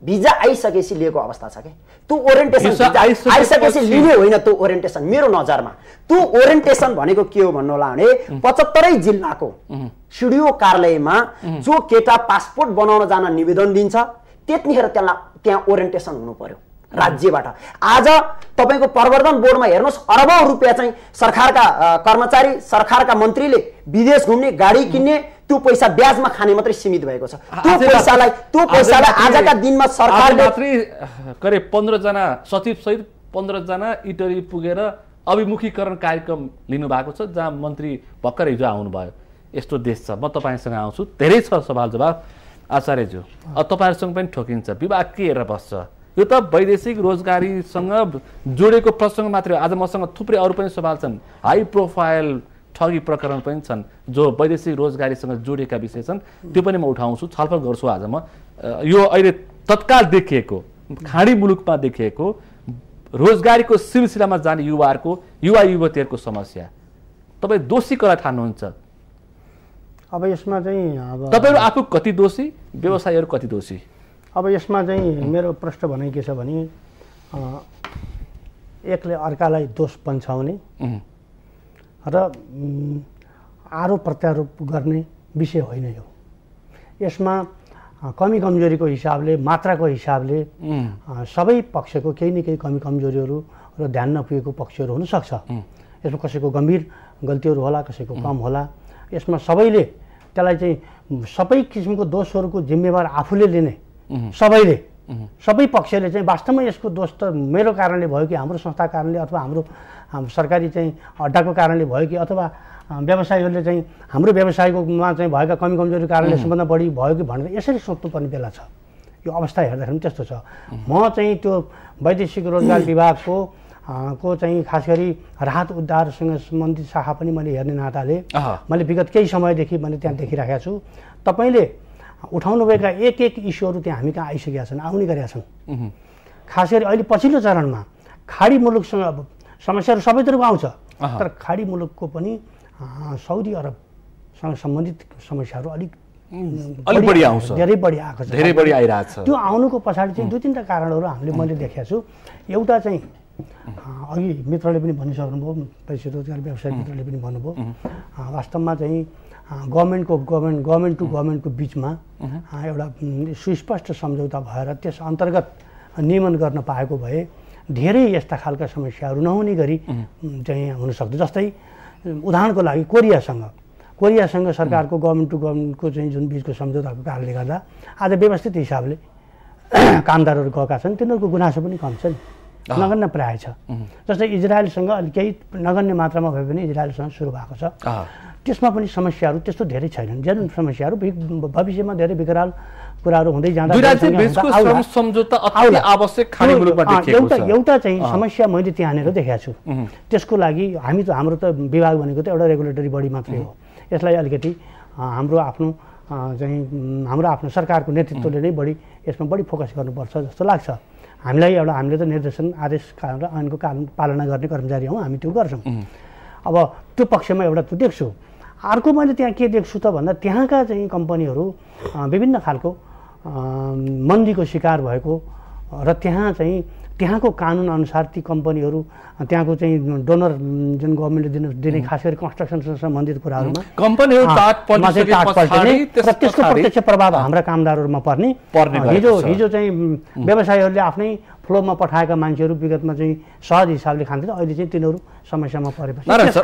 भिजा आइसकेपछि लिएको अवस्था छ कि त्यो ओरिएन्टेसन आइसकेपछि लिने होइन त्यो ओरिएन्टेसन मेरो नजरमा त्यो ओरिएन्टेसन भनेको के हो भन्नु होला भने पचहत्तरै जिल्लाको सिडिओ कार्यालयमा जो केटा पासपोर्ट बनाउन जान निवेदन दिन्छ त्यतिखेर त्यसलाई त्यहाँ ओरिएन्टेसन हुनु पर्यो राज्यबाट आज तपाईँको प्रवर्धन बोर्डमा हेर्नुहोस् अरबौँ रुपियाँ चाहिँ सरकारका कर्मचारी सरकारका मन्त्रीले विदेश घुम्ने गाडी किन्ने त्यो पैसा ब्याजमा खाने मात्रै सीमित भएको छ त्यो पैसालाई त्यो पैसालाई आजका दिनमा सरकारले करिब पन्ध्रजना सचिव सहित पन्ध्रजना इटरी पुगेर अभिमुखीकरण कार्यक्रम लिनु भएको छ जहाँ मन्त्री भर्खर हिजो आउनुभयो यस्तो देश छ म तपाईँसँग आउँछु धेरै छ सवाल जवाब आचार्यज्यू तपाईँहरूसँग पनि ठोकिन्छ विभाग के हेरेर बस्छ यो त वैदेशिक रोजगारीसँग जोडेको प्रसङ्ग मात्रै हो आज मसँग थुप्रै अरू पनि सवाल छन् हाई प्रोफाइल ठगी प्रकरण पनि छन् जो वैदेशिक रोजगारीसँग जोडिएका विषय छन् त्यो पनि म उठाउँछु छलफल गर्छु आज म यो अहिले तत्काल देखिएको खाँडी मुलुकमा देखिएको रोजगारीको सिलसिलामा जाने युवाहरूको युवा युवतीहरूको समस्या तपाईँ दोषी कसलाई ठान्नुहुन्छ अब यसमा चाहिँ तपाईँहरू आफू कति दोषी व्यवसायीहरू कति दोषी अब यसमा चाहिँ मेरो प्रश्न भने के छ भने एकले अर्कालाई दोष पन्छाउने र आरोप प्रत्यारोप गर्ने विषय होइन यो यसमा कमी कमजोरीको हिसाबले मात्राको हिसाबले सबै पक्षको केही न केही कमी कमजोरीहरू र ध्यान नपुगेको पक्षहरू हुनसक्छ यसमा कसैको गम्भीर गल्तीहरू होला कसैको कम होला यसमा सबैले त्यसलाई चाहिँ सबै किसिमको दोषहरूको जिम्मेवार आफूले लिने सबैले सबै पक्षले चाहिँ वास्तवमा यसको दोष त मेरो कारणले भयो कि हाम्रो संस्था कारणले अथवा हाम्रो सरकारी चाहिँ अड्डाको कारणले भयो कि अथवा व्यवसायीहरूले चाहिँ हाम्रो व्यवसायकोमा चाहिँ भएका कमी कमजोरी कारणले सबभन्दा बढी भयो कि भनेर यसरी सोच्नुपर्ने बेला छ यो अवस्था हेर्दाखेरि पनि त्यस्तो छ म चाहिँ त्यो वैदेशिक रोजगार विभागको को चाहिँ खास गरी राहत उद्धारसँग सम्बन्धित शाखा पनि मैले हेर्ने नाताले मैले विगत केही समयदेखि मैले त्यहाँ देखिराखेको छु तपाईँले उठाउनु भएका एक एक इस्युहरू त्यहाँ हामी कहाँ आइसकेका छन् आउने गरेका छन् खास गरी अहिले पछिल्लो चरणमा खाडी मुलुकसँग अब समस्याहरू सबैतिरको आउँछ तर खाडी मुलुकको पनि साउदी अरबसँग सम्बन्धित समस्याहरू अलिक अलिक बढी आउँछ धेरै बढी आएको छ धेरै बढी आइरहेको छ त्यो आउनुको पछाडि चाहिँ दुई तिनवटा कारणहरू हामीले मैले देखेको छु एउटा चाहिँ अघि मित्रले पनि भनिसक्नुभयो पैसा रोजगार व्यवसाय मित्रले पनि भन्नुभयो वास्तवमा चाहिँ गभर्मेन्टको गभर्मेन्ट गभर्मेन्ट टु गभर्मेन्टको बिचमा एउटा सुस्पष्ट सम्झौता भएर त्यस अन्तर्गत नियमन गर्न पाएको भए धेरै यस्ता खालका समस्याहरू नहुने गरी चाहिँ हुनसक्थ्यो जस्तै उदाहरणको लागि कोरियासँग कोरियासँग सरकारको गभर्मेन्ट टु गभर्मेन्टको चाहिँ जुन बिचको सम्झौताको कारणले गर्दा आज व्यवस्थित हिसाबले कामदारहरू गएका छन् तिनीहरूको गुनासो पनि कम छ नि प्राय छ जस्तै इजरायलसँग अलिक केही नगण्य मात्रामा भए पनि इजरायलसँग सुरु भएको छ त्यसमा पनि समस्याहरू त्यस्तो धेरै छैनन् जुन समस्याहरू भविष्यमा धेरै विकराल कुराहरू हुँदै जाँदा एउटा एउटा चाहिँ समस्या मैले त्यहाँनिर देखाएको छु त्यसको लागि हामी त हाम्रो त विभाग भनेको त एउटा रेगुलेटरी बडी मात्रै हो यसलाई अलिकति हाम्रो आफ्नो चाहिँ हाम्रो आफ्नो सरकारको नेतृत्वले नै बढी यसमा बढी फोकस गर्नुपर्छ जस्तो लाग्छ हामीलाई एउटा हामीले त निर्देशन आदेश कारण र ऐनको पालना गर्ने कर्मचारी हौँ हामी त्यो गर्छौँ अब त्यो पक्षमा एउटा त देख्छु अर्को मैले त्यहाँ के देख्छु त भन्दा त्यहाँका चाहिँ कम्पनीहरू विभिन्न खालको मन्दीको शिकार भएको र त्यहाँ चाहिँ त्यहाँको कानुनअनुसार ती कम्पनीहरू त्यहाँको चाहिँ डोनर जुन गभर्मेन्टले दिनु दिने खास गरी कन्स्ट्रक्सनसँग सम्बन्धित कुराहरूमा त्यसको प्रत्यक्ष प्रभाव हाम्रा कामदारहरूमा पर्ने हिजो हिजो चाहिँ व्यवसायीहरूले आफ्नै फ्लोमा पठाएका मान्छेहरू विगतमा चाहिँ सहज हिसाबले खान्थे अहिले चाहिँ तिनीहरू समस्यामा परेपछि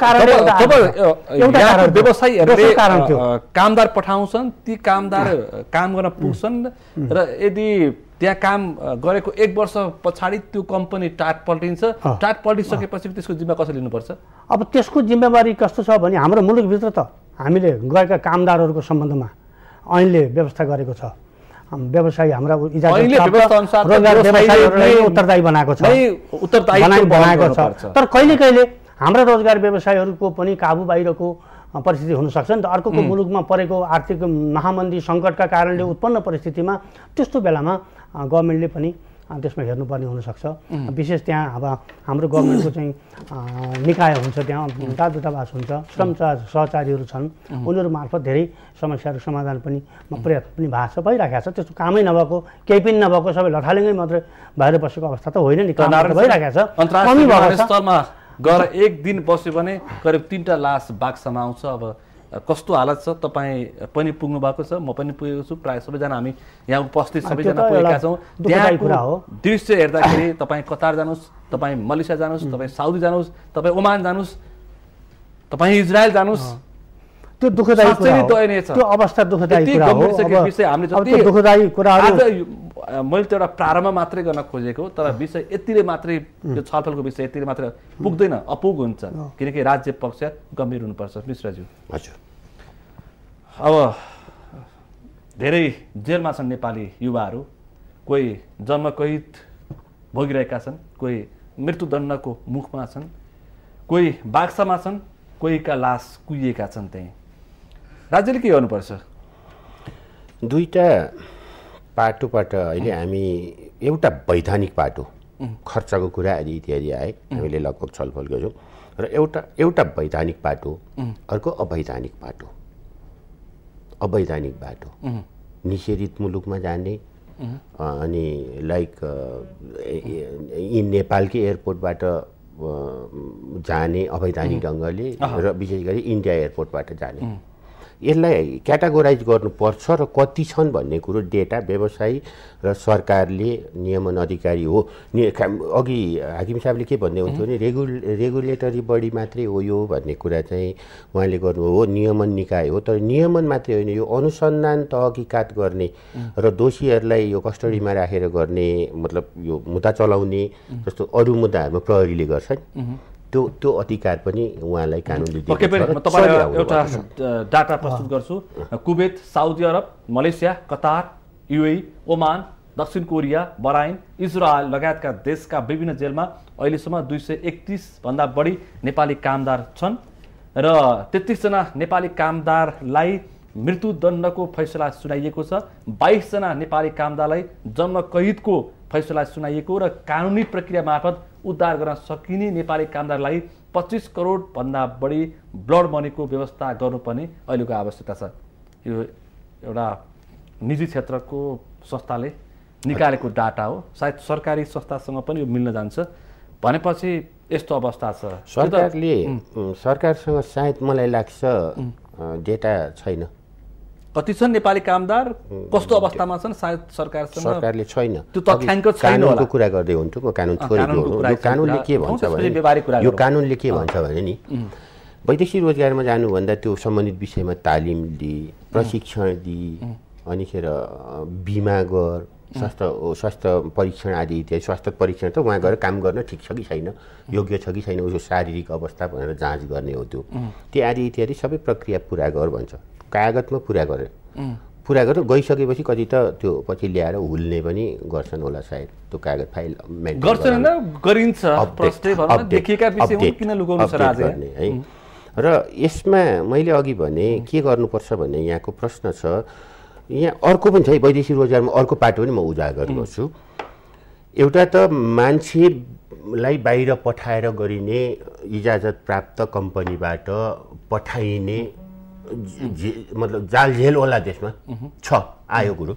कामदार पठाउँछन् ती कामदार काम गर्न पुग्छन् र यदि त्यहाँ काम गरेको एक वर्ष पछाडि त्यो कम्पनी टाट पल्टिन्छ टाट पल्टिसकेपछि त्यसको जिम्मा कसरी लिनुपर्छ अब त्यसको जिम्मेवारी कस्तो छ भने हाम्रो मुलुकभित्र त हामीले गएका कामदारहरूको सम्बन्धमा ऐनले व्यवस्था गरेको छ व्यवसायी हाम्रा उत्तरदायी बनाएको छ बनाएको छ तर कहिले कहिले हाम्रा रोजगार व्यवसायहरूको पनि काबु बाहिरको परिस्थिति हुनसक्छ नि त अर्को मुलुकमा परेको आर्थिक महामन्दी सङ्कटका कारणले उत्पन्न परिस्थितिमा त्यस्तो बेलामा गभर्मेन्टले पनि त्यसमा हेर्नुपर्ने हुनसक्छ विशेष त्यहाँ अब हाम्रो गभर्मेन्टको चाहिँ निकाय हुन्छ त्यहाँ दा दूतावास हुन्छ श्रम सहचारीहरू छन् उनीहरू मार्फत धेरै समस्याहरू समाधान पनि प्रयास पनि भएको छ भइरहेको छ त्यस्तो कामै नभएको केही पनि नभएको सबै लठालिङ्गै मात्रै बाहिर बसेको अवस्था त होइन नि भइरहेको छ गएर एक दिन बस्यो भने करिब तिनवटा लास बाक्समा आउँछ अब कस्तो हालत छ तपाईँ पनि पुग्नु भएको छ म पनि पुगेको छु प्रायः सबैजना हामी यहाँ उपस्थित सबैजना पुगेका छौँ हो दृश्य हेर्दाखेरि तपाईँ कतार जानुहोस् तपाईँ मलेसिया जानुहोस् तपाईँ साउदी जानुहोस् तपाईँ ओमान जानुहोस् तपाईँ इजरायल जानुहोस् त्यो दुःखदायी त्यो अवस्था दुःखदायी कुरा हो हामीले जति दुःखदायी मैले त एउटा प्रारम्भ मात्रै गर्न खोजेको तर विषय यतिले मात्रै त्यो छलफलको विषय यतिले मात्रै पुग्दैन अपुग हुन्छ किनकि राज्य पक्ष गम्भीर हुनुपर्छ मिश्रज्यू हजुर अब धेरै जेलमा छन् नेपाली युवाहरू कोही जन्मकैद भोगिरहेका छन् कोही मृत्युदण्डको मुखमा छन् कोही बाक्सामा छन् कोहीका लास कुहिएका छन् त्यहीँ राज्यले के गर्नुपर्छ दुईवटा पाटोबाट अहिले हामी एउटा वैधानिक पाटो खर्चको कुरा आदि इत्यादि आए हामीले लगभग छलफल गऱ्यौँ र एउटा एउटा वैधानिक पाटो अर्को अवैधानिक बाटो अवैधानिक बाटो निषेधित मुलुकमा जाने अनि लाइक इन नेपालकै एयरपोर्टबाट जाने अवैधानिक ढङ्गले र विशेष गरी इन्डिया एयरपोर्टबाट जाने यसलाई क्याटागोराइज गर्नुपर्छ र कति छन् भन्ने कुरो डेटा व्यवसायी र सरकारले नियमन अधिकारी हो अघि हाकिम साहबले के भन्दै हुन्थ्यो भने रेगु रेगुलेटरी बडी मात्रै हो यो भन्ने कुरा चाहिँ उहाँले गर्नु हो नियमन निकाय हो तर नियमन मात्रै होइन यो अनुसन्धान तहकीकात गर्ने र दोषीहरूलाई यो कस्टडीमा राखेर गर्ने मतलब यो मुद्दा चलाउने जस्तो अरू मुद्दाहरूमा प्रहरीले गर्छन् त्यो त्यो अधिकार पनि उहाँलाई कानुनले पक्कै पनि तपाईँलाई एउटा डाटा प्रस्तुत गर्छु Kuwait Saudi Arab Malaysia Qatar UAE Oman दक्षिण कोरिया बराइन इजरायल लगायतका देशका विभिन्न जेलमा अहिलेसम्म दुई सय एकतिसभन्दा बढी नेपाली कामदार छन् र तेत्तिसजना नेपाली कामदारलाई मृत्युदण्डको फैसला सुनाइएको छ बाइसजना नेपाली कामदारलाई जन्म कैदको फैसला सुनाइएको र कानुनी प्रक्रिया मार्फत उद्धार गर्न सकिने नेपाली कामदारलाई पच्चिस करोडभन्दा बढी ब्लड मनीको व्यवस्था गर्नुपर्ने अहिलेको आवश्यकता छ यो एउटा निजी क्षेत्रको संस्थाले निकालेको डाटा हो सायद सरकारी संस्थासँग पनि यो मिल्न जान्छ भनेपछि यस्तो अवस्था छ सरकारले सरकारसँग सायद मलाई लाग्छ डेटा छैन कति छन् नेपाली कामदार कस्तो अवस्थामा छन् सायद सरकारसँग सरकारले छैन त्यो तथ्याङ्क छैन कानुनको कुरा गर्दै हुन्छु म कानुन हो यो कानुनले के भन्छ भने यो कानुनले के भन्छ भने नि वैदेशिक रोजगारमा जानुभन्दा त्यो सम्बन्धित विषयमा तालिम दि प्रशिक्षण दिई अनिखेर बिमा गर स्वास्थ्य स्वास्थ्य परीक्षण आदि इत्यादि स्वास्थ्य परीक्षण त उहाँ गएर काम गर्न ठिक छ कि छैन योग्य छ कि छैन उसको शारीरिक अवस्था भनेर जाँच गर्ने हो त्यो त्यो आदि इत्यादि सबै प्रक्रिया पुरा गर भन्छ कागतमा पुरा गरे पुरा गरेर गइसकेपछि कति त त्यो पछि ल्याएर हुल्ने पनि गर्छन् होला सायद त्यो कागज फाइल गरिन्छ है र यसमा मैले अघि भने के गर्नुपर्छ भन्ने यहाँको प्रश्न छ यहाँ अर्को पनि छ है वैदेशिक रोजगारमा अर्को पाटो पनि म उजागर गर्छु एउटा त मान्छेलाई बाहिर पठाएर गरिने इजाजत प्राप्त कम्पनीबाट पठाइने मतलब जाल झेल होला त्यसमा छ आयो कुरो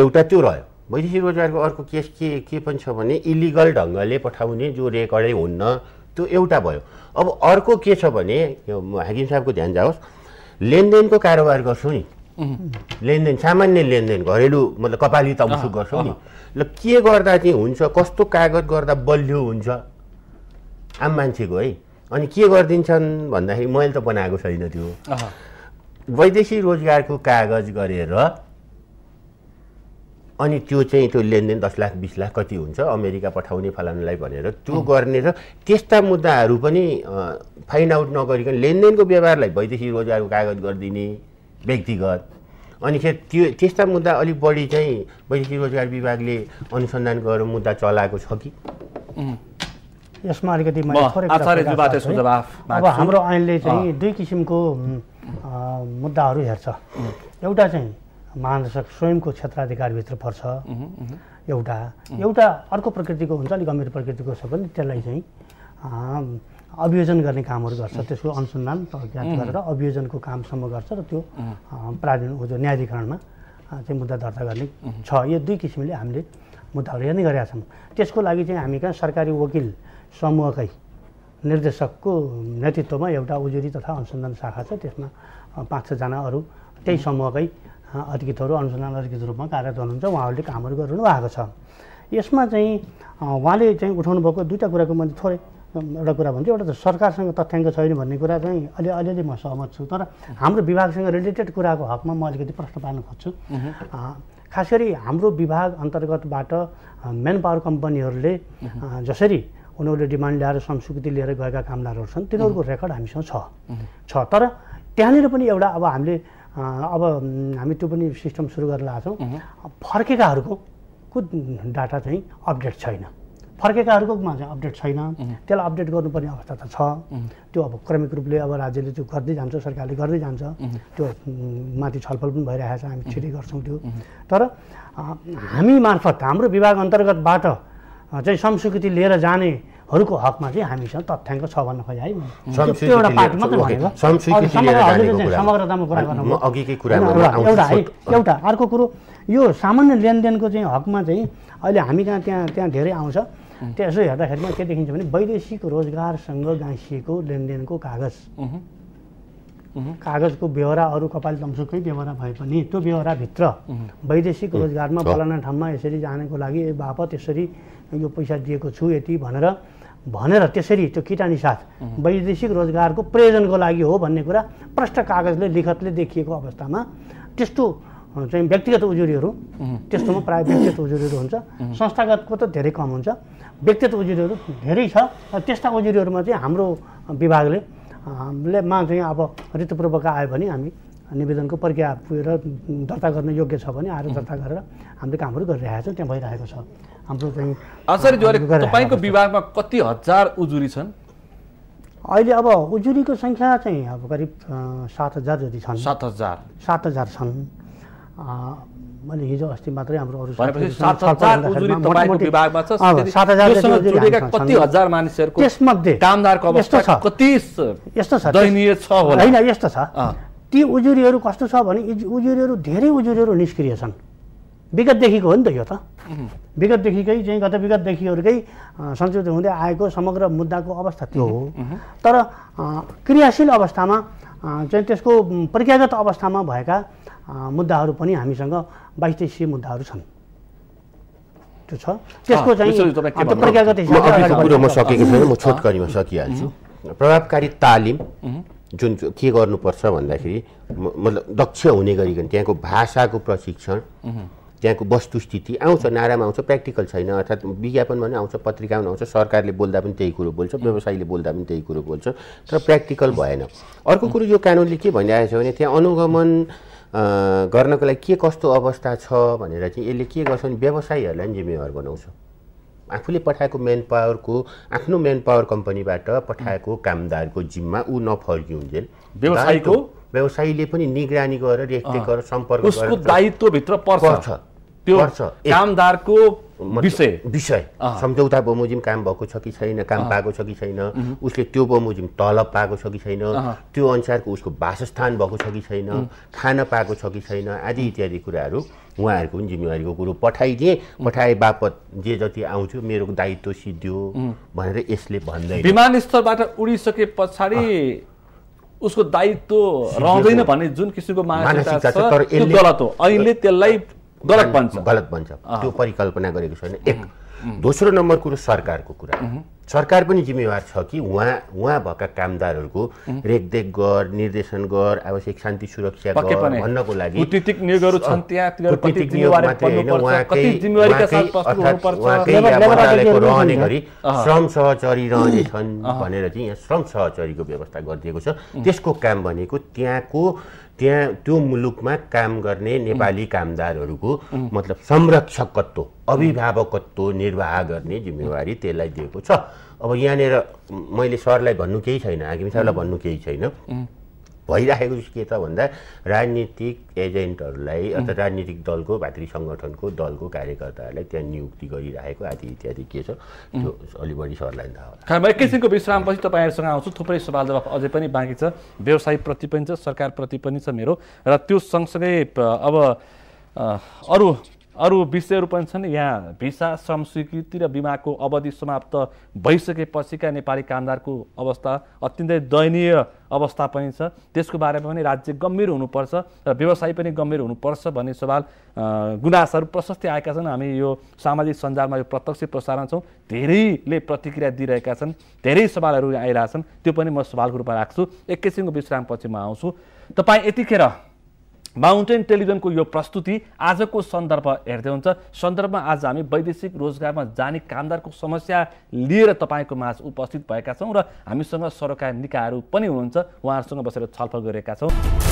एउटा त्यो रह्यो वैदेशिक रोजगारको अर्को केस के के पनि छ भने इलिगल ढङ्गले पठाउने जो रेकर्डै हुन्न त्यो एउटा भयो अब अर्को के छ भने यो हाकिम साहबको ध्यान जाओस् लेनदेनको कारोबार गर्छु नि लेनदेन सामान्य लेनदेन घरेलु मतलब कपाली तमसु गर्छौँ नि ल के गर्दा चाहिँ हुन्छ कस्तो कागज गर्दा बलियो हुन्छ आम मान्छेको है अनि के गरिदिन्छन् भन्दाखेरि मैले त बनाएको छैन त्यो वैदेशिक रोजगारको कागज गरेर अनि त्यो चाहिँ त्यो लेनदेन दस लाख बिस लाख कति हुन्छ अमेरिका पठाउने फलानुलाई भनेर त्यो गर्ने र त्यस्ता मुद्दाहरू पनि फाइन्ड आउट नगरिकन लेनदेनको व्यवहारलाई वैदेशिक रोजगारको कागज गरिदिने व्यक्तिगत अनिखेरि त्यो त्यस्ता मुद्दा अलिक बढी चाहिँ वैदेशिक रोजगार विभागले अनुसन्धान गरेर मुद्दा चलाएको छ कि यसमा अलिकति अब हाम्रो ऐनले चाहिँ दुई किसिमको मुद्दाहरू हेर्छ एउटा चाहिँ महानिर्देशक स्वयंको क्षेत्राधिकारभित्र पर्छ एउटा एउटा अर्को प्रकृतिको हुन्छ अलिक गम्भीर प्रकृतिको छ भने त्यसलाई चाहिँ अभियोजन गर्ने कामहरू गर्छ त्यसको अनुसन्धान ज्ञात गरेर अभियोजनको कामसम्म गर्छ र त्यो जो न्यायाधिकरणमा चाहिँ मुद्दा दर्ता गर्ने छ यो दुई किसिमले हामीले मुद्दाहरू हेर्ने गरेका छौँ त्यसको लागि चाहिँ हामी कहाँ सरकारी वकिल समूहकै निर्देशकको नेतृत्वमा एउटा उजुरी तथा अनुसन्धान शाखा छ त्यसमा पाँच छजना अरू त्यही समूहकै अधिकृतहरू अनुसन्धान अधिकृत रूपमा कार्यरत हुनुहुन्छ उहाँहरूले कामहरू गरिरहनु भएको छ यसमा चाहिँ उहाँले चाहिँ उठाउनु भएको दुईवटा कुराको मैले थोरै एउटा कुरा भन्छु एउटा त सरकारसँग तथ्याङ्क छैन भन्ने कुरा चाहिँ अलि अलिअलि म सहमत छु तर हाम्रो विभागसँग रिलेटेड कुराको हकमा म अलिकति प्रश्न पार्न खोज्छु खास गरी हाम्रो विभाग अन्तर्गतबाट मेन पावर कम्पनीहरूले जसरी उनीहरूले डिमान्ड ल्याएर संस्कृति लिएर गएका कामदारहरू छन् तिनीहरूको रेकर्ड हामीसँग छ छ तर त्यहाँनिर पनि एउटा अब हामीले अब हामी त्यो पनि सिस्टम सुरु गरेर आएको छौँ फर्केकाहरूको को डाटा चाहिँ अपडेट छैन फर्केकाहरूकोमा चाहिँ अपडेट छैन त्यसलाई अपडेट गर्नुपर्ने अवस्था त छ त्यो अब क्रमिक रूपले अब राज्यले त्यो गर्दै जान्छ सरकारले गर्दै जान्छ त्यो माथि छलफल पनि भइरहेको छ हामी छिटै गर्छौँ त्यो तर हामी मार्फत हाम्रो विभाग अन्तर्गतबाट चाहिँ संस्कृति लिएर जानेहरूको हकमा चाहिँ हामीसँग तथ्याङ्क छ भन्न खोजे है त्यो एउटा पार्टी भनेको समग्रतामा कुरा गर्नु एउटा है एउटा अर्को कुरो यो सामान्य लेनदेनको चाहिँ हकमा चाहिँ अहिले हामी कहाँ त्यहाँ त्यहाँ धेरै आउँछ त्यसो हेर्दाखेरिमा के देखिन्छ भने वैदेशिक रोजगारसँग गाँसिएको लेनदेनको कागज कागजको बेहोरा अरू कपाल तम्सुकै बेहोरा भए पनि त्यो बेहोराभित्र वैदेशिक रोजगारमा फलाना ठाउँमा यसरी जानको लागि बापत यसरी यो पैसा दिएको छु यति भनेर भनेर त्यसरी त्यो किटानी साथ वैदेशिक रोजगारको प्रयोजनको लागि हो भन्ने कुरा प्रष्ट कागजले लिखतले देखिएको अवस्थामा त्यस्तो चाहिँ व्यक्तिगत उजुरीहरू त्यस्तोमा प्रायः व्यक्तिगत उजुरीहरू हुन्छ संस्थागतको त धेरै कम हुन्छ व्यक्तिगत उजुरीहरू धेरै छ र त्यस्ता उजुरीहरूमा चाहिँ हाम्रो विभागले मा चाहिँ अब ऋतुपूर्वक आयो भने हामी निवेदनको प्रक्रिया पुगेर दर्ता गर्न योग्य छ भने आएर दर्ता गरेर हामीले कामहरू गरिरहेका छौँ त्यहाँ भइरहेको छ हाम्रो चाहिँ आचार्यज्यूले तपाईँको विभागमा कति हजार उजुरी छन् अहिले अब उजुरीको सङ्ख्या चाहिँ अब करिब सात हजार जति छन् सात हजार सात हजार छन् मैले हिजो अस्ति मात्रै हाम्रो अरू होइन यस्तो छ ती उजुरीहरू कस्तो छ भने उजुरीहरू धेरै उजुरीहरू निष्क्रिय छन् विगतदेखिको हो नि त यो त विगतदेखिकै चाहिँ गत विगतदेखिहरूकै संशोधन हुँदै आएको समग्र मुद्दाको अवस्था त्यो हो तर क्रियाशील अवस्थामा चाहिँ त्यसको प्रक्रियागत अवस्थामा भएका मुद्दाहरू पनि हामीसँग बाइस तेइसी मुद्दाहरू छन् त्यो छ त्यसको चाहिँ प्रक्रियागत म सकेको छैन म छोटकरीमा सकिहाल्छु प्रभावकारी तालिम जुन के गर्नुपर्छ भन्दाखेरि मतलब दक्ष हुने गरिकन त्यहाँको भाषाको प्रशिक्षण त्यहाँको वस्तुस्थिति आउँछ नारामा आउँछ प्र्याक्टिकल छैन अर्थात् विज्ञापन भने आउँछ पत्रिकामा आउँछ सरकारले बोल्दा पनि त्यही कुरो बोल्छ व्यवसायीले बोल्दा पनि त्यही कुरो बोल्छ तर प्र्याक्टिकल भएन अर्को कुरो यो कानुनले के भनिरहेको छ भने त्यहाँ अनुगमन गर्नको लागि के कस्तो अवस्था छ भनेर चाहिँ यसले के गर्छ भने व्यवसायीहरूलाई जिम्मेवार बनाउँछ आफूले पठाएको म्यान पावरको आफ्नो मेन पावर कम्पनीबाट पठाएको कामदारको जिम्मा ऊ नफर्किउन्जेल व्यवसायीको व्यवसायीले पनि निगरानी गरेर रेखदेख गरेर सम्पर्क दायित्वभित्र पर्छ त्यो कामदारको विषय विषय सम्झौता बमोजिम काम भएको छ कि छैन काम पाएको छ कि छैन उसले त्यो बमोजिम तलब पाएको छ कि छैन त्यो अनुसारको उसको वासस्थान भएको छ कि छैन खान पाएको छ कि छैन आदि इत्यादि कुराहरू उहाँहरूको पनि जिम्मेवारीको कुरो पठाइदिए पठाए बापत जे जति आउँथ्यो मेरो दायित्व सिद्धियो भनेर यसले भन्दै विमानस्थलबाट उडिसके पछाडि उसको दायित्व रहँदैन भन्ने जुन किसिमको मानसिकता छ तर गलत हो अहिले त्यसलाई गलत बन्छ गलत बन्छ त्यो परिकल्पना गरेको छैन एक दोस्रो नम्बर कुरो सरकारको कुरा सरकार पनि जिम्मेवार छ कि उहाँ उहाँ भएका कामदारहरूको रेखदेख गर निर्देशन गर आवश्यक शान्ति सुरक्षा भन्नको लागि रहने गरी श्रम सहचरी रहने छन् भनेर चाहिँ यहाँ श्रम सहचरीको व्यवस्था गरिदिएको छ त्यसको काम भनेको त्यहाँको त्यहाँ त्यो मुलुकमा काम गर्ने नेपाली कामदारहरूको मतलब संरक्षकत्व अभिभावकत्व निर्वाह गर्ने जिम्मेवारी त्यसलाई दिएको छ अब यहाँनिर मैले सरलाई भन्नु केही छैन हाकिम सरलाई भन्नु केही छैन भइराखेको के छ भन्दा राजनीतिक एजेन्टहरूलाई अथवा राजनीतिक दलको भातृ सङ्गठनको दलको कार्यकर्ताहरूलाई त्यहाँ नियुक्ति गरिराखेको आदि इत्यादि के छ त्यो अलि बढी सरलाई थाहा होला म एकैछिनको विश्रामपछि तपाईँहरूसँग आउँछु थुप्रै सवाल जवाफ अझै पनि बाँकी छ व्यवसायप्रति पनि छ सरकारप्रति पनि छ मेरो र त्यो सँगसँगै अब अरू अरू विषयहरू पनि छन् यहाँ भिसा श्रम स्वीकृति र बिमाको अवधि समाप्त भइसकेपछिका नेपाली कामदारको अवस्था अत्यन्तै दयनीय अवस्था पनि छ त्यसको बारेमा पनि राज्य गम्भीर हुनुपर्छ र व्यवसाय पनि गम्भीर हुनुपर्छ भन्ने सवाल गुनासाहरू प्रशस्तै आएका छन् हामी यो सामाजिक सञ्जालमा यो प्रत्यक्ष प्रसारण छौँ धेरैले प्रतिक्रिया दिइरहेका छन् धेरै सवालहरू आइरहेछन् त्यो पनि म सवालको रूपमा राख्छु एक किसिमको विश्रामपछि म आउँछु तपाईँ यतिखेर माउन्टेन टेलिभिजनको यो प्रस्तुति आजको सन्दर्भ हेर्दै हुन्छ सन्दर्भमा आज हामी वैदेशिक रोजगारमा जाने कामदारको समस्या लिएर तपाईँको माझ उपस्थित भएका छौँ र हामीसँग सरकारी निकायहरू पनि हुनुहुन्छ उहाँहरूसँग बसेर छलफल गरेका छौँ